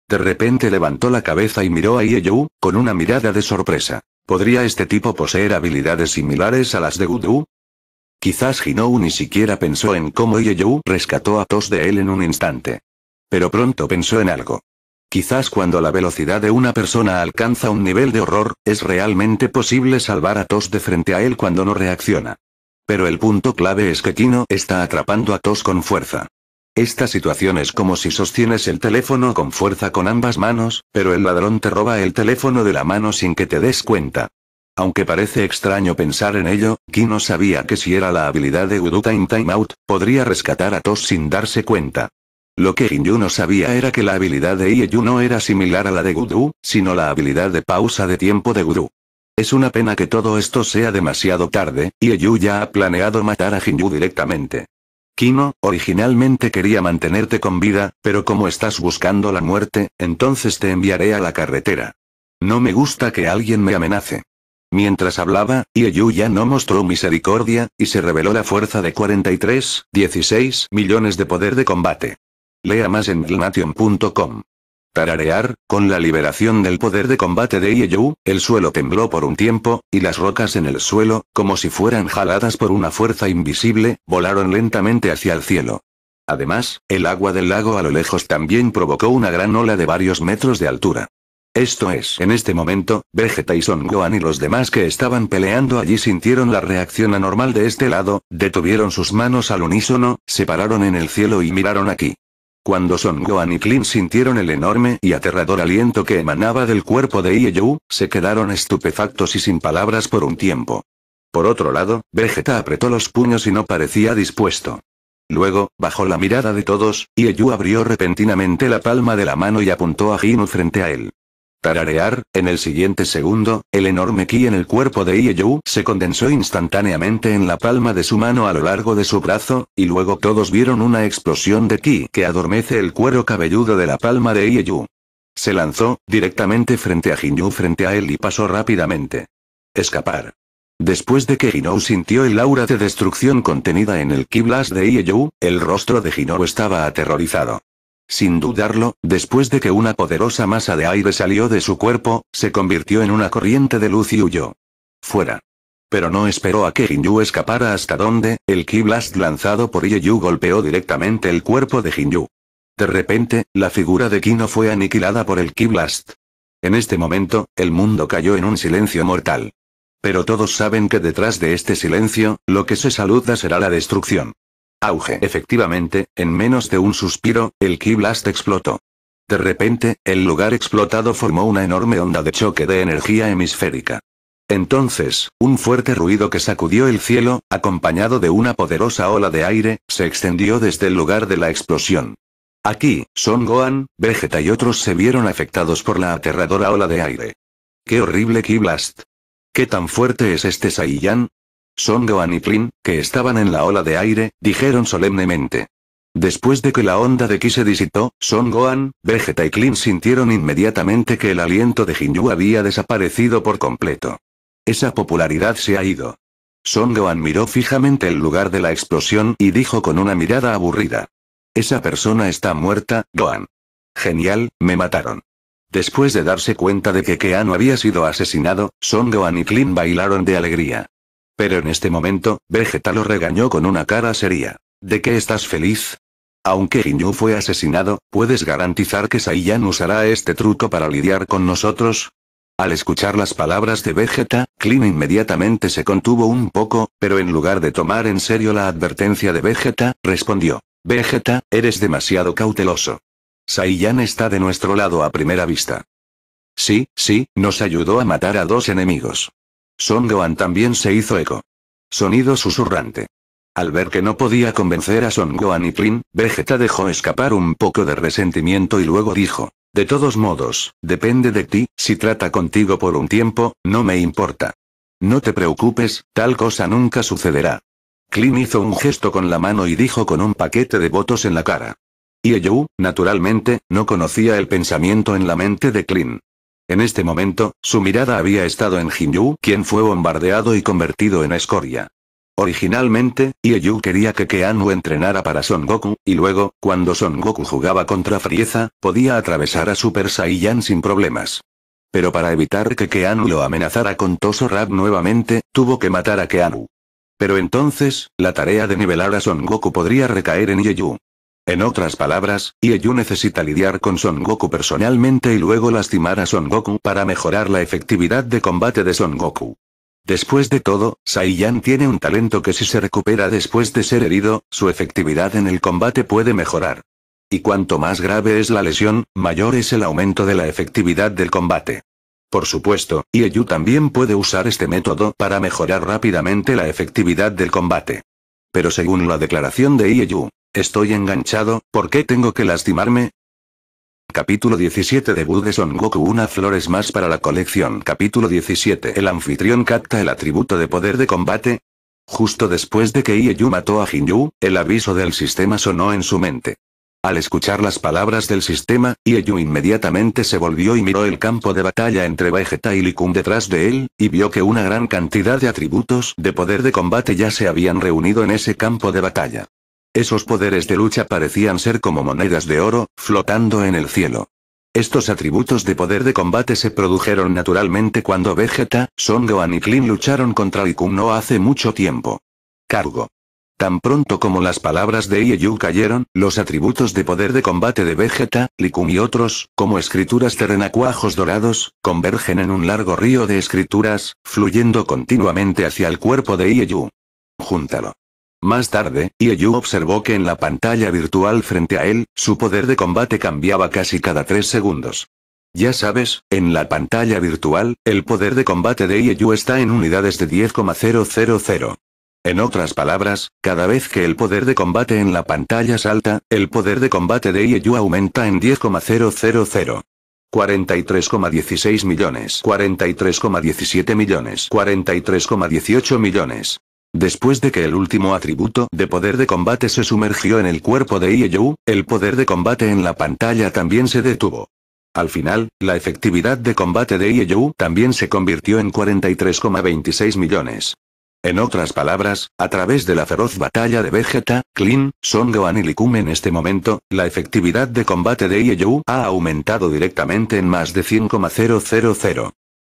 A: De repente levantó la cabeza y miró a Ieyu, con una mirada de sorpresa. ¿Podría este tipo poseer habilidades similares a las de Gudu? Quizás Hinou ni siquiera pensó en cómo Ieyu rescató a Tos de él en un instante. Pero pronto pensó en algo. Quizás cuando la velocidad de una persona alcanza un nivel de horror, es realmente posible salvar a Tos de frente a él cuando no reacciona. Pero el punto clave es que Kino está atrapando a Tos con fuerza. Esta situación es como si sostienes el teléfono con fuerza con ambas manos, pero el ladrón te roba el teléfono de la mano sin que te des cuenta. Aunque parece extraño pensar en ello, Kino sabía que si era la habilidad de Udu Time Out, podría rescatar a Tos sin darse cuenta. Lo que Ginyu no sabía era que la habilidad de Ieyu no era similar a la de gudú sino la habilidad de pausa de tiempo de gudú es una pena que todo esto sea demasiado tarde, y ya ha planeado matar a Jinyu directamente. Kino, originalmente quería mantenerte con vida, pero como estás buscando la muerte, entonces te enviaré a la carretera. No me gusta que alguien me amenace. Mientras hablaba, Ieyu ya no mostró misericordia, y se reveló la fuerza de 43, 16 millones de poder de combate. Lea más en glnation.com. Tararear, con la liberación del poder de combate de Ieyu, el suelo tembló por un tiempo, y las rocas en el suelo, como si fueran jaladas por una fuerza invisible, volaron lentamente hacia el cielo. Además, el agua del lago a lo lejos también provocó una gran ola de varios metros de altura. Esto es, en este momento, Vegeta y Son Gohan y los demás que estaban peleando allí sintieron la reacción anormal de este lado, detuvieron sus manos al unísono, se pararon en el cielo y miraron aquí. Cuando Son Gohan y Clint sintieron el enorme y aterrador aliento que emanaba del cuerpo de Ieyu, se quedaron estupefactos y sin palabras por un tiempo. Por otro lado, Vegeta apretó los puños y no parecía dispuesto. Luego, bajo la mirada de todos, Ieyu abrió repentinamente la palma de la mano y apuntó a Ginu frente a él. Tararear, en el siguiente segundo, el enorme ki en el cuerpo de Ieyu se condensó instantáneamente en la palma de su mano a lo largo de su brazo, y luego todos vieron una explosión de ki que adormece el cuero cabelludo de la palma de Ieyu. Se lanzó, directamente frente a Jinyu frente a él y pasó rápidamente. Escapar. Después de que Hinou sintió el aura de destrucción contenida en el Ki Blast de Ieyu, el rostro de Hinou estaba aterrorizado. Sin dudarlo, después de que una poderosa masa de aire salió de su cuerpo, se convirtió en una corriente de luz y huyó. Fuera. Pero no esperó a que Jinyu escapara hasta donde, el Ki Blast lanzado por Yu golpeó directamente el cuerpo de Jinyu. De repente, la figura de Kino fue aniquilada por el Ki Blast. En este momento, el mundo cayó en un silencio mortal. Pero todos saben que detrás de este silencio, lo que se saluda será la destrucción. Auge. Efectivamente, en menos de un suspiro, el Key Blast explotó. De repente, el lugar explotado formó una enorme onda de choque de energía hemisférica. Entonces, un fuerte ruido que sacudió el cielo, acompañado de una poderosa ola de aire, se extendió desde el lugar de la explosión. Aquí, Son Gohan, Vegeta y otros se vieron afectados por la aterradora ola de aire. ¡Qué horrible ki Blast! ¿Qué tan fuerte es este Saiyan? Son Goan y Klin, que estaban en la ola de aire, dijeron solemnemente. Después de que la onda de Ki se disitó, Son goan Vegeta y Klin sintieron inmediatamente que el aliento de Ginyu había desaparecido por completo. Esa popularidad se ha ido. Son Goan miró fijamente el lugar de la explosión y dijo con una mirada aburrida. Esa persona está muerta, Goan. Genial, me mataron. Después de darse cuenta de que Keanu había sido asesinado, Son Goan y Klin bailaron de alegría. Pero en este momento, Vegeta lo regañó con una cara seria. ¿De qué estás feliz? Aunque Ginyu fue asesinado, ¿puedes garantizar que Saiyan usará este truco para lidiar con nosotros? Al escuchar las palabras de Vegeta, Klin inmediatamente se contuvo un poco, pero en lugar de tomar en serio la advertencia de Vegeta, respondió. Vegeta, eres demasiado cauteloso. Saiyan está de nuestro lado a primera vista. Sí, sí, nos ayudó a matar a dos enemigos. Son Gohan también se hizo eco. Sonido susurrante. Al ver que no podía convencer a Son Gohan y Prin, Vegeta dejó escapar un poco de resentimiento y luego dijo, de todos modos, depende de ti, si trata contigo por un tiempo, no me importa. No te preocupes, tal cosa nunca sucederá. Clint hizo un gesto con la mano y dijo con un paquete de votos en la cara. Y naturalmente, no conocía el pensamiento en la mente de Clint. En este momento, su mirada había estado en Jinyu, quien fue bombardeado y convertido en escoria. Originalmente, Ieyu quería que Keanu entrenara para Son Goku, y luego, cuando Son Goku jugaba contra Frieza, podía atravesar a Super Saiyan sin problemas. Pero para evitar que Keanu lo amenazara con Toso Rap nuevamente, tuvo que matar a Keanu. Pero entonces, la tarea de nivelar a Son Goku podría recaer en Ieyu. En otras palabras, Ieyu necesita lidiar con Son Goku personalmente y luego lastimar a Son Goku para mejorar la efectividad de combate de Son Goku. Después de todo, Saiyan tiene un talento que si se recupera después de ser herido, su efectividad en el combate puede mejorar. Y cuanto más grave es la lesión, mayor es el aumento de la efectividad del combate. Por supuesto, Ieyu también puede usar este método para mejorar rápidamente la efectividad del combate. Pero según la declaración de Ieyu, Estoy enganchado, ¿por qué tengo que lastimarme? Capítulo 17 de Son Goku Una flores más para la colección Capítulo 17 El anfitrión capta el atributo de poder de combate. Justo después de que Ieyu mató a Jinju, el aviso del sistema sonó en su mente. Al escuchar las palabras del sistema, Ieyu inmediatamente se volvió y miró el campo de batalla entre Vegeta y Likun detrás de él, y vio que una gran cantidad de atributos de poder de combate ya se habían reunido en ese campo de batalla. Esos poderes de lucha parecían ser como monedas de oro, flotando en el cielo. Estos atributos de poder de combate se produjeron naturalmente cuando Vegeta, Son Gohan y Klin lucharon contra Ikum no hace mucho tiempo. Cargo. Tan pronto como las palabras de Ieyu cayeron, los atributos de poder de combate de Vegeta, Likum y otros, como escrituras terrenacuajos dorados, convergen en un largo río de escrituras, fluyendo continuamente hacia el cuerpo de Ieyu. Júntalo. Más tarde, Ieyu observó que en la pantalla virtual frente a él, su poder de combate cambiaba casi cada 3 segundos. Ya sabes, en la pantalla virtual, el poder de combate de Ieyu está en unidades de 10,000. En otras palabras, cada vez que el poder de combate en la pantalla salta, el poder de combate de Ieyu aumenta en 10,000. 43,16 millones, 43,17 millones, 43,18 millones. Después de que el último atributo de poder de combate se sumergió en el cuerpo de Ieyou, el poder de combate en la pantalla también se detuvo. Al final, la efectividad de combate de Ieyou también se convirtió en 43,26 millones. En otras palabras, a través de la feroz batalla de Vegeta, Clean, Son y Likum en este momento, la efectividad de combate de Ieyou ha aumentado directamente en más de 100,000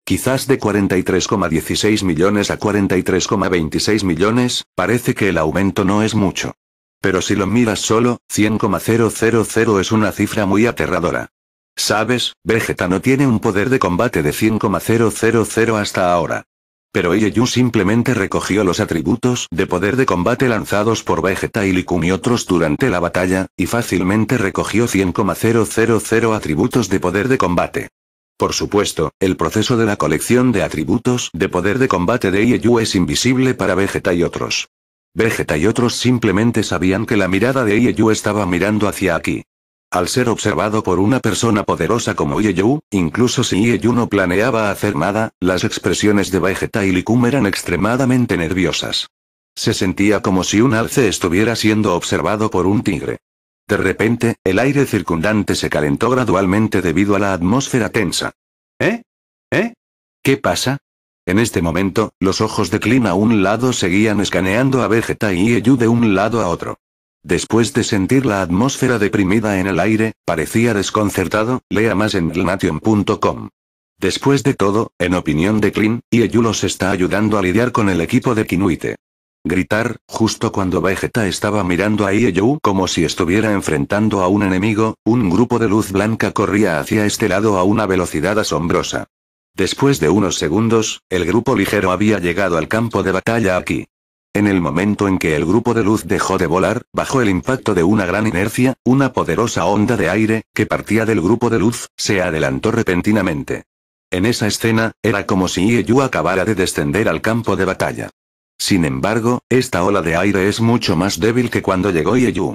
A: quizás de 43,16 millones a 43,26 millones, parece que el aumento no es mucho. Pero si lo miras solo, 100,000 es una cifra muy aterradora. Sabes, Vegeta no tiene un poder de combate de 100,000 hasta ahora. Pero Ieyu simplemente recogió los atributos de poder de combate lanzados por Vegeta y Likun y otros durante la batalla, y fácilmente recogió 100,000 atributos de poder de combate. Por supuesto, el proceso de la colección de atributos de poder de combate de Ieyu es invisible para Vegeta y otros. Vegeta y otros simplemente sabían que la mirada de Ieyu estaba mirando hacia aquí. Al ser observado por una persona poderosa como Ieyu, incluso si Ieyu no planeaba hacer nada, las expresiones de Vegeta y Likum eran extremadamente nerviosas. Se sentía como si un alce estuviera siendo observado por un tigre. De repente, el aire circundante se calentó gradualmente debido a la atmósfera tensa. ¿Eh? ¿Eh? ¿Qué pasa? En este momento, los ojos de Klin a un lado seguían escaneando a Vegeta y Eyu de un lado a otro. Después de sentir la atmósfera deprimida en el aire, parecía desconcertado, lea más en glnation.com. Después de todo, en opinión de y Eyu los está ayudando a lidiar con el equipo de Kinuite. Gritar, justo cuando Vegeta estaba mirando a Ieyu como si estuviera enfrentando a un enemigo, un grupo de luz blanca corría hacia este lado a una velocidad asombrosa. Después de unos segundos, el grupo ligero había llegado al campo de batalla aquí. En el momento en que el grupo de luz dejó de volar, bajo el impacto de una gran inercia, una poderosa onda de aire, que partía del grupo de luz, se adelantó repentinamente. En esa escena, era como si Ieyu acabara de descender al campo de batalla. Sin embargo, esta ola de aire es mucho más débil que cuando llegó Yeyu.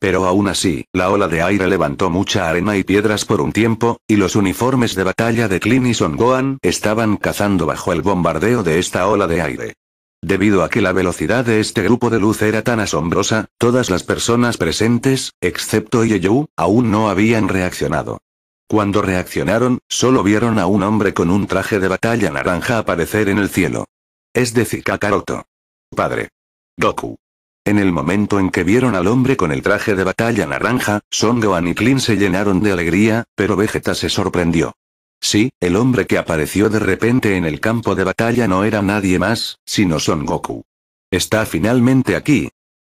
A: Pero aún así, la ola de aire levantó mucha arena y piedras por un tiempo, y los uniformes de batalla de Clint y Son Gohan estaban cazando bajo el bombardeo de esta ola de aire. Debido a que la velocidad de este grupo de luz era tan asombrosa, todas las personas presentes, excepto Yeyu, aún no habían reaccionado. Cuando reaccionaron, solo vieron a un hombre con un traje de batalla naranja aparecer en el cielo. Es decir, Kakaroto. Padre. Goku. En el momento en que vieron al hombre con el traje de batalla naranja, Son Gohan y Klin se llenaron de alegría, pero Vegeta se sorprendió. Sí, el hombre que apareció de repente en el campo de batalla no era nadie más, sino Son Goku. Está finalmente aquí.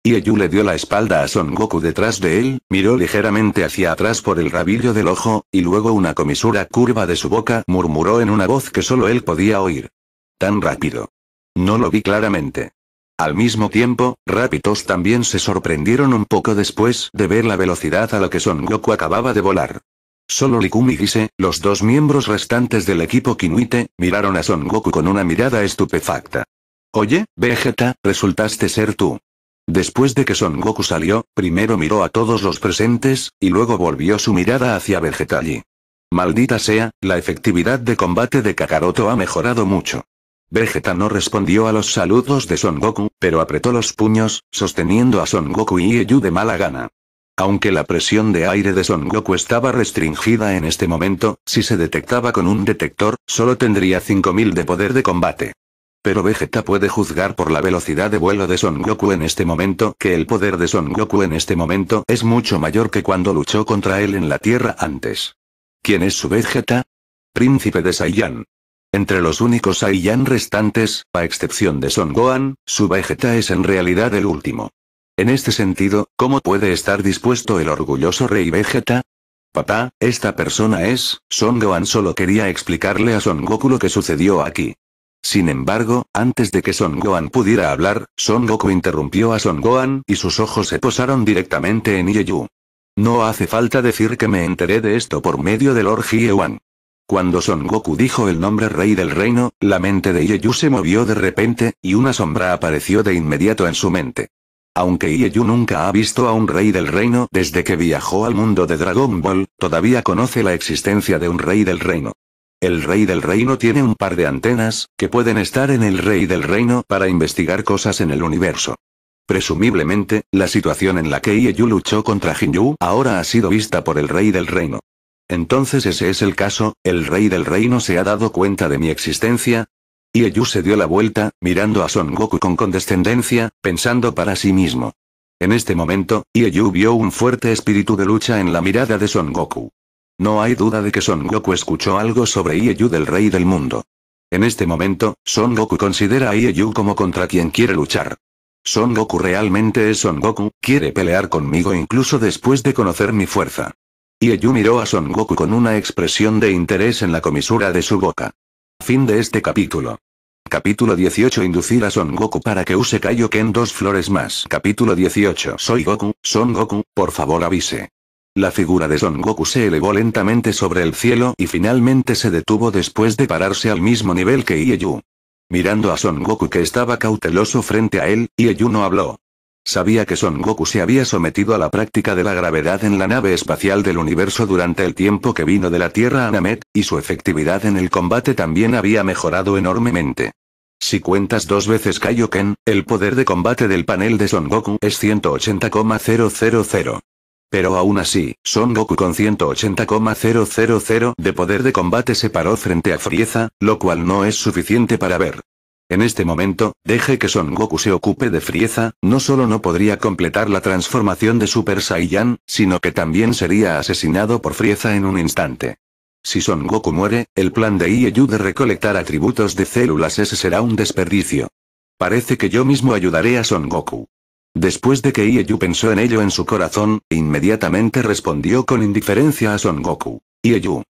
A: Ieyu le dio la espalda a Son Goku detrás de él, miró ligeramente hacia atrás por el rabillo del ojo, y luego una comisura curva de su boca murmuró en una voz que solo él podía oír. Tan rápido. No lo vi claramente. Al mismo tiempo, Rápidos también se sorprendieron un poco después de ver la velocidad a la que Son Goku acababa de volar. Solo Likumi los dos miembros restantes del equipo Kinuite, miraron a Son Goku con una mirada estupefacta. Oye, Vegeta, resultaste ser tú. Después de que Son Goku salió, primero miró a todos los presentes, y luego volvió su mirada hacia Vegeta allí. Maldita sea, la efectividad de combate de Kakaroto ha mejorado mucho. Vegeta no respondió a los saludos de Son Goku, pero apretó los puños, sosteniendo a Son Goku y Eyu de mala gana. Aunque la presión de aire de Son Goku estaba restringida en este momento, si se detectaba con un detector, solo tendría 5000 de poder de combate. Pero Vegeta puede juzgar por la velocidad de vuelo de Son Goku en este momento que el poder de Son Goku en este momento es mucho mayor que cuando luchó contra él en la Tierra antes. ¿Quién es su Vegeta? Príncipe de Saiyan. Entre los únicos Aiyan restantes, a excepción de Son Gohan, su Vegeta es en realidad el último. En este sentido, ¿cómo puede estar dispuesto el orgulloso rey Vegeta? Papá, esta persona es, Son Gohan solo quería explicarle a Son Goku lo que sucedió aquí. Sin embargo, antes de que Son Gohan pudiera hablar, Son Goku interrumpió a Son Gohan y sus ojos se posaron directamente en Ieyu. No hace falta decir que me enteré de esto por medio del Lord cuando Son Goku dijo el nombre Rey del Reino, la mente de Ieyu se movió de repente, y una sombra apareció de inmediato en su mente. Aunque Ieyu nunca ha visto a un Rey del Reino desde que viajó al mundo de Dragon Ball, todavía conoce la existencia de un Rey del Reino. El Rey del Reino tiene un par de antenas, que pueden estar en el Rey del Reino para investigar cosas en el universo. Presumiblemente, la situación en la que Ieyu luchó contra Jinju ahora ha sido vista por el Rey del Reino. Entonces ese es el caso, el rey del reino se ha dado cuenta de mi existencia. Ieyu se dio la vuelta, mirando a Son Goku con condescendencia, pensando para sí mismo. En este momento, Ieyu vio un fuerte espíritu de lucha en la mirada de Son Goku. No hay duda de que Son Goku escuchó algo sobre Ieyu del rey del mundo. En este momento, Son Goku considera a Ieyu como contra quien quiere luchar. Son Goku realmente es Son Goku, quiere pelear conmigo incluso después de conocer mi fuerza. Ieyu miró a Son Goku con una expresión de interés en la comisura de su boca. Fin de este capítulo. Capítulo 18 Inducir a Son Goku para que use Kaioken dos flores más. Capítulo 18 Soy Goku, Son Goku, por favor avise. La figura de Son Goku se elevó lentamente sobre el cielo y finalmente se detuvo después de pararse al mismo nivel que Ieyu. Mirando a Son Goku que estaba cauteloso frente a él, Ieyu no habló. Sabía que Son Goku se había sometido a la práctica de la gravedad en la nave espacial del universo durante el tiempo que vino de la Tierra a Namek, y su efectividad en el combate también había mejorado enormemente. Si cuentas dos veces Kaioken, el poder de combate del panel de Son Goku es 180,000. Pero aún así, Son Goku con 180,000 de poder de combate se paró frente a Frieza, lo cual no es suficiente para ver. En este momento, deje que Son Goku se ocupe de Frieza, no solo no podría completar la transformación de Super Saiyan, sino que también sería asesinado por Frieza en un instante. Si Son Goku muere, el plan de Ieyu de recolectar atributos de células S será un desperdicio. Parece que yo mismo ayudaré a Son Goku. Después de que Ieyu pensó en ello en su corazón, inmediatamente respondió con indiferencia a Son Goku. Ieyu.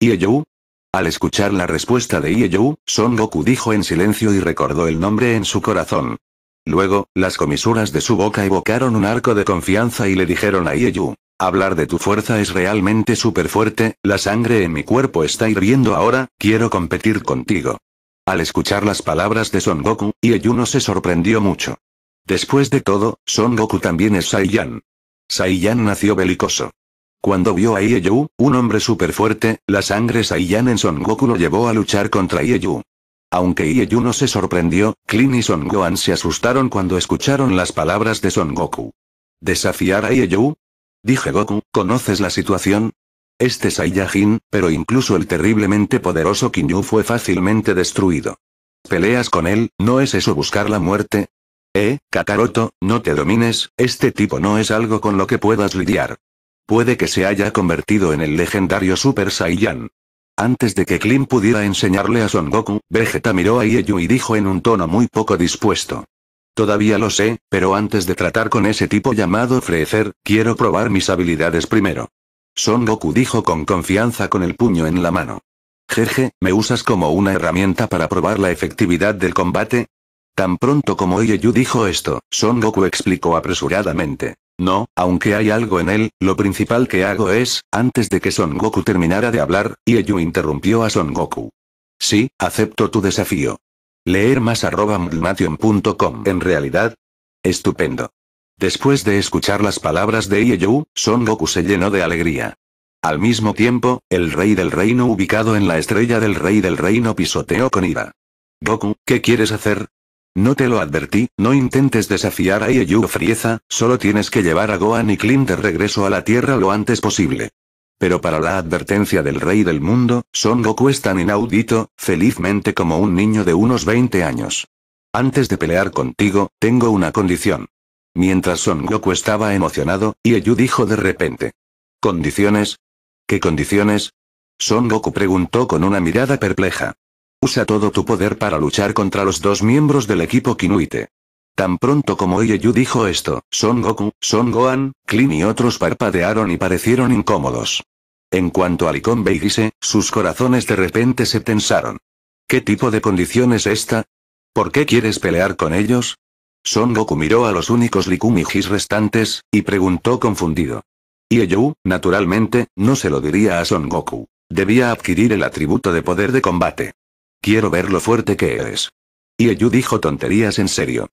A: Ieyu, al escuchar la respuesta de Ieyu, Son Goku dijo en silencio y recordó el nombre en su corazón. Luego, las comisuras de su boca evocaron un arco de confianza y le dijeron a Ieyu. Hablar de tu fuerza es realmente súper fuerte, la sangre en mi cuerpo está hirviendo ahora, quiero competir contigo. Al escuchar las palabras de Son Goku, Ieyu no se sorprendió mucho. Después de todo, Son Goku también es Saiyan. Saiyan nació belicoso. Cuando vio a Ieyu, un hombre súper fuerte, la sangre Saiyan en Son Goku lo llevó a luchar contra Ieyu. Aunque Ieyu no se sorprendió, Klin y Son Gohan se asustaron cuando escucharon las palabras de Son Goku. ¿Desafiar a Ieyu? Dije Goku, ¿conoces la situación? Este Saiyajin, pero incluso el terriblemente poderoso Kinyu fue fácilmente destruido. ¿Peleas con él, no es eso buscar la muerte? Eh, Kakaroto, no te domines, este tipo no es algo con lo que puedas lidiar. Puede que se haya convertido en el legendario Super Saiyan. Antes de que Klim pudiera enseñarle a Son Goku, Vegeta miró a Ieyu y dijo en un tono muy poco dispuesto. Todavía lo sé, pero antes de tratar con ese tipo llamado Freezer, quiero probar mis habilidades primero. Son Goku dijo con confianza con el puño en la mano. Jeje, ¿me usas como una herramienta para probar la efectividad del combate? Tan pronto como Ieyu dijo esto, Son Goku explicó apresuradamente. No, aunque hay algo en él, lo principal que hago es, antes de que Son Goku terminara de hablar, Ieyu interrumpió a Son Goku. Sí, acepto tu desafío. Leer más arroba En realidad, estupendo. Después de escuchar las palabras de Ieyu, Son Goku se llenó de alegría. Al mismo tiempo, el rey del reino ubicado en la estrella del rey del reino pisoteó con ira. Goku, ¿qué quieres hacer? No te lo advertí, no intentes desafiar a Ieyu Frieza, solo tienes que llevar a Gohan y Clint de regreso a la Tierra lo antes posible. Pero para la advertencia del rey del mundo, Son Goku es tan inaudito, felizmente como un niño de unos 20 años. Antes de pelear contigo, tengo una condición. Mientras Son Goku estaba emocionado, Ieyu dijo de repente. ¿Condiciones? ¿Qué condiciones? Son Goku preguntó con una mirada perpleja. Usa todo tu poder para luchar contra los dos miembros del equipo Kinuite. Tan pronto como Ieyu dijo esto, Son Goku, Son Gohan, Klin y otros parpadearon y parecieron incómodos. En cuanto a Likon Beigise, sus corazones de repente se tensaron. ¿Qué tipo de condición es esta? ¿Por qué quieres pelear con ellos? Son Goku miró a los únicos Likumijis restantes, y preguntó confundido. Ieyu, naturalmente, no se lo diría a Son Goku. Debía adquirir el atributo de poder de combate. Quiero ver lo fuerte que eres. Ieyu dijo tonterías en serio.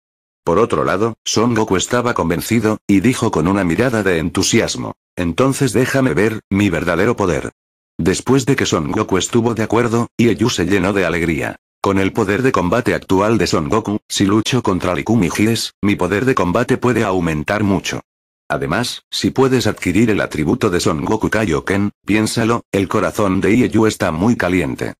A: Por otro lado, Son Goku estaba convencido, y dijo con una mirada de entusiasmo. Entonces déjame ver, mi verdadero poder. Después de que Son Goku estuvo de acuerdo, Ieyu se llenó de alegría. Con el poder de combate actual de Son Goku, si lucho contra Likumi Gies, mi poder de combate puede aumentar mucho. Además, si puedes adquirir el atributo de Son Goku Kaioken, piénsalo, el corazón de Ieyu está muy caliente.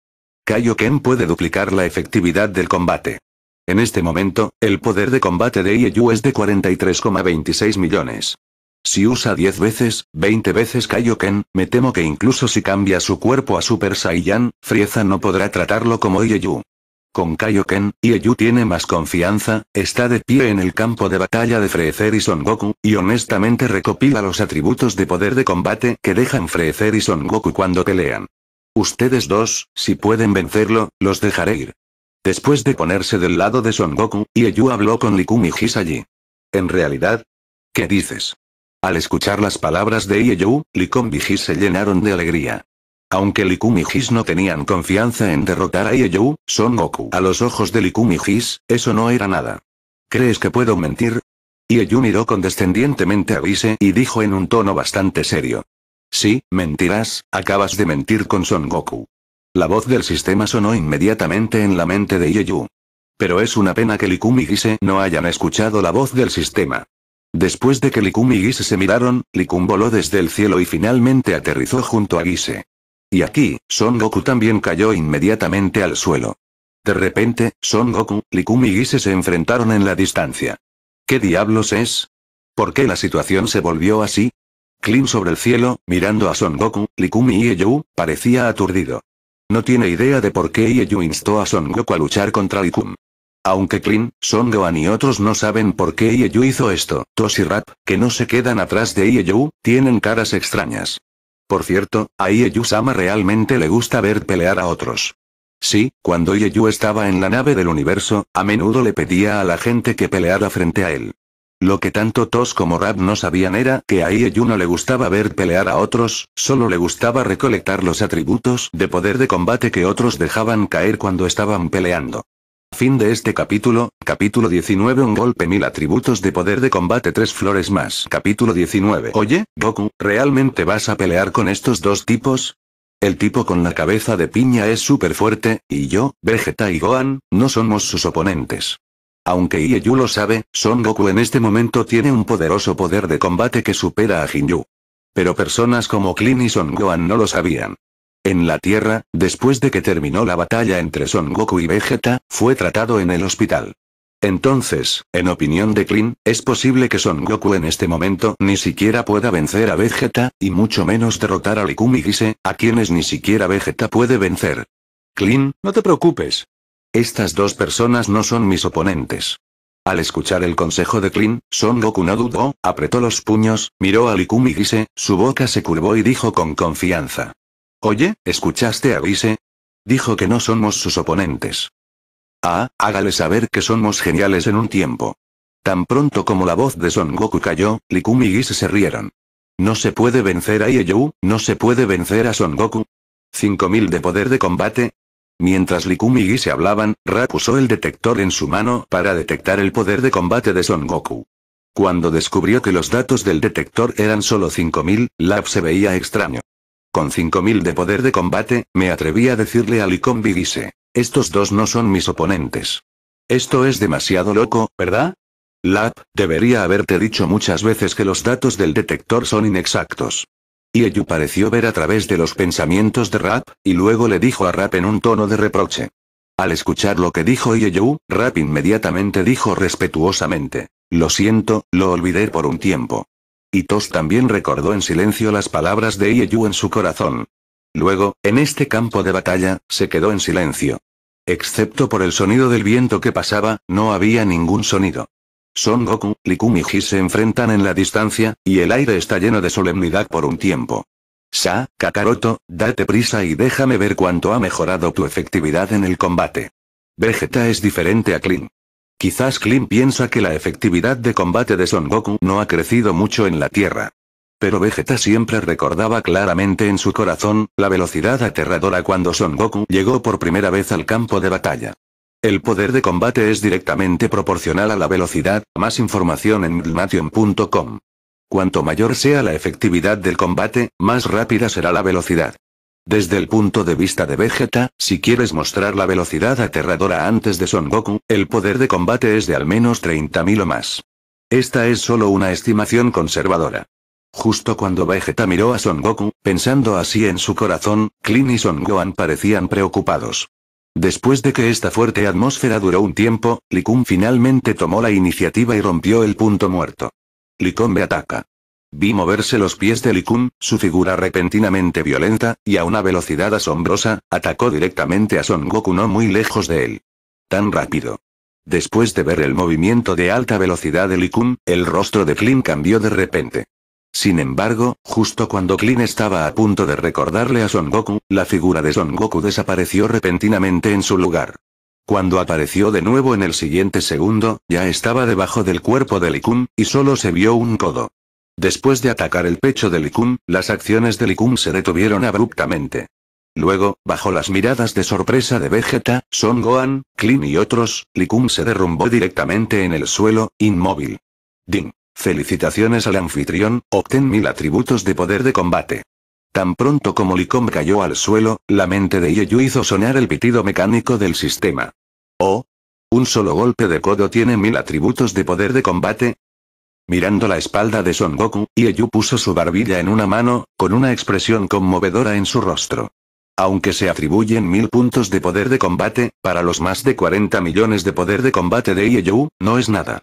A: Kaioken puede duplicar la efectividad del combate. En este momento, el poder de combate de Ieyu es de 43,26 millones. Si usa 10 veces, 20 veces Kaioken, me temo que incluso si cambia su cuerpo a Super Saiyan, Frieza no podrá tratarlo como Ieyu. Con Kaioken, Ieyu tiene más confianza, está de pie en el campo de batalla de Freezer y Son Goku, y honestamente recopila los atributos de poder de combate que dejan Freezer y Son Goku cuando pelean. Ustedes dos, si pueden vencerlo, los dejaré ir. Después de ponerse del lado de Son Goku, Ieyu habló con Likumi allí. En realidad, ¿qué dices? Al escuchar las palabras de Ieyu, Likumi se llenaron de alegría. Aunque Likumi no tenían confianza en derrotar a Ieyu, Son Goku a los ojos de Likumi eso no era nada. ¿Crees que puedo mentir? Ieyu miró condescendientemente a Vise y dijo en un tono bastante serio. Sí, mentirás, acabas de mentir con Son Goku. La voz del sistema sonó inmediatamente en la mente de Yeyu. Pero es una pena que y Gise no hayan escuchado la voz del sistema. Después de que Likumi y Gise se miraron, Likum voló desde el cielo y finalmente aterrizó junto a Gise. Y aquí, Son Goku también cayó inmediatamente al suelo. De repente, Son Goku, Likumi y Gise se enfrentaron en la distancia. ¿Qué diablos es? ¿Por qué la situación se volvió así? Clean sobre el cielo, mirando a Son Goku, y Ieyu, parecía aturdido. No tiene idea de por qué Ieyu instó a Son Goku a luchar contra Likum. Aunque Clean, Son Gohan y otros no saben por qué Ieyu hizo esto, Toshi Rap, que no se quedan atrás de Ieyu, tienen caras extrañas. Por cierto, a Ieyu-sama realmente le gusta ver pelear a otros. Sí, cuando Ieyu estaba en la nave del universo, a menudo le pedía a la gente que peleara frente a él. Lo que tanto Tos como Rab no sabían era que a Ieyu no le gustaba ver pelear a otros, solo le gustaba recolectar los atributos de poder de combate que otros dejaban caer cuando estaban peleando. Fin de este capítulo, capítulo 19 Un golpe mil atributos de poder de combate tres flores más Capítulo 19 Oye, Goku, ¿realmente vas a pelear con estos dos tipos? El tipo con la cabeza de piña es súper fuerte, y yo, Vegeta y Gohan, no somos sus oponentes. Aunque Ieyu lo sabe, Son Goku en este momento tiene un poderoso poder de combate que supera a Jinju. Pero personas como Klin y Son Gohan no lo sabían. En la Tierra, después de que terminó la batalla entre Son Goku y Vegeta, fue tratado en el hospital. Entonces, en opinión de Klin, es posible que Son Goku en este momento ni siquiera pueda vencer a Vegeta, y mucho menos derrotar a Likumi Gise, a quienes ni siquiera Vegeta puede vencer. Klin, no te preocupes, estas dos personas no son mis oponentes. Al escuchar el consejo de Klin, Son Goku no dudó, apretó los puños, miró a Likumi Gise, su boca se curvó y dijo con confianza. Oye, ¿escuchaste a Gise? Dijo que no somos sus oponentes. Ah, hágale saber que somos geniales en un tiempo. Tan pronto como la voz de Son Goku cayó, Likumi Gise se rieron. No se puede vencer a Ieyou, no se puede vencer a Son Goku. 5000 de poder de combate, Mientras Likumi y se hablaban, Rak usó el detector en su mano para detectar el poder de combate de Son Goku. Cuando descubrió que los datos del detector eran solo 5000, Lap se veía extraño. Con 5000 de poder de combate, me atreví a decirle a Likumi Gise, estos dos no son mis oponentes. Esto es demasiado loco, ¿verdad? Lap, debería haberte dicho muchas veces que los datos del detector son inexactos. Ieyu pareció ver a través de los pensamientos de Rap, y luego le dijo a Rap en un tono de reproche. Al escuchar lo que dijo Ieyu, Rap inmediatamente dijo respetuosamente. Lo siento, lo olvidé por un tiempo. Y Tos también recordó en silencio las palabras de Ieyu en su corazón. Luego, en este campo de batalla, se quedó en silencio. Excepto por el sonido del viento que pasaba, no había ningún sonido. Son Goku, Likum y se enfrentan en la distancia, y el aire está lleno de solemnidad por un tiempo. Sa, Kakaroto, date prisa y déjame ver cuánto ha mejorado tu efectividad en el combate. Vegeta es diferente a Clean. Quizás Clean piensa que la efectividad de combate de Son Goku no ha crecido mucho en la Tierra. Pero Vegeta siempre recordaba claramente en su corazón, la velocidad aterradora cuando Son Goku llegó por primera vez al campo de batalla. El poder de combate es directamente proporcional a la velocidad, más información en glmation.com. Cuanto mayor sea la efectividad del combate, más rápida será la velocidad. Desde el punto de vista de Vegeta, si quieres mostrar la velocidad aterradora antes de Son Goku, el poder de combate es de al menos 30.000 o más. Esta es solo una estimación conservadora. Justo cuando Vegeta miró a Son Goku, pensando así en su corazón, Klin y Son Gohan parecían preocupados. Después de que esta fuerte atmósfera duró un tiempo, Likum finalmente tomó la iniciativa y rompió el punto muerto. Likum me ataca. Vi moverse los pies de Likun, su figura repentinamente violenta, y a una velocidad asombrosa, atacó directamente a Son Goku no muy lejos de él. Tan rápido. Después de ver el movimiento de alta velocidad de Likum, el rostro de Flynn cambió de repente. Sin embargo, justo cuando Klin estaba a punto de recordarle a Son Goku, la figura de Son Goku desapareció repentinamente en su lugar. Cuando apareció de nuevo en el siguiente segundo, ya estaba debajo del cuerpo de Likun, y solo se vio un codo. Después de atacar el pecho de Likun, las acciones de Likun se detuvieron abruptamente. Luego, bajo las miradas de sorpresa de Vegeta, Son Gohan, Klin y otros, Likun se derrumbó directamente en el suelo, inmóvil. Ding. Felicitaciones al anfitrión, obtén mil atributos de poder de combate. Tan pronto como Licom cayó al suelo, la mente de Ieyu hizo sonar el pitido mecánico del sistema. ¿Oh? ¿Un solo golpe de codo tiene mil atributos de poder de combate? Mirando la espalda de Son Goku, Ieyu puso su barbilla en una mano, con una expresión conmovedora en su rostro. Aunque se atribuyen mil puntos de poder de combate, para los más de 40 millones de poder de combate de Ieyu, no es nada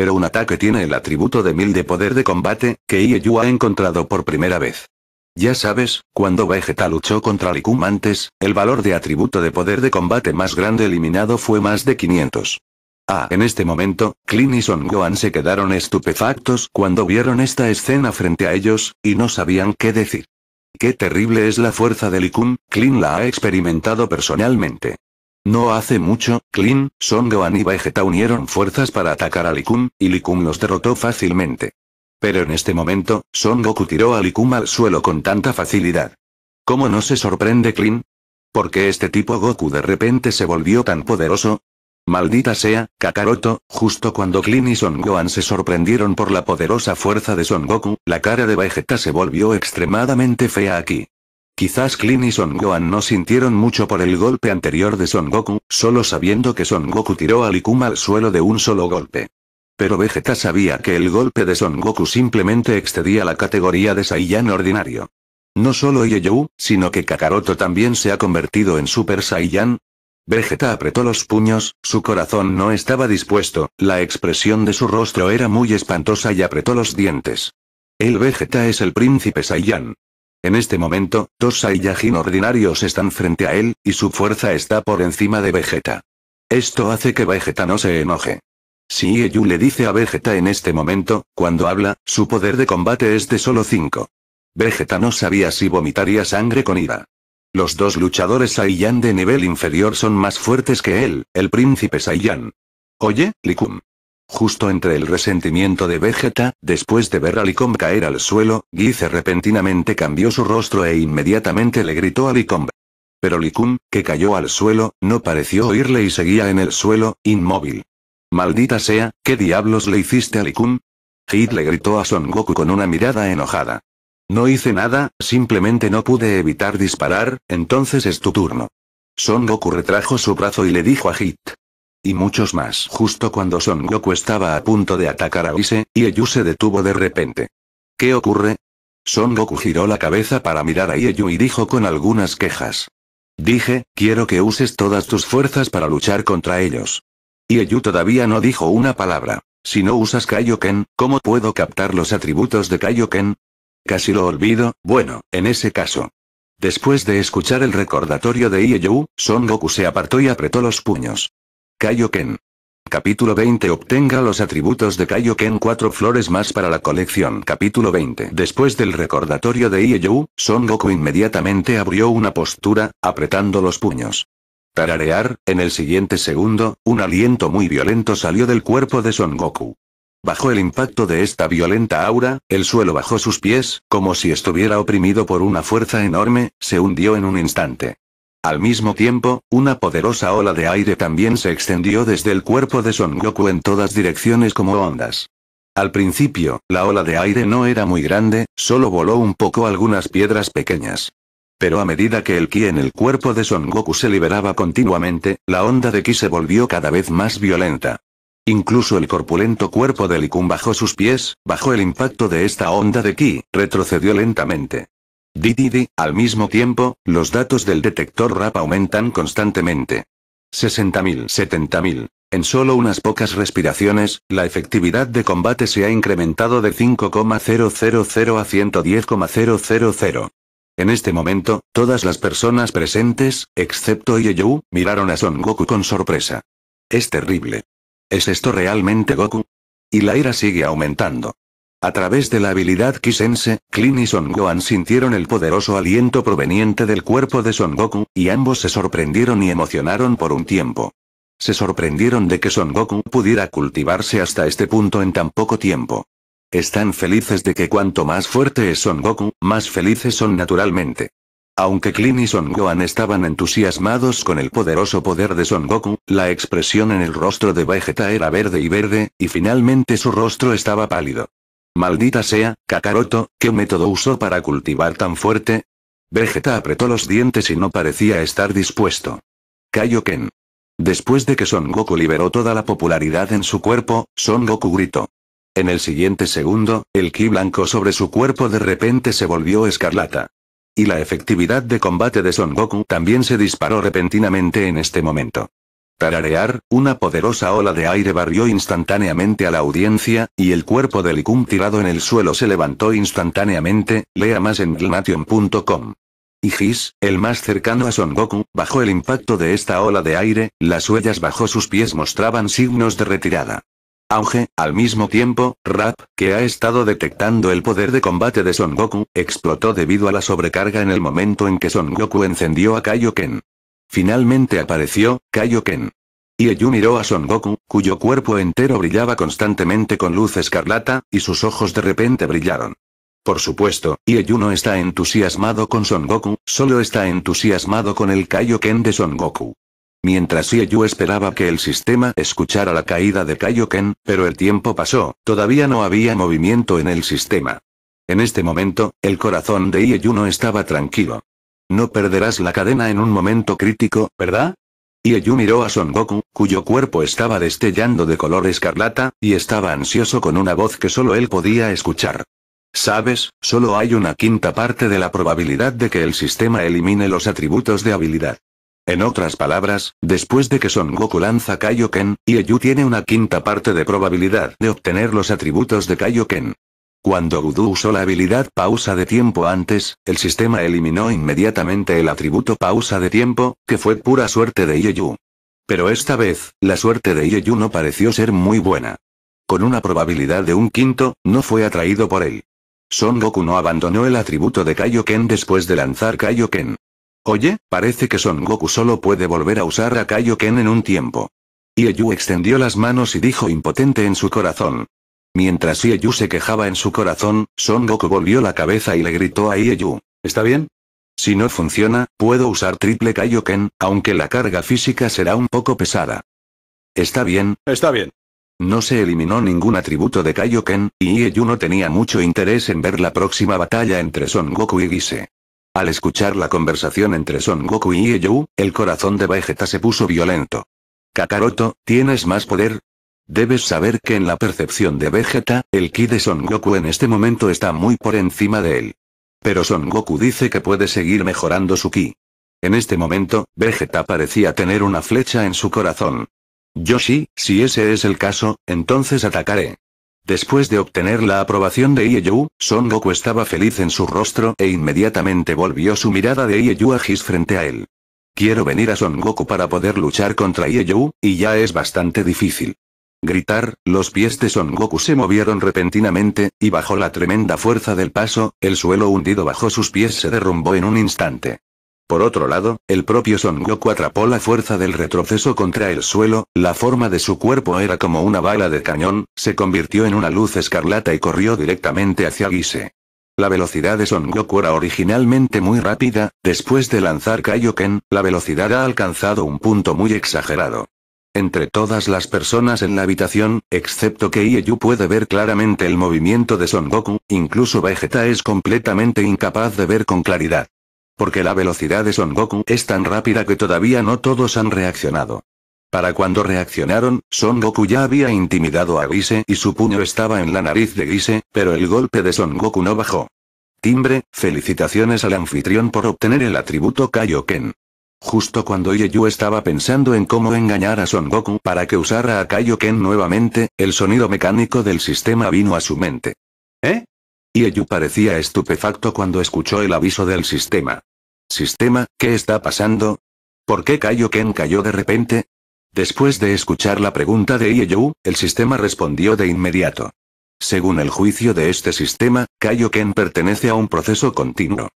A: pero un ataque tiene el atributo de 1000 de poder de combate, que Ieyu ha encontrado por primera vez. Ya sabes, cuando Vegeta luchó contra Likum antes, el valor de atributo de poder de combate más grande eliminado fue más de 500. Ah, en este momento, Klin y Son Gohan se quedaron estupefactos cuando vieron esta escena frente a ellos, y no sabían qué decir. Qué terrible es la fuerza de Likum, Klin la ha experimentado personalmente. No hace mucho, Son Gohan y Vegeta unieron fuerzas para atacar a Likum, y Likum los derrotó fácilmente. Pero en este momento, Son Goku tiró a Likum al suelo con tanta facilidad. ¿Cómo no se sorprende ¿Por qué este tipo Goku de repente se volvió tan poderoso? Maldita sea, Kakaroto, justo cuando Klin y Son Gohan se sorprendieron por la poderosa fuerza de Son Goku, la cara de Vegeta se volvió extremadamente fea aquí. Quizás Klin y Son Gohan no sintieron mucho por el golpe anterior de Son Goku, solo sabiendo que Son Goku tiró a Likuma al suelo de un solo golpe. Pero Vegeta sabía que el golpe de Son Goku simplemente excedía la categoría de Saiyan ordinario. No solo Yeyou, sino que Kakaroto también se ha convertido en Super Saiyan. Vegeta apretó los puños, su corazón no estaba dispuesto, la expresión de su rostro era muy espantosa y apretó los dientes. El Vegeta es el príncipe Saiyan. En este momento, dos Saiyajin ordinarios están frente a él, y su fuerza está por encima de Vegeta. Esto hace que Vegeta no se enoje. Si Ieyu le dice a Vegeta en este momento, cuando habla, su poder de combate es de solo 5. Vegeta no sabía si vomitaría sangre con ira. Los dos luchadores Saiyan de nivel inferior son más fuertes que él, el príncipe Saiyan. Oye, Likum. Justo entre el resentimiento de Vegeta, después de ver a Likum caer al suelo, Guise repentinamente cambió su rostro e inmediatamente le gritó a Likum. Pero Licum, que cayó al suelo, no pareció oírle y seguía en el suelo, inmóvil. Maldita sea, ¿qué diablos le hiciste a Licum? Hit le gritó a Son Goku con una mirada enojada. No hice nada, simplemente no pude evitar disparar, entonces es tu turno. Son Goku retrajo su brazo y le dijo a Hit. Y muchos más. Justo cuando Son Goku estaba a punto de atacar a Ise, Ieyu se detuvo de repente. ¿Qué ocurre? Son Goku giró la cabeza para mirar a Ieyu y dijo con algunas quejas. Dije, quiero que uses todas tus fuerzas para luchar contra ellos. Ieyu todavía no dijo una palabra. Si no usas Kaioken, ¿cómo puedo captar los atributos de Kaioken? Casi lo olvido, bueno, en ese caso. Después de escuchar el recordatorio de Ieyu, Son Goku se apartó y apretó los puños. Kaioken. Capítulo 20 Obtenga los atributos de Kaioken cuatro flores más para la colección Capítulo 20 Después del recordatorio de Ieyu, Son Goku inmediatamente abrió una postura, apretando los puños. Tararear, en el siguiente segundo, un aliento muy violento salió del cuerpo de Son Goku. Bajo el impacto de esta violenta aura, el suelo bajo sus pies, como si estuviera oprimido por una fuerza enorme, se hundió en un instante. Al mismo tiempo, una poderosa ola de aire también se extendió desde el cuerpo de Son Goku en todas direcciones como ondas. Al principio, la ola de aire no era muy grande, solo voló un poco algunas piedras pequeñas. Pero a medida que el ki en el cuerpo de Son Goku se liberaba continuamente, la onda de ki se volvió cada vez más violenta. Incluso el corpulento cuerpo de Likun bajó sus pies, bajo el impacto de esta onda de ki, retrocedió lentamente. Dididi, al mismo tiempo, los datos del detector RAP aumentan constantemente. 60.000, 70.000. En solo unas pocas respiraciones, la efectividad de combate se ha incrementado de 5,000 a 110,000. En este momento, todas las personas presentes, excepto Yeyu, miraron a Son Goku con sorpresa. Es terrible. ¿Es esto realmente Goku? Y la ira sigue aumentando. A través de la habilidad Kisense, Klin y Son Gohan sintieron el poderoso aliento proveniente del cuerpo de Son Goku, y ambos se sorprendieron y emocionaron por un tiempo. Se sorprendieron de que Son Goku pudiera cultivarse hasta este punto en tan poco tiempo. Están felices de que cuanto más fuerte es Son Goku, más felices son naturalmente. Aunque Klin y Son Gohan estaban entusiasmados con el poderoso poder de Son Goku, la expresión en el rostro de Vegeta era verde y verde, y finalmente su rostro estaba pálido. Maldita sea, Kakaroto, ¿qué método usó para cultivar tan fuerte? Vegeta apretó los dientes y no parecía estar dispuesto. Kaioken. Después de que Son Goku liberó toda la popularidad en su cuerpo, Son Goku gritó. En el siguiente segundo, el ki blanco sobre su cuerpo de repente se volvió escarlata. Y la efectividad de combate de Son Goku también se disparó repentinamente en este momento. Tararear, una poderosa ola de aire barrió instantáneamente a la audiencia, y el cuerpo de Licum tirado en el suelo se levantó instantáneamente, lea más en Y Igis, el más cercano a Son Goku, bajo el impacto de esta ola de aire, las huellas bajo sus pies mostraban signos de retirada. Auge, al mismo tiempo, Rap, que ha estado detectando el poder de combate de Son Goku, explotó debido a la sobrecarga en el momento en que Son Goku encendió a Kaioken. Finalmente apareció, Kaioken. Ieyu miró a Son Goku, cuyo cuerpo entero brillaba constantemente con luz escarlata, y sus ojos de repente brillaron. Por supuesto, Ieyu no está entusiasmado con Son Goku, solo está entusiasmado con el Kaioken de Son Goku. Mientras Ieyu esperaba que el sistema escuchara la caída de Kaioken, pero el tiempo pasó, todavía no había movimiento en el sistema. En este momento, el corazón de Ieyu no estaba tranquilo. No perderás la cadena en un momento crítico, ¿verdad? Ieyu miró a Son Goku, cuyo cuerpo estaba destellando de color escarlata, y estaba ansioso con una voz que solo él podía escuchar. Sabes, solo hay una quinta parte de la probabilidad de que el sistema elimine los atributos de habilidad. En otras palabras, después de que Son Goku lanza Kaioken, Ieyu tiene una quinta parte de probabilidad de obtener los atributos de Kaioken. Cuando Gudu usó la habilidad pausa de tiempo antes, el sistema eliminó inmediatamente el atributo pausa de tiempo, que fue pura suerte de Ieyu. Pero esta vez, la suerte de Ieyu no pareció ser muy buena. Con una probabilidad de un quinto, no fue atraído por él. Son Goku no abandonó el atributo de Kaioken después de lanzar Kaioken. Oye, parece que Son Goku solo puede volver a usar a Kaioken en un tiempo. Ieyu extendió las manos y dijo impotente en su corazón, Mientras Ieyu se quejaba en su corazón, Son Goku volvió la cabeza y le gritó a Ieyu. ¿Está bien? Si no funciona, puedo usar triple Kaioken, aunque la carga física será un poco pesada. Está bien. Está bien. No se eliminó ningún atributo de Kaioken, y Ieyu no tenía mucho interés en ver la próxima batalla entre Son Goku y Gise. Al escuchar la conversación entre Son Goku y Ieyu, el corazón de Vegeta se puso violento. Kakaroto, tienes más poder, Debes saber que en la percepción de Vegeta, el ki de Son Goku en este momento está muy por encima de él. Pero Son Goku dice que puede seguir mejorando su ki. En este momento, Vegeta parecía tener una flecha en su corazón. Yoshi, si ese es el caso, entonces atacaré. Después de obtener la aprobación de Ieyu, Son Goku estaba feliz en su rostro e inmediatamente volvió su mirada de Ieyu a His frente a él. Quiero venir a Son Goku para poder luchar contra Ieyu, y ya es bastante difícil gritar, los pies de Son Goku se movieron repentinamente, y bajo la tremenda fuerza del paso, el suelo hundido bajo sus pies se derrumbó en un instante. Por otro lado, el propio Son Goku atrapó la fuerza del retroceso contra el suelo, la forma de su cuerpo era como una bala de cañón, se convirtió en una luz escarlata y corrió directamente hacia Gise. La velocidad de Son Goku era originalmente muy rápida, después de lanzar Kaioken, la velocidad ha alcanzado un punto muy exagerado entre todas las personas en la habitación, excepto que Ieyu puede ver claramente el movimiento de Son Goku, incluso Vegeta es completamente incapaz de ver con claridad. Porque la velocidad de Son Goku es tan rápida que todavía no todos han reaccionado. Para cuando reaccionaron, Son Goku ya había intimidado a Gise y su puño estaba en la nariz de Gise, pero el golpe de Son Goku no bajó. Timbre, felicitaciones al anfitrión por obtener el atributo Kaioken. Justo cuando Ieyu estaba pensando en cómo engañar a Son Goku para que usara a Kaioken nuevamente, el sonido mecánico del sistema vino a su mente. ¿Eh? Ieyu parecía estupefacto cuando escuchó el aviso del sistema. ¿Sistema, qué está pasando? ¿Por qué Kaioken cayó de repente? Después de escuchar la pregunta de Ieyu, el sistema respondió de inmediato. Según el juicio de este sistema, Kaioken pertenece a un proceso continuo.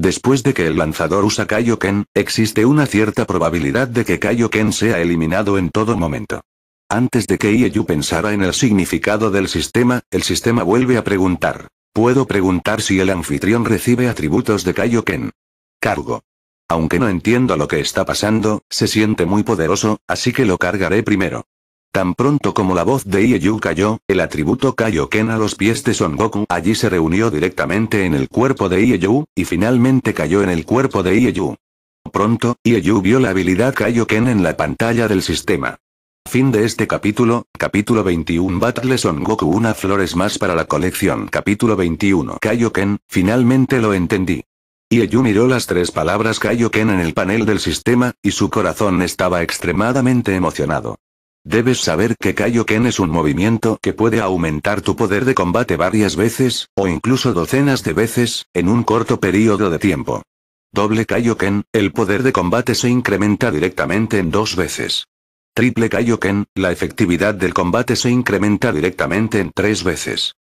A: Después de que el lanzador usa Kaioken, existe una cierta probabilidad de que Kaioken sea eliminado en todo momento. Antes de que Ieyu pensara en el significado del sistema, el sistema vuelve a preguntar. Puedo preguntar si el anfitrión recibe atributos de Kaioken. Cargo. Aunque no entiendo lo que está pasando, se siente muy poderoso, así que lo cargaré primero. Tan pronto como la voz de Ieyu cayó, el atributo Kaioken a los pies de Son Goku allí se reunió directamente en el cuerpo de Ieyu, y finalmente cayó en el cuerpo de Ieyu. Pronto, Ieyu vio la habilidad Kaioken en la pantalla del sistema. Fin de este capítulo, capítulo 21 Battle Son Goku Una flores más para la colección Capítulo 21 Kaioken, finalmente lo entendí. Ieyu miró las tres palabras Kaioken en el panel del sistema, y su corazón estaba extremadamente emocionado. Debes saber que Kaioken es un movimiento que puede aumentar tu poder de combate varias veces, o incluso docenas de veces, en un corto periodo de tiempo. Doble Kaioken, el poder de combate se incrementa directamente en dos veces. Triple Kaioken, la efectividad del combate se incrementa directamente en tres veces.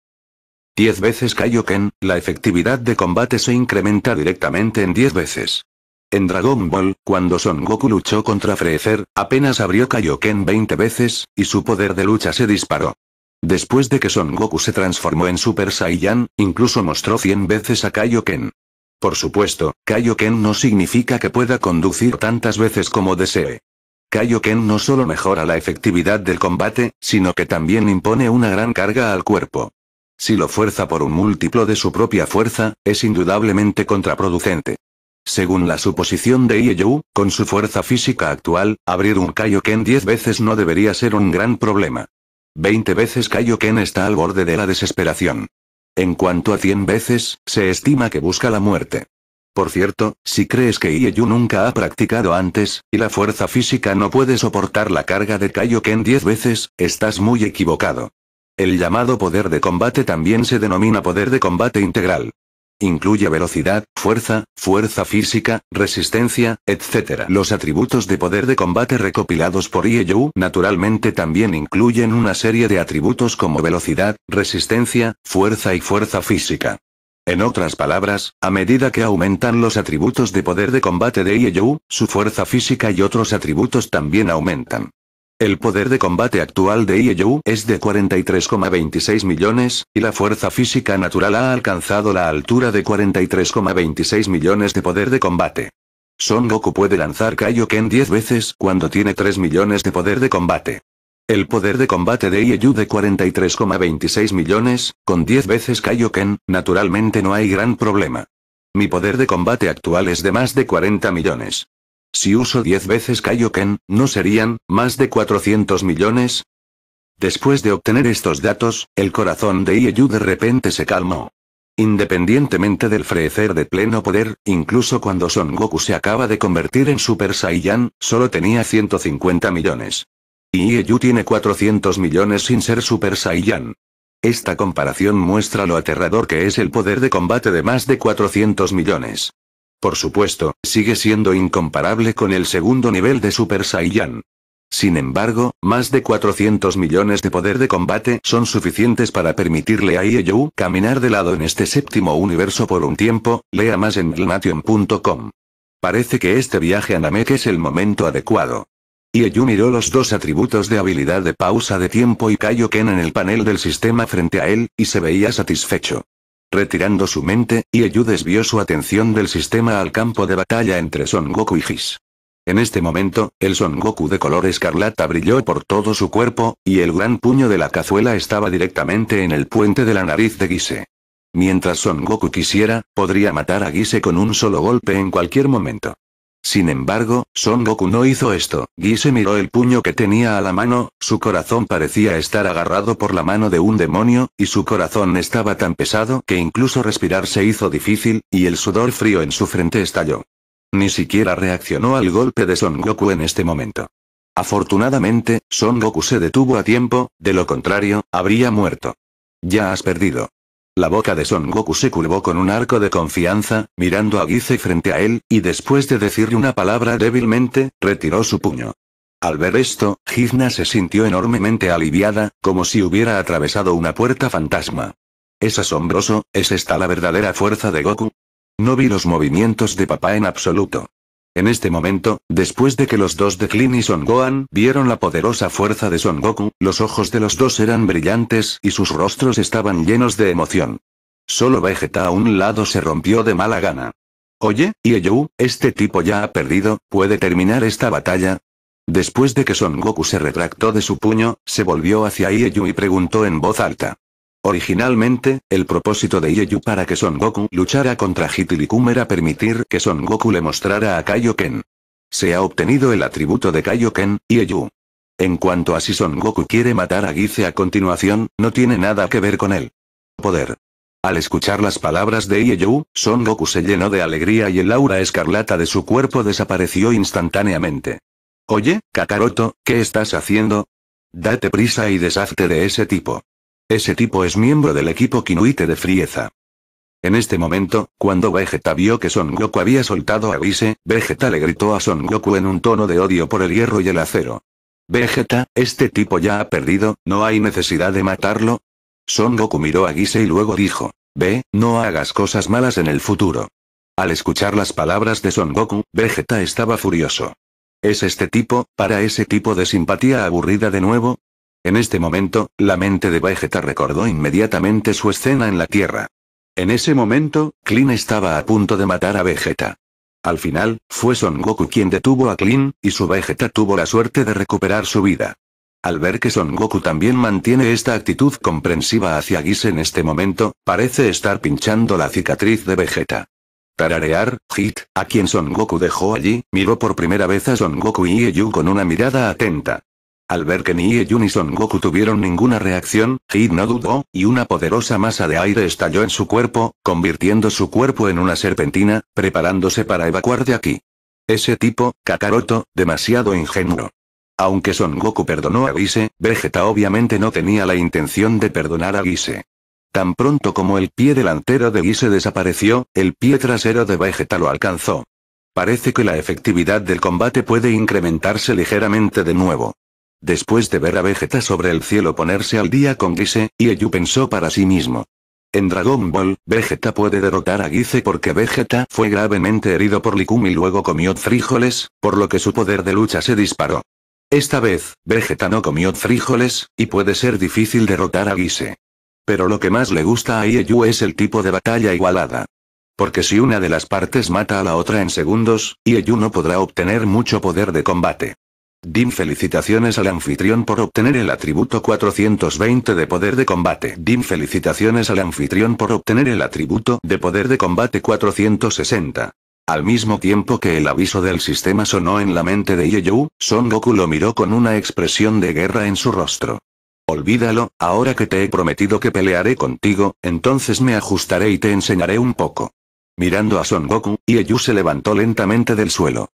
A: 10 veces Kaioken, la efectividad de combate se incrementa directamente en 10 veces. En Dragon Ball, cuando Son Goku luchó contra Freezer, apenas abrió Kaioken 20 veces, y su poder de lucha se disparó. Después de que Son Goku se transformó en Super Saiyan, incluso mostró 100 veces a Kaioken. Por supuesto, Kaioken no significa que pueda conducir tantas veces como desee. Kaioken no solo mejora la efectividad del combate, sino que también impone una gran carga al cuerpo. Si lo fuerza por un múltiplo de su propia fuerza, es indudablemente contraproducente. Según la suposición de Ieyu, con su fuerza física actual, abrir un Kaioken 10 veces no debería ser un gran problema. 20 veces Kaioken está al borde de la desesperación. En cuanto a 100 veces, se estima que busca la muerte. Por cierto, si crees que Ieyu nunca ha practicado antes, y la fuerza física no puede soportar la carga de Kaioken 10 veces, estás muy equivocado. El llamado poder de combate también se denomina poder de combate integral. Incluye velocidad, fuerza, fuerza física, resistencia, etc. Los atributos de poder de combate recopilados por IEYU naturalmente también incluyen una serie de atributos como velocidad, resistencia, fuerza y fuerza física. En otras palabras, a medida que aumentan los atributos de poder de combate de IEYU, su fuerza física y otros atributos también aumentan. El poder de combate actual de Ieyu es de 43,26 millones, y la fuerza física natural ha alcanzado la altura de 43,26 millones de poder de combate. Son Goku puede lanzar Kaioken 10 veces cuando tiene 3 millones de poder de combate. El poder de combate de Ieyu de 43,26 millones, con 10 veces Kaioken, naturalmente no hay gran problema. Mi poder de combate actual es de más de 40 millones. Si uso 10 veces Kaioken, ¿no serían, más de 400 millones? Después de obtener estos datos, el corazón de Ieyu de repente se calmó. Independientemente del frecer de pleno poder, incluso cuando Son Goku se acaba de convertir en Super Saiyan, solo tenía 150 millones. Y Ieyu tiene 400 millones sin ser Super Saiyan. Esta comparación muestra lo aterrador que es el poder de combate de más de 400 millones. Por supuesto, sigue siendo incomparable con el segundo nivel de Super Saiyan. Sin embargo, más de 400 millones de poder de combate son suficientes para permitirle a Ieyu caminar de lado en este séptimo universo por un tiempo, lea más en glnation.com. Parece que este viaje a Namek es el momento adecuado. Ieyu miró los dos atributos de habilidad de pausa de tiempo y Kaioken en el panel del sistema frente a él, y se veía satisfecho. Retirando su mente, y Ieyu desvió su atención del sistema al campo de batalla entre Son Goku y His. En este momento, el Son Goku de color escarlata brilló por todo su cuerpo, y el gran puño de la cazuela estaba directamente en el puente de la nariz de Gise. Mientras Son Goku quisiera, podría matar a Gise con un solo golpe en cualquier momento. Sin embargo, Son Goku no hizo esto. Gi miró el puño que tenía a la mano, su corazón parecía estar agarrado por la mano de un demonio, y su corazón estaba tan pesado que incluso respirar se hizo difícil, y el sudor frío en su frente estalló. Ni siquiera reaccionó al golpe de Son Goku en este momento. Afortunadamente, Son Goku se detuvo a tiempo, de lo contrario, habría muerto. Ya has perdido. La boca de Son Goku se curvó con un arco de confianza, mirando a Gize frente a él, y después de decirle una palabra débilmente, retiró su puño. Al ver esto, Gizna se sintió enormemente aliviada, como si hubiera atravesado una puerta fantasma. Es asombroso, ¿es esta la verdadera fuerza de Goku? No vi los movimientos de papá en absoluto. En este momento, después de que los dos de Klin y Son Gohan vieron la poderosa fuerza de Son Goku, los ojos de los dos eran brillantes y sus rostros estaban llenos de emoción. Solo Vegeta a un lado se rompió de mala gana. Oye, Ieyu, este tipo ya ha perdido, ¿puede terminar esta batalla? Después de que Son Goku se retractó de su puño, se volvió hacia Ieyu y preguntó en voz alta. Originalmente, el propósito de Ieyu para que Son Goku luchara contra Hitilikum era permitir que Son Goku le mostrara a Kaioken. Se ha obtenido el atributo de Kaioken, Ieyu. En cuanto a si Son Goku quiere matar a Gize a continuación, no tiene nada que ver con él. Poder. Al escuchar las palabras de Ieyu, Son Goku se llenó de alegría y el aura escarlata de su cuerpo desapareció instantáneamente. Oye, Kakaroto, ¿qué estás haciendo? Date prisa y deshazte de ese tipo. Ese tipo es miembro del equipo Kinuite de Frieza. En este momento, cuando Vegeta vio que Son Goku había soltado a Gise, Vegeta le gritó a Son Goku en un tono de odio por el hierro y el acero. Vegeta, este tipo ya ha perdido, ¿no hay necesidad de matarlo? Son Goku miró a Gise y luego dijo, ve, no hagas cosas malas en el futuro. Al escuchar las palabras de Son Goku, Vegeta estaba furioso. ¿Es este tipo, para ese tipo de simpatía aburrida de nuevo? En este momento, la mente de Vegeta recordó inmediatamente su escena en la Tierra. En ese momento, Clean estaba a punto de matar a Vegeta. Al final, fue Son Goku quien detuvo a Clean, y su Vegeta tuvo la suerte de recuperar su vida. Al ver que Son Goku también mantiene esta actitud comprensiva hacia Gis en este momento, parece estar pinchando la cicatriz de Vegeta. Tararear, Hit, a quien Son Goku dejó allí, miró por primera vez a Son Goku y Eyu con una mirada atenta. Al ver que ni y Son Goku tuvieron ninguna reacción, Hid no dudó, y una poderosa masa de aire estalló en su cuerpo, convirtiendo su cuerpo en una serpentina, preparándose para evacuar de aquí. Ese tipo, Kakaroto, demasiado ingenuo. Aunque Son Goku perdonó a Gise, Vegeta obviamente no tenía la intención de perdonar a Gise. Tan pronto como el pie delantero de Gise desapareció, el pie trasero de Vegeta lo alcanzó. Parece que la efectividad del combate puede incrementarse ligeramente de nuevo. Después de ver a Vegeta sobre el cielo ponerse al día con Gise, Ieyu pensó para sí mismo. En Dragon Ball, Vegeta puede derrotar a Gise porque Vegeta fue gravemente herido por Likumi y luego comió frijoles, por lo que su poder de lucha se disparó. Esta vez, Vegeta no comió frijoles, y puede ser difícil derrotar a Gise. Pero lo que más le gusta a Ieyu es el tipo de batalla igualada. Porque si una de las partes mata a la otra en segundos, Ieyu no podrá obtener mucho poder de combate. Dim felicitaciones al anfitrión por obtener el atributo 420 de poder de combate. Dim felicitaciones al anfitrión por obtener el atributo de poder de combate 460. Al mismo tiempo que el aviso del sistema sonó en la mente de Yeju, Son Goku lo miró con una expresión de guerra en su rostro. Olvídalo, ahora que te he prometido que pelearé contigo, entonces me ajustaré y te enseñaré un poco. Mirando a Son Goku, Yeju se levantó lentamente del suelo.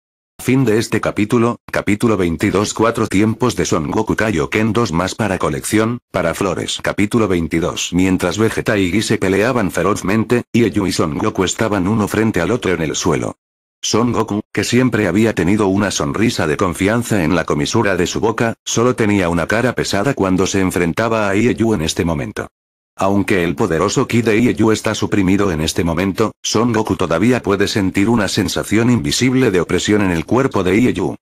A: Fin de este capítulo, capítulo 22 Cuatro tiempos de Son Goku Kaioken 2 más para colección, para flores Capítulo 22 Mientras Vegeta y Gi se peleaban ferozmente, Ieyu y Son Goku estaban uno frente al otro en el suelo. Son Goku, que siempre había tenido una sonrisa de confianza en la comisura de su boca, solo tenía una cara pesada cuando se enfrentaba a Ieyu en este momento. Aunque el poderoso Ki de Ieyu está suprimido en este momento, Son Goku todavía puede sentir una sensación invisible de opresión en el cuerpo de Ieyu.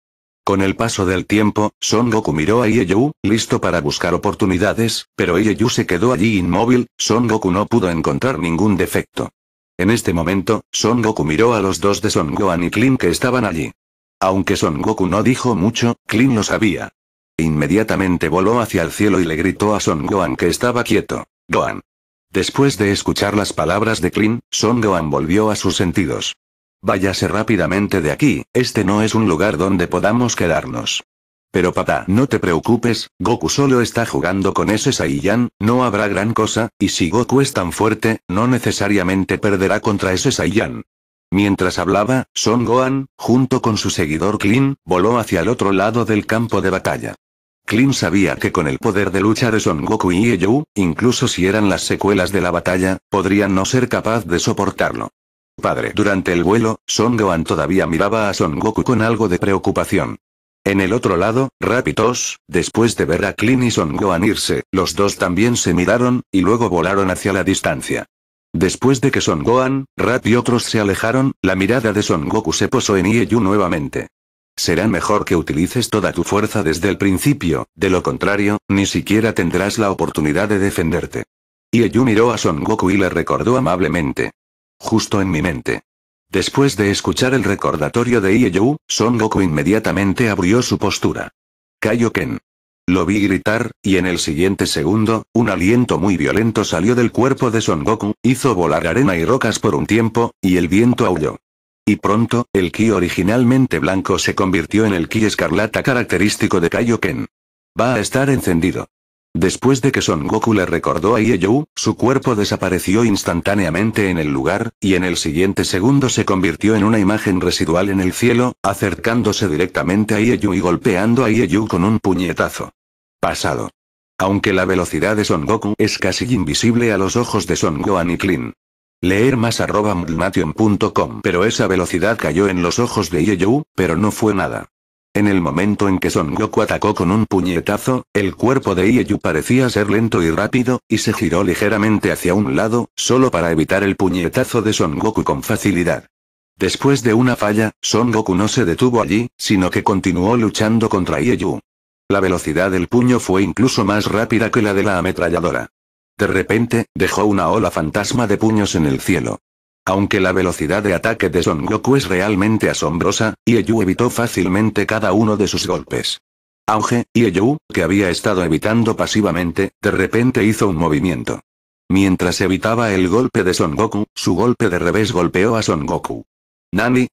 A: Con el paso del tiempo, Son Goku miró a Ieyu, listo para buscar oportunidades, pero Ieyu se quedó allí inmóvil, Son Goku no pudo encontrar ningún defecto. En este momento, Son Goku miró a los dos de Son Gohan y Klin que estaban allí. Aunque Son Goku no dijo mucho, Klin lo sabía. Inmediatamente voló hacia el cielo y le gritó a Son Gohan que estaba quieto. Gohan. Después de escuchar las palabras de Klin, Son Gohan volvió a sus sentidos. Váyase rápidamente de aquí, este no es un lugar donde podamos quedarnos. Pero papá, no te preocupes, Goku solo está jugando con ese Saiyan, no habrá gran cosa, y si Goku es tan fuerte, no necesariamente perderá contra ese Saiyan. Mientras hablaba, Son Gohan, junto con su seguidor Clean, voló hacia el otro lado del campo de batalla. Clint sabía que con el poder de lucha de Son Goku y Ieju, incluso si eran las secuelas de la batalla, podrían no ser capaz de soportarlo. Padre. Durante el vuelo, Son Gohan todavía miraba a Son Goku con algo de preocupación. En el otro lado, Rapitos, después de ver a Clint y Son Gohan irse, los dos también se miraron, y luego volaron hacia la distancia. Después de que Son Gohan, Rap y otros se alejaron, la mirada de Son Goku se posó en Ieyu nuevamente. Será mejor que utilices toda tu fuerza desde el principio, de lo contrario, ni siquiera tendrás la oportunidad de defenderte. Ieyu miró a Son Goku y le recordó amablemente. Justo en mi mente. Después de escuchar el recordatorio de Ieyu, Son Goku inmediatamente abrió su postura. Kaioken. Lo vi gritar, y en el siguiente segundo, un aliento muy violento salió del cuerpo de Son Goku, hizo volar arena y rocas por un tiempo, y el viento aulló. Y pronto, el ki originalmente blanco se convirtió en el ki escarlata característico de Kaioken. Va a estar encendido. Después de que Son Goku le recordó a Ieyou, su cuerpo desapareció instantáneamente en el lugar, y en el siguiente segundo se convirtió en una imagen residual en el cielo, acercándose directamente a Ieyou y golpeando a Ieyou con un puñetazo. Pasado. Aunque la velocidad de Son Goku es casi invisible a los ojos de Son Gohan y Clean, Leer más arroba Pero esa velocidad cayó en los ojos de Yeyou, pero no fue nada. En el momento en que Son Goku atacó con un puñetazo, el cuerpo de Ieyu parecía ser lento y rápido, y se giró ligeramente hacia un lado, solo para evitar el puñetazo de Son Goku con facilidad. Después de una falla, Son Goku no se detuvo allí, sino que continuó luchando contra Ieyu. La velocidad del puño fue incluso más rápida que la de la ametralladora. De repente, dejó una ola fantasma de puños en el cielo. Aunque la velocidad de ataque de Son Goku es realmente asombrosa, Ieyu evitó fácilmente cada uno de sus golpes. Auge, Ieyu, que había estado evitando pasivamente, de repente hizo un movimiento. Mientras evitaba el golpe de Son Goku, su golpe de revés golpeó a Son Goku. Nani.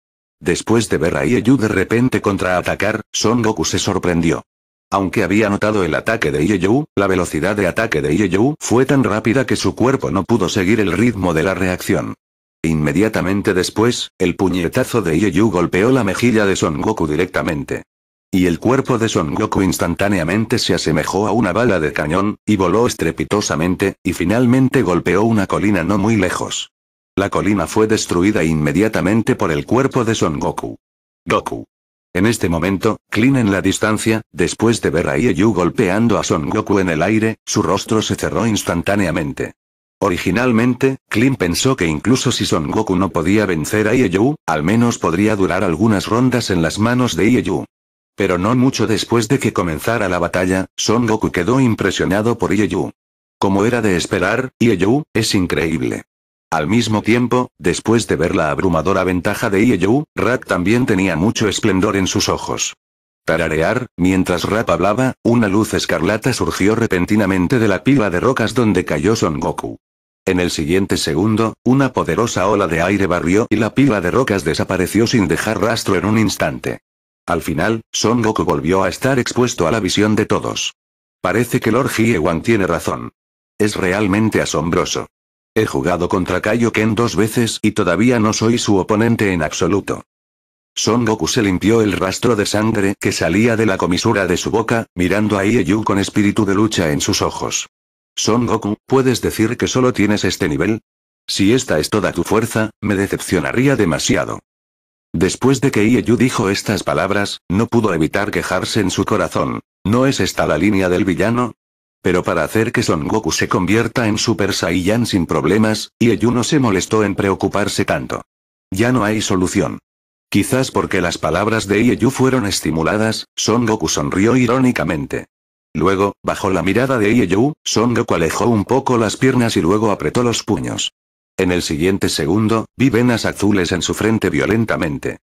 A: Después de ver a Ieyu de repente contraatacar, Son Goku se sorprendió. Aunque había notado el ataque de Ieyu, la velocidad de ataque de Ieyu fue tan rápida que su cuerpo no pudo seguir el ritmo de la reacción. Inmediatamente después, el puñetazo de Ieyu golpeó la mejilla de Son Goku directamente. Y el cuerpo de Son Goku instantáneamente se asemejó a una bala de cañón, y voló estrepitosamente, y finalmente golpeó una colina no muy lejos. La colina fue destruida inmediatamente por el cuerpo de Son Goku. Goku. En este momento, Clean en la distancia, después de ver a Ieyu golpeando a Son Goku en el aire, su rostro se cerró instantáneamente. Originalmente, Clean pensó que incluso si Son Goku no podía vencer a Ieyu, al menos podría durar algunas rondas en las manos de Ieyu. Pero no mucho después de que comenzara la batalla, Son Goku quedó impresionado por Ieyu. Como era de esperar, Ieyu, es increíble. Al mismo tiempo, después de ver la abrumadora ventaja de Ieyu, Rat también tenía mucho esplendor en sus ojos. Tararear, mientras Rap hablaba, una luz escarlata surgió repentinamente de la pila de rocas donde cayó Son Goku. En el siguiente segundo, una poderosa ola de aire barrió y la pila de rocas desapareció sin dejar rastro en un instante. Al final, Son Goku volvió a estar expuesto a la visión de todos. Parece que Lord Hiewan tiene razón. Es realmente asombroso. He jugado contra Kaioken dos veces y todavía no soy su oponente en absoluto. Son Goku se limpió el rastro de sangre que salía de la comisura de su boca, mirando a Ieyu con espíritu de lucha en sus ojos. Son Goku, ¿puedes decir que solo tienes este nivel? Si esta es toda tu fuerza, me decepcionaría demasiado. Después de que Ieyu dijo estas palabras, no pudo evitar quejarse en su corazón. ¿No es esta la línea del villano? Pero para hacer que Son Goku se convierta en Super Saiyan sin problemas, Ieyu no se molestó en preocuparse tanto. Ya no hay solución. Quizás porque las palabras de Ieyu fueron estimuladas, Son Goku sonrió irónicamente. Luego, bajo la mirada de Ieyu, Son Goku alejó un poco las piernas y luego apretó los puños. En el siguiente segundo, vi venas azules en su frente violentamente.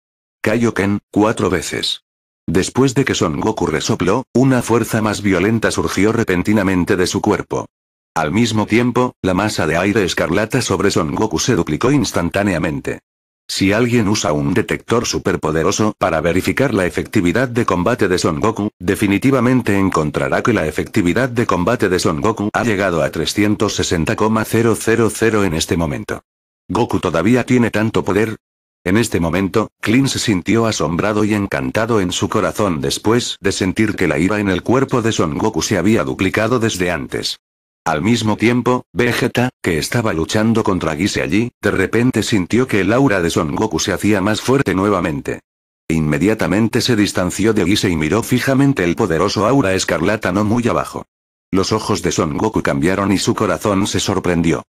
A: Kaioken, cuatro veces. Después de que Son Goku resopló, una fuerza más violenta surgió repentinamente de su cuerpo. Al mismo tiempo, la masa de aire escarlata sobre Son Goku se duplicó instantáneamente. Si alguien usa un detector superpoderoso para verificar la efectividad de combate de Son Goku, definitivamente encontrará que la efectividad de combate de Son Goku ha llegado a 360,000 en este momento. Goku todavía tiene tanto poder, en este momento, Clint se sintió asombrado y encantado en su corazón después de sentir que la ira en el cuerpo de Son Goku se había duplicado desde antes. Al mismo tiempo, Vegeta, que estaba luchando contra Gise allí, de repente sintió que el aura de Son Goku se hacía más fuerte nuevamente. Inmediatamente se distanció de Gise y miró fijamente el poderoso aura escarlata no muy abajo. Los ojos de Son Goku cambiaron y su corazón se sorprendió.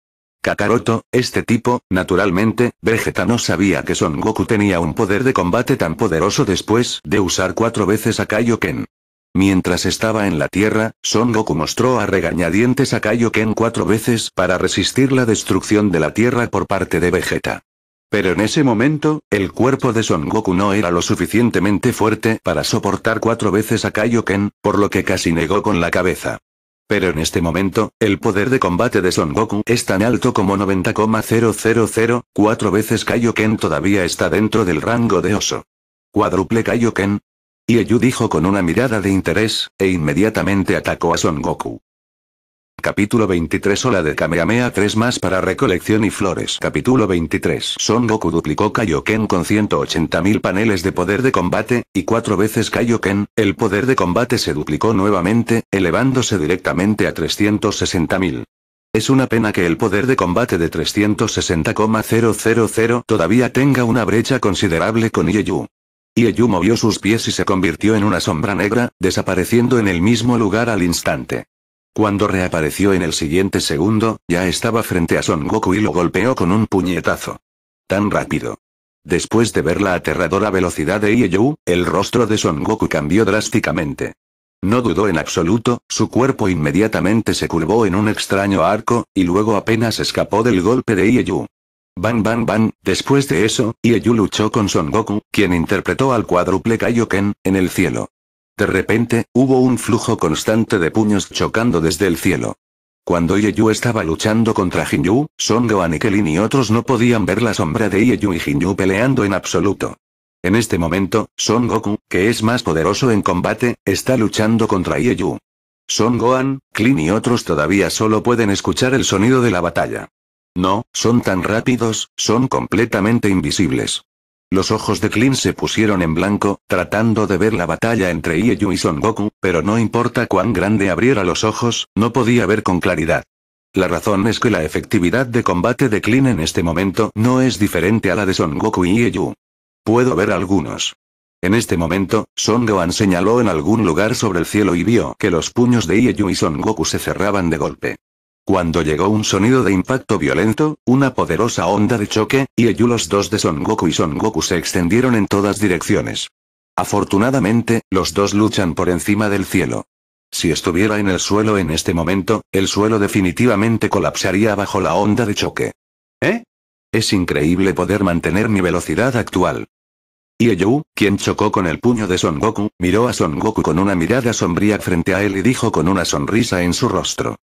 A: Kakaroto, este tipo, naturalmente, Vegeta no sabía que Son Goku tenía un poder de combate tan poderoso después de usar cuatro veces a Kaioken. Mientras estaba en la Tierra, Son Goku mostró a regañadientes a Kaioken cuatro veces para resistir la destrucción de la Tierra por parte de Vegeta. Pero en ese momento, el cuerpo de Son Goku no era lo suficientemente fuerte para soportar cuatro veces a Kaioken, por lo que casi negó con la cabeza. Pero en este momento, el poder de combate de Son Goku es tan alto como 90,000, cuatro veces Kaioken todavía está dentro del rango de oso. Cuádruple Kaioken. Ieyu dijo con una mirada de interés, e inmediatamente atacó a Son Goku. Capítulo 23 Ola de Kamehameha 3 más para recolección y flores Capítulo 23 Son Goku duplicó Kaioken con 180.000 paneles de poder de combate, y cuatro veces Kaioken, el poder de combate se duplicó nuevamente, elevándose directamente a 360.000. Es una pena que el poder de combate de 360,000 todavía tenga una brecha considerable con Ieyu. Ieyu movió sus pies y se convirtió en una sombra negra, desapareciendo en el mismo lugar al instante. Cuando reapareció en el siguiente segundo, ya estaba frente a Son Goku y lo golpeó con un puñetazo. Tan rápido. Después de ver la aterradora velocidad de Ieyu, el rostro de Son Goku cambió drásticamente. No dudó en absoluto, su cuerpo inmediatamente se curvó en un extraño arco, y luego apenas escapó del golpe de Ieyu. Ban Ban Ban, después de eso, Ieyu luchó con Son Goku, quien interpretó al cuádruple Kaioken, en el cielo. De repente, hubo un flujo constante de puños chocando desde el cielo. Cuando Ieyu estaba luchando contra Jinju, Son Gohan y Kelin y otros no podían ver la sombra de Ieyu y Jinju peleando en absoluto. En este momento, Son Goku, que es más poderoso en combate, está luchando contra Ieyu. Son Gohan, Klin y otros todavía solo pueden escuchar el sonido de la batalla. No, son tan rápidos, son completamente invisibles. Los ojos de Klin se pusieron en blanco, tratando de ver la batalla entre Ieyu y Son Goku, pero no importa cuán grande abriera los ojos, no podía ver con claridad. La razón es que la efectividad de combate de Klin en este momento no es diferente a la de Son Goku y Ieyu. Puedo ver algunos. En este momento, Son Gohan señaló en algún lugar sobre el cielo y vio que los puños de Ieyu y Son Goku se cerraban de golpe. Cuando llegó un sonido de impacto violento, una poderosa onda de choque, y Eyu los dos de Son Goku y Son Goku se extendieron en todas direcciones. Afortunadamente, los dos luchan por encima del cielo. Si estuviera en el suelo en este momento, el suelo definitivamente colapsaría bajo la onda de choque. ¿Eh? Es increíble poder mantener mi velocidad actual. Y Eyu, quien chocó con el puño de Son Goku, miró a Son Goku con una mirada sombría frente a él y dijo con una sonrisa en su rostro.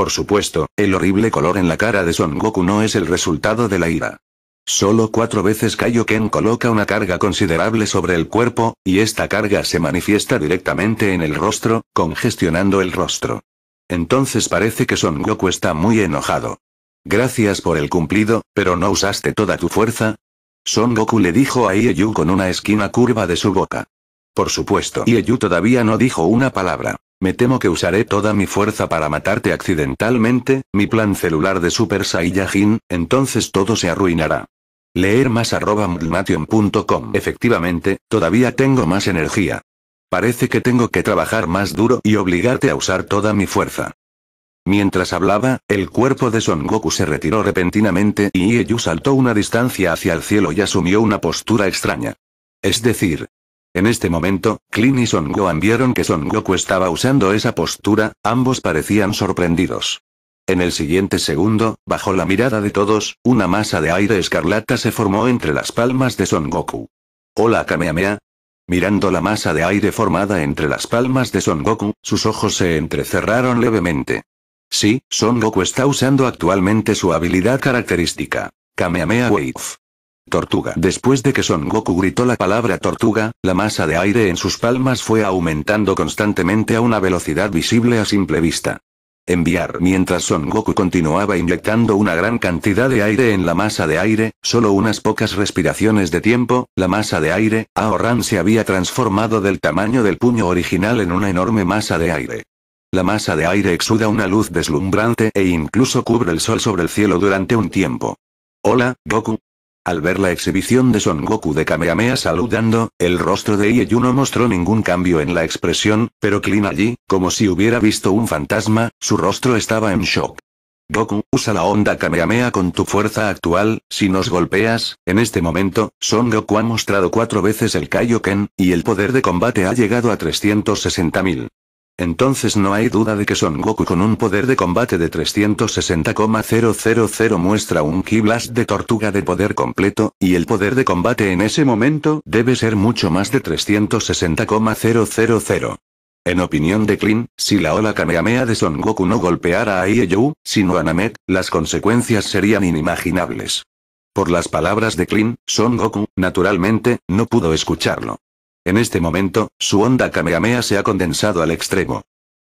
A: Por supuesto, el horrible color en la cara de Son Goku no es el resultado de la ira. Solo cuatro veces Kaioken coloca una carga considerable sobre el cuerpo, y esta carga se manifiesta directamente en el rostro, congestionando el rostro. Entonces parece que Son Goku está muy enojado. Gracias por el cumplido, pero no usaste toda tu fuerza. Son Goku le dijo a Ieyu con una esquina curva de su boca. Por supuesto, Ieyu todavía no dijo una palabra. Me temo que usaré toda mi fuerza para matarte accidentalmente, mi plan celular de Super Saiyajin, entonces todo se arruinará. Leer más arroba Efectivamente, todavía tengo más energía. Parece que tengo que trabajar más duro y obligarte a usar toda mi fuerza. Mientras hablaba, el cuerpo de Son Goku se retiró repentinamente y Ieyu saltó una distancia hacia el cielo y asumió una postura extraña. Es decir, en este momento, Klin y Son Gohan vieron que Son Goku estaba usando esa postura, ambos parecían sorprendidos. En el siguiente segundo, bajo la mirada de todos, una masa de aire escarlata se formó entre las palmas de Son Goku. Hola Kamehameha. Mirando la masa de aire formada entre las palmas de Son Goku, sus ojos se entrecerraron levemente. Sí, Son Goku está usando actualmente su habilidad característica, Kamehameha Wave. Tortuga. Después de que Son Goku gritó la palabra tortuga, la masa de aire en sus palmas fue aumentando constantemente a una velocidad visible a simple vista. Enviar. Mientras Son Goku continuaba inyectando una gran cantidad de aire en la masa de aire, solo unas pocas respiraciones de tiempo, la masa de aire, Aoran se había transformado del tamaño del puño original en una enorme masa de aire. La masa de aire exuda una luz deslumbrante e incluso cubre el sol sobre el cielo durante un tiempo. Hola, Goku, al ver la exhibición de Son Goku de Kamehameha saludando, el rostro de Ieyu no mostró ningún cambio en la expresión, pero Clean allí, como si hubiera visto un fantasma, su rostro estaba en shock. Goku, usa la onda Kamehameha con tu fuerza actual, si nos golpeas, en este momento, Son Goku ha mostrado cuatro veces el Kaioken, y el poder de combate ha llegado a 360.000. Entonces no hay duda de que Son Goku con un poder de combate de 360,000 muestra un Ki Blast de tortuga de poder completo, y el poder de combate en ese momento debe ser mucho más de 360,000. En opinión de Klin, si la ola Kamehameha de Son Goku no golpeara a Ieyu, sino a Namek, las consecuencias serían inimaginables. Por las palabras de Klin, Son Goku, naturalmente, no pudo escucharlo. En este momento, su onda Kamehameha se ha condensado al extremo.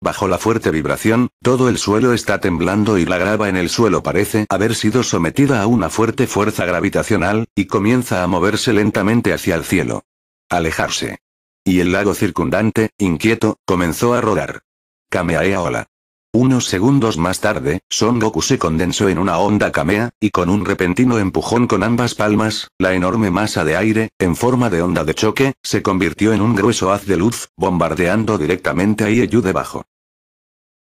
A: Bajo la fuerte vibración, todo el suelo está temblando y la grava en el suelo parece haber sido sometida a una fuerte fuerza gravitacional, y comienza a moverse lentamente hacia el cielo. Alejarse. Y el lago circundante, inquieto, comenzó a rodar. Kamehameha Ola. Unos segundos más tarde, Son Goku se condensó en una onda camea, y con un repentino empujón con ambas palmas, la enorme masa de aire, en forma de onda de choque, se convirtió en un grueso haz de luz, bombardeando directamente a Ieyu debajo.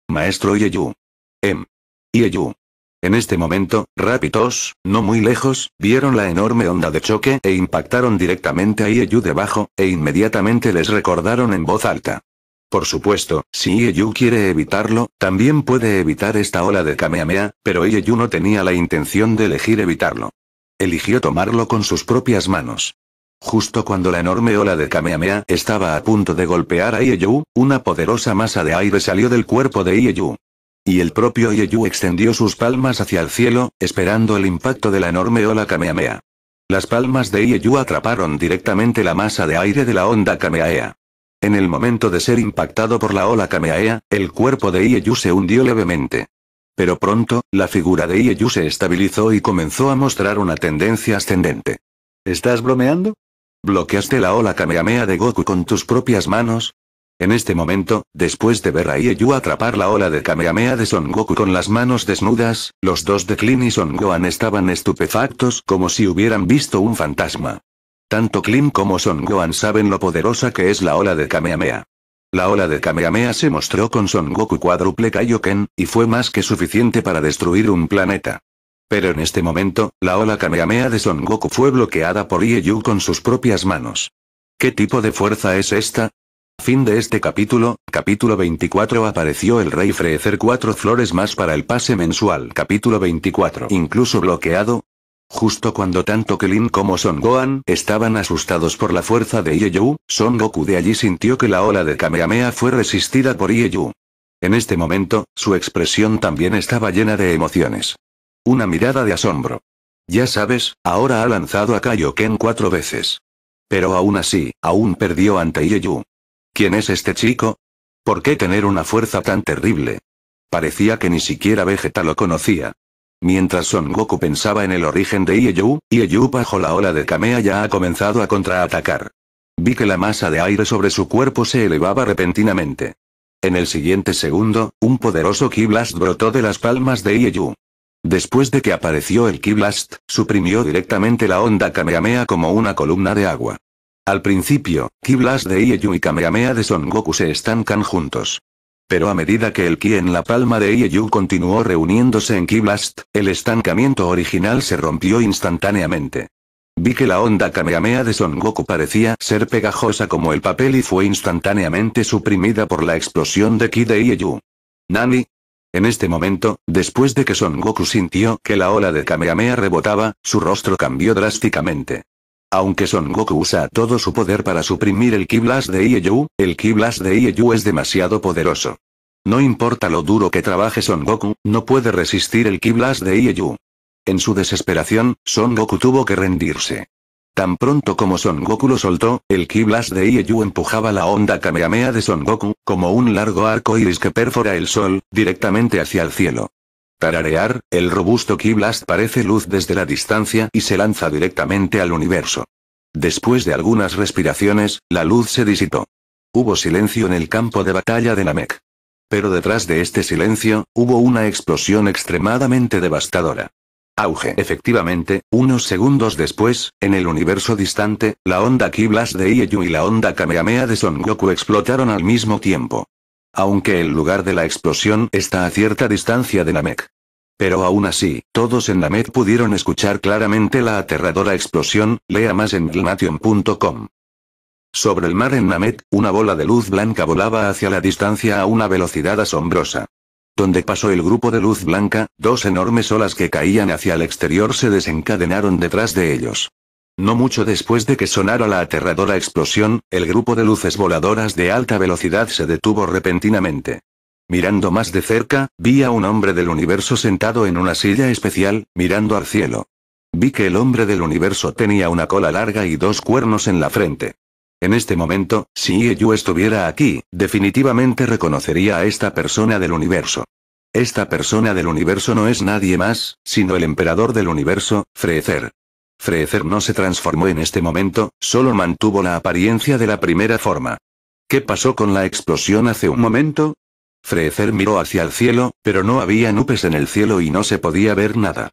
A: Maestro Ieyu. M. Em. Ieyu. En este momento, rápidos, no muy lejos, vieron la enorme onda de choque e impactaron directamente a Ieyu debajo, e inmediatamente les recordaron en voz alta. Por supuesto, si Ieyu quiere evitarlo, también puede evitar esta ola de Kamehameha, pero Ieyu no tenía la intención de elegir evitarlo. Eligió tomarlo con sus propias manos. Justo cuando la enorme ola de Kamehameha estaba a punto de golpear a Ieyu, una poderosa masa de aire salió del cuerpo de Ieyu. Y el propio Ieyu extendió sus palmas hacia el cielo, esperando el impacto de la enorme ola Kamehameha. Las palmas de Ieyu atraparon directamente la masa de aire de la onda Kamehameha. En el momento de ser impactado por la ola Kamehameha, el cuerpo de Ieyu se hundió levemente. Pero pronto, la figura de Ieyu se estabilizó y comenzó a mostrar una tendencia ascendente. ¿Estás bromeando? ¿Bloqueaste la ola Kamehameha de Goku con tus propias manos? En este momento, después de ver a Ieyu atrapar la ola de Kamehameha de Son Goku con las manos desnudas, los dos de Klin y Son Gohan estaban estupefactos como si hubieran visto un fantasma. Tanto Klim como Son Gohan saben lo poderosa que es la ola de Kamehameha. La ola de Kamehameha se mostró con Son Goku cuádruple Kaioken, y fue más que suficiente para destruir un planeta. Pero en este momento, la ola Kamehameha de Son Goku fue bloqueada por Ieyu con sus propias manos. ¿Qué tipo de fuerza es esta? Fin de este capítulo, capítulo 24 apareció el rey Freezer cuatro flores más para el pase mensual capítulo 24 incluso bloqueado, Justo cuando tanto Kelin como Son Gohan estaban asustados por la fuerza de Ieyu, Son Goku de allí sintió que la ola de Kamehameha fue resistida por Ieyu. En este momento, su expresión también estaba llena de emociones. Una mirada de asombro. Ya sabes, ahora ha lanzado a Kaioken cuatro veces. Pero aún así, aún perdió ante Ieyu. ¿Quién es este chico? ¿Por qué tener una fuerza tan terrible? Parecía que ni siquiera Vegeta lo conocía. Mientras Son Goku pensaba en el origen de Ieyu, Ieyu bajo la ola de Kamea ya ha comenzado a contraatacar. Vi que la masa de aire sobre su cuerpo se elevaba repentinamente. En el siguiente segundo, un poderoso Ki Blast brotó de las palmas de Ieyu. Después de que apareció el Ki Blast, suprimió directamente la onda Kamehameha como una columna de agua. Al principio, Ki Blast de Ieyu y Kamehameha de Son Goku se estancan juntos. Pero a medida que el ki en la palma de Ieyu continuó reuniéndose en Ki-Blast, el estancamiento original se rompió instantáneamente. Vi que la onda Kamehameha de Son Goku parecía ser pegajosa como el papel y fue instantáneamente suprimida por la explosión de Ki de Ieyu. Nani, en este momento, después de que Son Goku sintió que la ola de Kamehameha rebotaba, su rostro cambió drásticamente. Aunque Son Goku usa todo su poder para suprimir el Ki de Ieyu, el Ki de Ieyu es demasiado poderoso. No importa lo duro que trabaje Son Goku, no puede resistir el Ki de Ieyu. En su desesperación, Son Goku tuvo que rendirse. Tan pronto como Son Goku lo soltó, el Ki de Ieyu empujaba la onda Kamehameha de Son Goku, como un largo arco iris que perfora el sol, directamente hacia el cielo arear, el robusto Blast parece luz desde la distancia y se lanza directamente al universo. Después de algunas respiraciones, la luz se disipó. Hubo silencio en el campo de batalla de Namek. Pero detrás de este silencio, hubo una explosión extremadamente devastadora. Auge. Efectivamente, unos segundos después, en el universo distante, la onda Blast de Ieyu y la onda Kamehameha de Son Goku explotaron al mismo tiempo aunque el lugar de la explosión está a cierta distancia de Namek. Pero aún así, todos en Namek pudieron escuchar claramente la aterradora explosión, lea más en glnation.com. Sobre el mar en Namek, una bola de luz blanca volaba hacia la distancia a una velocidad asombrosa. Donde pasó el grupo de luz blanca, dos enormes olas que caían hacia el exterior se desencadenaron detrás de ellos. No mucho después de que sonara la aterradora explosión, el grupo de luces voladoras de alta velocidad se detuvo repentinamente. Mirando más de cerca, vi a un hombre del universo sentado en una silla especial, mirando al cielo. Vi que el hombre del universo tenía una cola larga y dos cuernos en la frente. En este momento, si yo estuviera aquí, definitivamente reconocería a esta persona del universo. Esta persona del universo no es nadie más, sino el emperador del universo, Freezer. Freecer no se transformó en este momento, solo mantuvo la apariencia de la primera forma. ¿Qué pasó con la explosión hace un momento? Freecer miró hacia el cielo, pero no había nubes en el cielo y no se podía ver nada.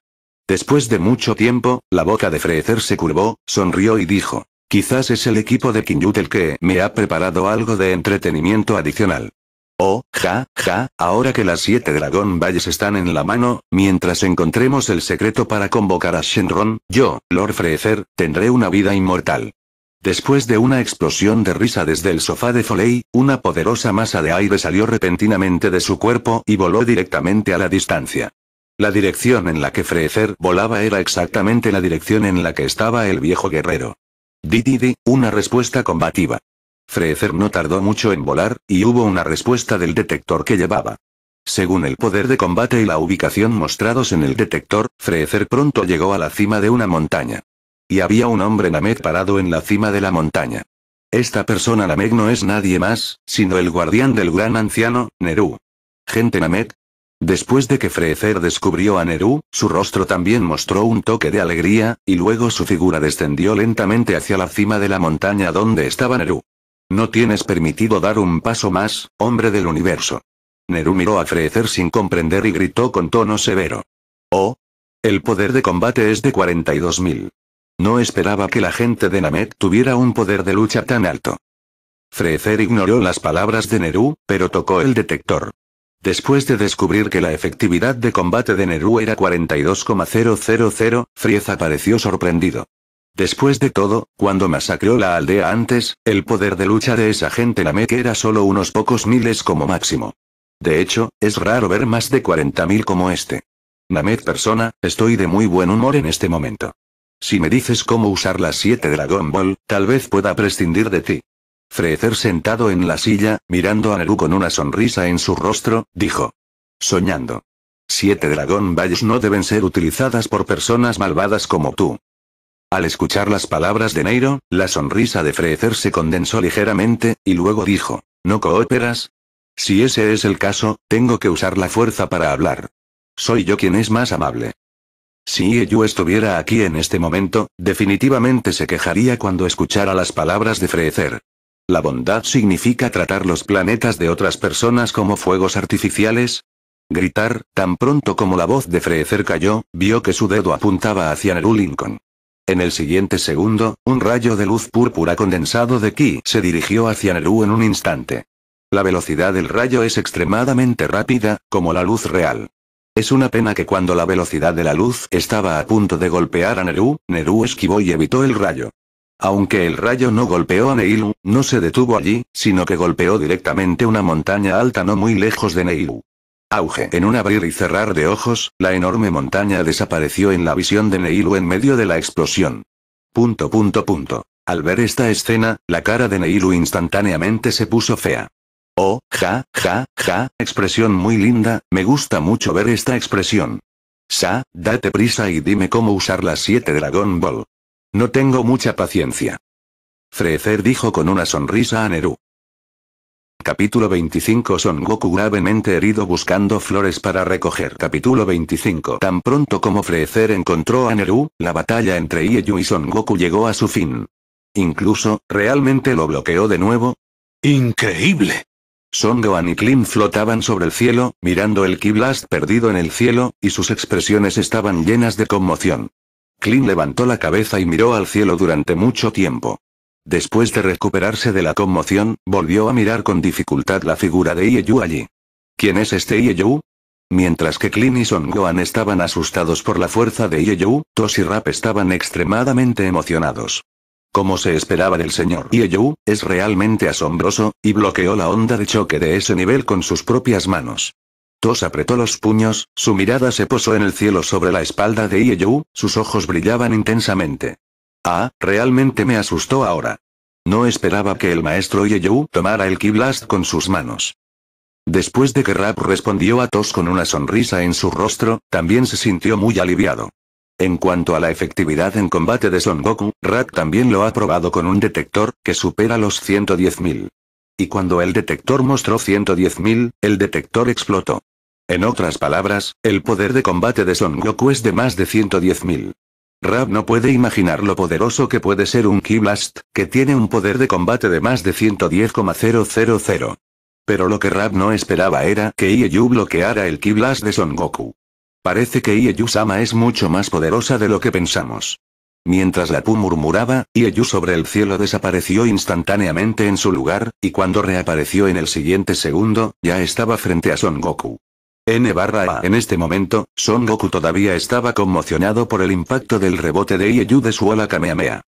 A: Después de mucho tiempo, la boca de Freecer se curvó, sonrió y dijo, quizás es el equipo de Kinyut el que me ha preparado algo de entretenimiento adicional. Oh, ja, ja, ahora que las siete Dragón Valles están en la mano, mientras encontremos el secreto para convocar a Shenron, yo, Lord Freezer, tendré una vida inmortal. Después de una explosión de risa desde el sofá de Foley, una poderosa masa de aire salió repentinamente de su cuerpo y voló directamente a la distancia. La dirección en la que Freezer volaba era exactamente la dirección en la que estaba el viejo guerrero. Dididi, una respuesta combativa. Freezer no tardó mucho en volar, y hubo una respuesta del detector que llevaba. Según el poder de combate y la ubicación mostrados en el detector, Freecer pronto llegó a la cima de una montaña. Y había un hombre Namek parado en la cima de la montaña. Esta persona Namek no es nadie más, sino el guardián del gran anciano, Neru. Gente Namek, Después de que Freezer descubrió a Neru, su rostro también mostró un toque de alegría, y luego su figura descendió lentamente hacia la cima de la montaña donde estaba Neru. No tienes permitido dar un paso más, hombre del universo. Neru miró a Freezer sin comprender y gritó con tono severo. Oh. El poder de combate es de 42.000. No esperaba que la gente de Namek tuviera un poder de lucha tan alto. Freezer ignoró las palabras de Neru, pero tocó el detector. Después de descubrir que la efectividad de combate de Neru era 42,000, Fries apareció sorprendido. Después de todo, cuando masacró la aldea antes, el poder de lucha de esa gente Namek era solo unos pocos miles como máximo. De hecho, es raro ver más de 40.000 como este. Namek persona, estoy de muy buen humor en este momento. Si me dices cómo usar las 7 Dragon Ball, tal vez pueda prescindir de ti. Frecer sentado en la silla, mirando a Neru con una sonrisa en su rostro, dijo. Soñando. Siete Dragon Balls no deben ser utilizadas por personas malvadas como tú. Al escuchar las palabras de Neiro, la sonrisa de Freezer se condensó ligeramente, y luego dijo, ¿no cooperas? Si ese es el caso, tengo que usar la fuerza para hablar. Soy yo quien es más amable. Si Eyu estuviera aquí en este momento, definitivamente se quejaría cuando escuchara las palabras de Freezer. La bondad significa tratar los planetas de otras personas como fuegos artificiales, Gritar, tan pronto como la voz de Frecer cayó, vio que su dedo apuntaba hacia Neru en el siguiente segundo, un rayo de luz púrpura condensado de Ki se dirigió hacia Neru en un instante. La velocidad del rayo es extremadamente rápida, como la luz real. Es una pena que cuando la velocidad de la luz estaba a punto de golpear a Neru, Neru esquivó y evitó el rayo. Aunque el rayo no golpeó a Neilu, no se detuvo allí, sino que golpeó directamente una montaña alta no muy lejos de Neilu. Auge. En un abrir y cerrar de ojos, la enorme montaña desapareció en la visión de Neilu en medio de la explosión. Punto punto punto. Al ver esta escena, la cara de Neilu instantáneamente se puso fea. Oh, ja, ja, ja, expresión muy linda, me gusta mucho ver esta expresión. Sa, date prisa y dime cómo usar las siete Dragon Ball. No tengo mucha paciencia. Frecer dijo con una sonrisa a Neru. Capítulo 25 Son Goku gravemente herido buscando flores para recoger. Capítulo 25 Tan pronto como Frecer encontró a Neru, la batalla entre Ieyu y Son Goku llegó a su fin. Incluso, realmente lo bloqueó de nuevo. ¡Increíble! Son Gohan y Klim flotaban sobre el cielo, mirando el Ki Blast perdido en el cielo, y sus expresiones estaban llenas de conmoción. Klim levantó la cabeza y miró al cielo durante mucho tiempo. Después de recuperarse de la conmoción, volvió a mirar con dificultad la figura de Ieyu allí. ¿Quién es este Ieyu? Mientras que Clint y Son Gohan estaban asustados por la fuerza de Ieyu, Tos y Rap estaban extremadamente emocionados. Como se esperaba del señor Ieyu, es realmente asombroso, y bloqueó la onda de choque de ese nivel con sus propias manos. Tos apretó los puños, su mirada se posó en el cielo sobre la espalda de Ieyu, sus ojos brillaban intensamente. Ah, realmente me asustó ahora. No esperaba que el maestro Yeyu tomara el Blast con sus manos. Después de que Rap respondió a Tos con una sonrisa en su rostro, también se sintió muy aliviado. En cuanto a la efectividad en combate de Son Goku, Rap también lo ha probado con un detector, que supera los 110.000. Y cuando el detector mostró 110.000, el detector explotó. En otras palabras, el poder de combate de Son Goku es de más de 110.000. Rab no puede imaginar lo poderoso que puede ser un Ki Blast, que tiene un poder de combate de más de 110,000. Pero lo que Rab no esperaba era que Ieyu bloqueara el Ki Blast de Son Goku. Parece que Ieyu-sama es mucho más poderosa de lo que pensamos. Mientras la Pu murmuraba, Ieyu sobre el cielo desapareció instantáneamente en su lugar, y cuando reapareció en el siguiente segundo, ya estaba frente a Son Goku. N barra A. En este momento, Son Goku todavía estaba conmocionado por el impacto del rebote de Ieyu de su ala Kamehameha.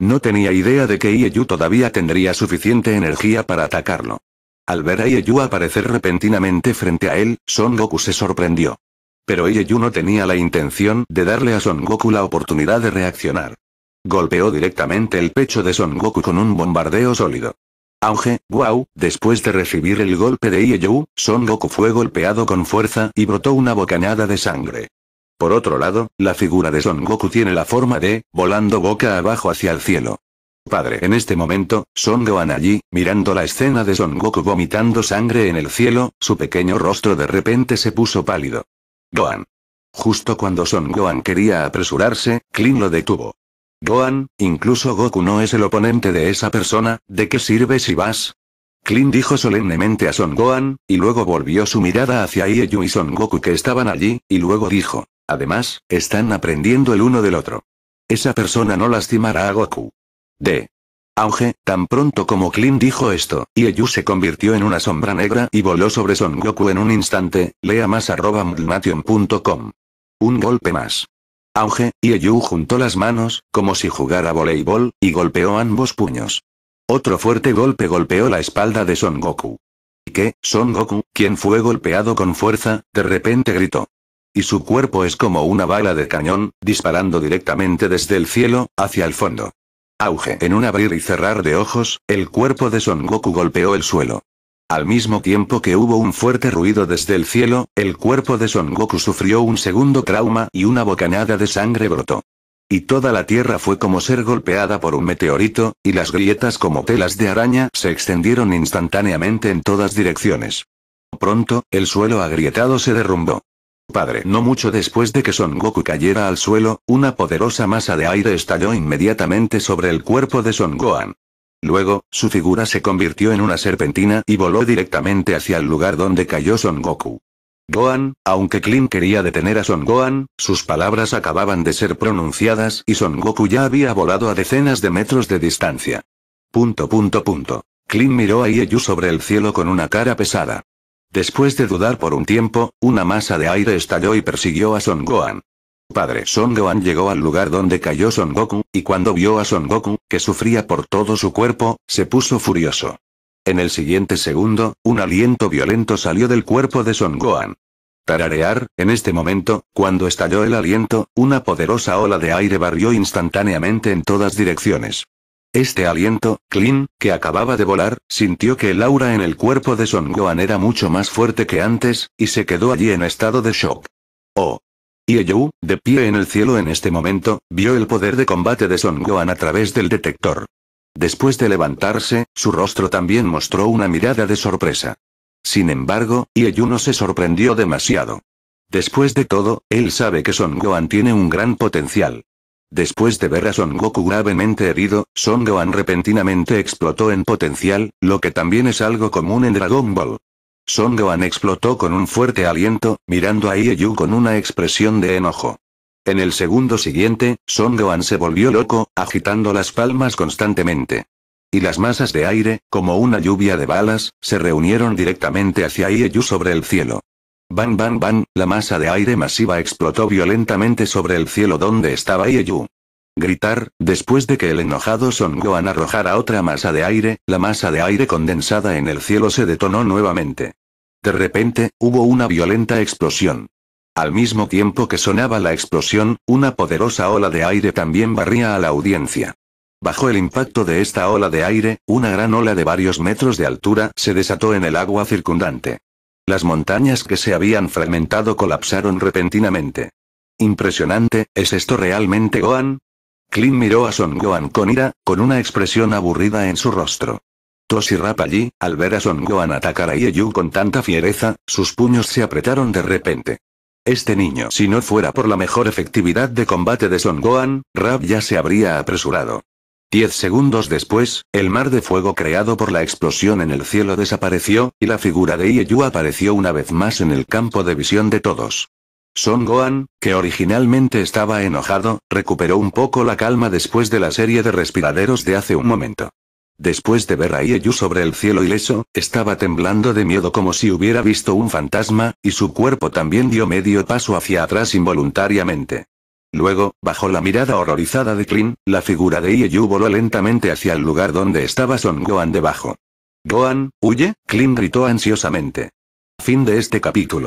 A: No tenía idea de que Ieyu todavía tendría suficiente energía para atacarlo. Al ver a Ieyu aparecer repentinamente frente a él, Son Goku se sorprendió. Pero Ieyu no tenía la intención de darle a Son Goku la oportunidad de reaccionar. Golpeó directamente el pecho de Son Goku con un bombardeo sólido. Auge, wow, después de recibir el golpe de Ieyou, Son Goku fue golpeado con fuerza y brotó una bocanada de sangre. Por otro lado, la figura de Son Goku tiene la forma de, volando boca abajo hacia el cielo. Padre, en este momento, Son Gohan allí, mirando la escena de Son Goku vomitando sangre en el cielo, su pequeño rostro de repente se puso pálido. Gohan. Justo cuando Son Gohan quería apresurarse, Klin lo detuvo. Gohan, incluso Goku no es el oponente de esa persona, ¿de qué sirve si vas? Clint dijo solemnemente a Son Gohan, y luego volvió su mirada hacia Ieyu y Son Goku que estaban allí, y luego dijo, además, están aprendiendo el uno del otro. Esa persona no lastimará a Goku. D. Auge, tan pronto como Clint dijo esto, Ieyu se convirtió en una sombra negra y voló sobre Son Goku en un instante, lea más arroba Un golpe más. Auge, y juntó las manos, como si jugara voleibol, y golpeó ambos puños. Otro fuerte golpe golpeó la espalda de Son Goku. Y que, Son Goku, quien fue golpeado con fuerza, de repente gritó. Y su cuerpo es como una bala de cañón, disparando directamente desde el cielo, hacia el fondo. Auge. En un abrir y cerrar de ojos, el cuerpo de Son Goku golpeó el suelo. Al mismo tiempo que hubo un fuerte ruido desde el cielo, el cuerpo de Son Goku sufrió un segundo trauma y una bocanada de sangre brotó. Y toda la tierra fue como ser golpeada por un meteorito, y las grietas como telas de araña se extendieron instantáneamente en todas direcciones. Pronto, el suelo agrietado se derrumbó. Padre, no mucho después de que Son Goku cayera al suelo, una poderosa masa de aire estalló inmediatamente sobre el cuerpo de Son Gohan. Luego, su figura se convirtió en una serpentina y voló directamente hacia el lugar donde cayó Son Goku. Gohan, aunque Klim quería detener a Son Gohan, sus palabras acababan de ser pronunciadas y Son Goku ya había volado a decenas de metros de distancia. Punto punto punto. Klim miró a Ieyu sobre el cielo con una cara pesada. Después de dudar por un tiempo, una masa de aire estalló y persiguió a Son Gohan padre Son Gohan llegó al lugar donde cayó Son Goku, y cuando vio a Son Goku, que sufría por todo su cuerpo, se puso furioso. En el siguiente segundo, un aliento violento salió del cuerpo de Son Gohan. Tararear, en este momento, cuando estalló el aliento, una poderosa ola de aire barrió instantáneamente en todas direcciones. Este aliento, Clean, que acababa de volar, sintió que el aura en el cuerpo de Son Gohan era mucho más fuerte que antes, y se quedó allí en estado de shock. Oh, y de pie en el cielo en este momento, vio el poder de combate de Son Gohan a través del detector. Después de levantarse, su rostro también mostró una mirada de sorpresa. Sin embargo, Ieyu no se sorprendió demasiado. Después de todo, él sabe que Son Gohan tiene un gran potencial. Después de ver a Son Goku gravemente herido, Son Gohan repentinamente explotó en potencial, lo que también es algo común en Dragon Ball. Son explotó con un fuerte aliento, mirando a Ieyu con una expresión de enojo. En el segundo siguiente, Song se volvió loco, agitando las palmas constantemente. Y las masas de aire, como una lluvia de balas, se reunieron directamente hacia Ieyu sobre el cielo. Ban ban bam, la masa de aire masiva explotó violentamente sobre el cielo donde estaba Ieyu gritar, después de que el enojado Son Gohan arrojara otra masa de aire, la masa de aire condensada en el cielo se detonó nuevamente. De repente, hubo una violenta explosión. Al mismo tiempo que sonaba la explosión, una poderosa ola de aire también barría a la audiencia. Bajo el impacto de esta ola de aire, una gran ola de varios metros de altura se desató en el agua circundante. Las montañas que se habían fragmentado colapsaron repentinamente. Impresionante, ¿es esto realmente Gohan? Clint miró a Son Gohan con ira, con una expresión aburrida en su rostro. Toshi Rap allí, al ver a Son Gohan atacar a Ieyu con tanta fiereza, sus puños se apretaron de repente. Este niño, si no fuera por la mejor efectividad de combate de Son Gohan, Rap ya se habría apresurado. Diez segundos después, el mar de fuego creado por la explosión en el cielo desapareció, y la figura de Ieyu apareció una vez más en el campo de visión de todos. Son Gohan, que originalmente estaba enojado, recuperó un poco la calma después de la serie de respiraderos de hace un momento. Después de ver a Ieyu sobre el cielo ileso, estaba temblando de miedo como si hubiera visto un fantasma, y su cuerpo también dio medio paso hacia atrás involuntariamente. Luego, bajo la mirada horrorizada de Klin, la figura de Ieyu voló lentamente hacia el lugar donde estaba Son Gohan debajo. Gohan, huye, Klin gritó ansiosamente. Fin de este capítulo.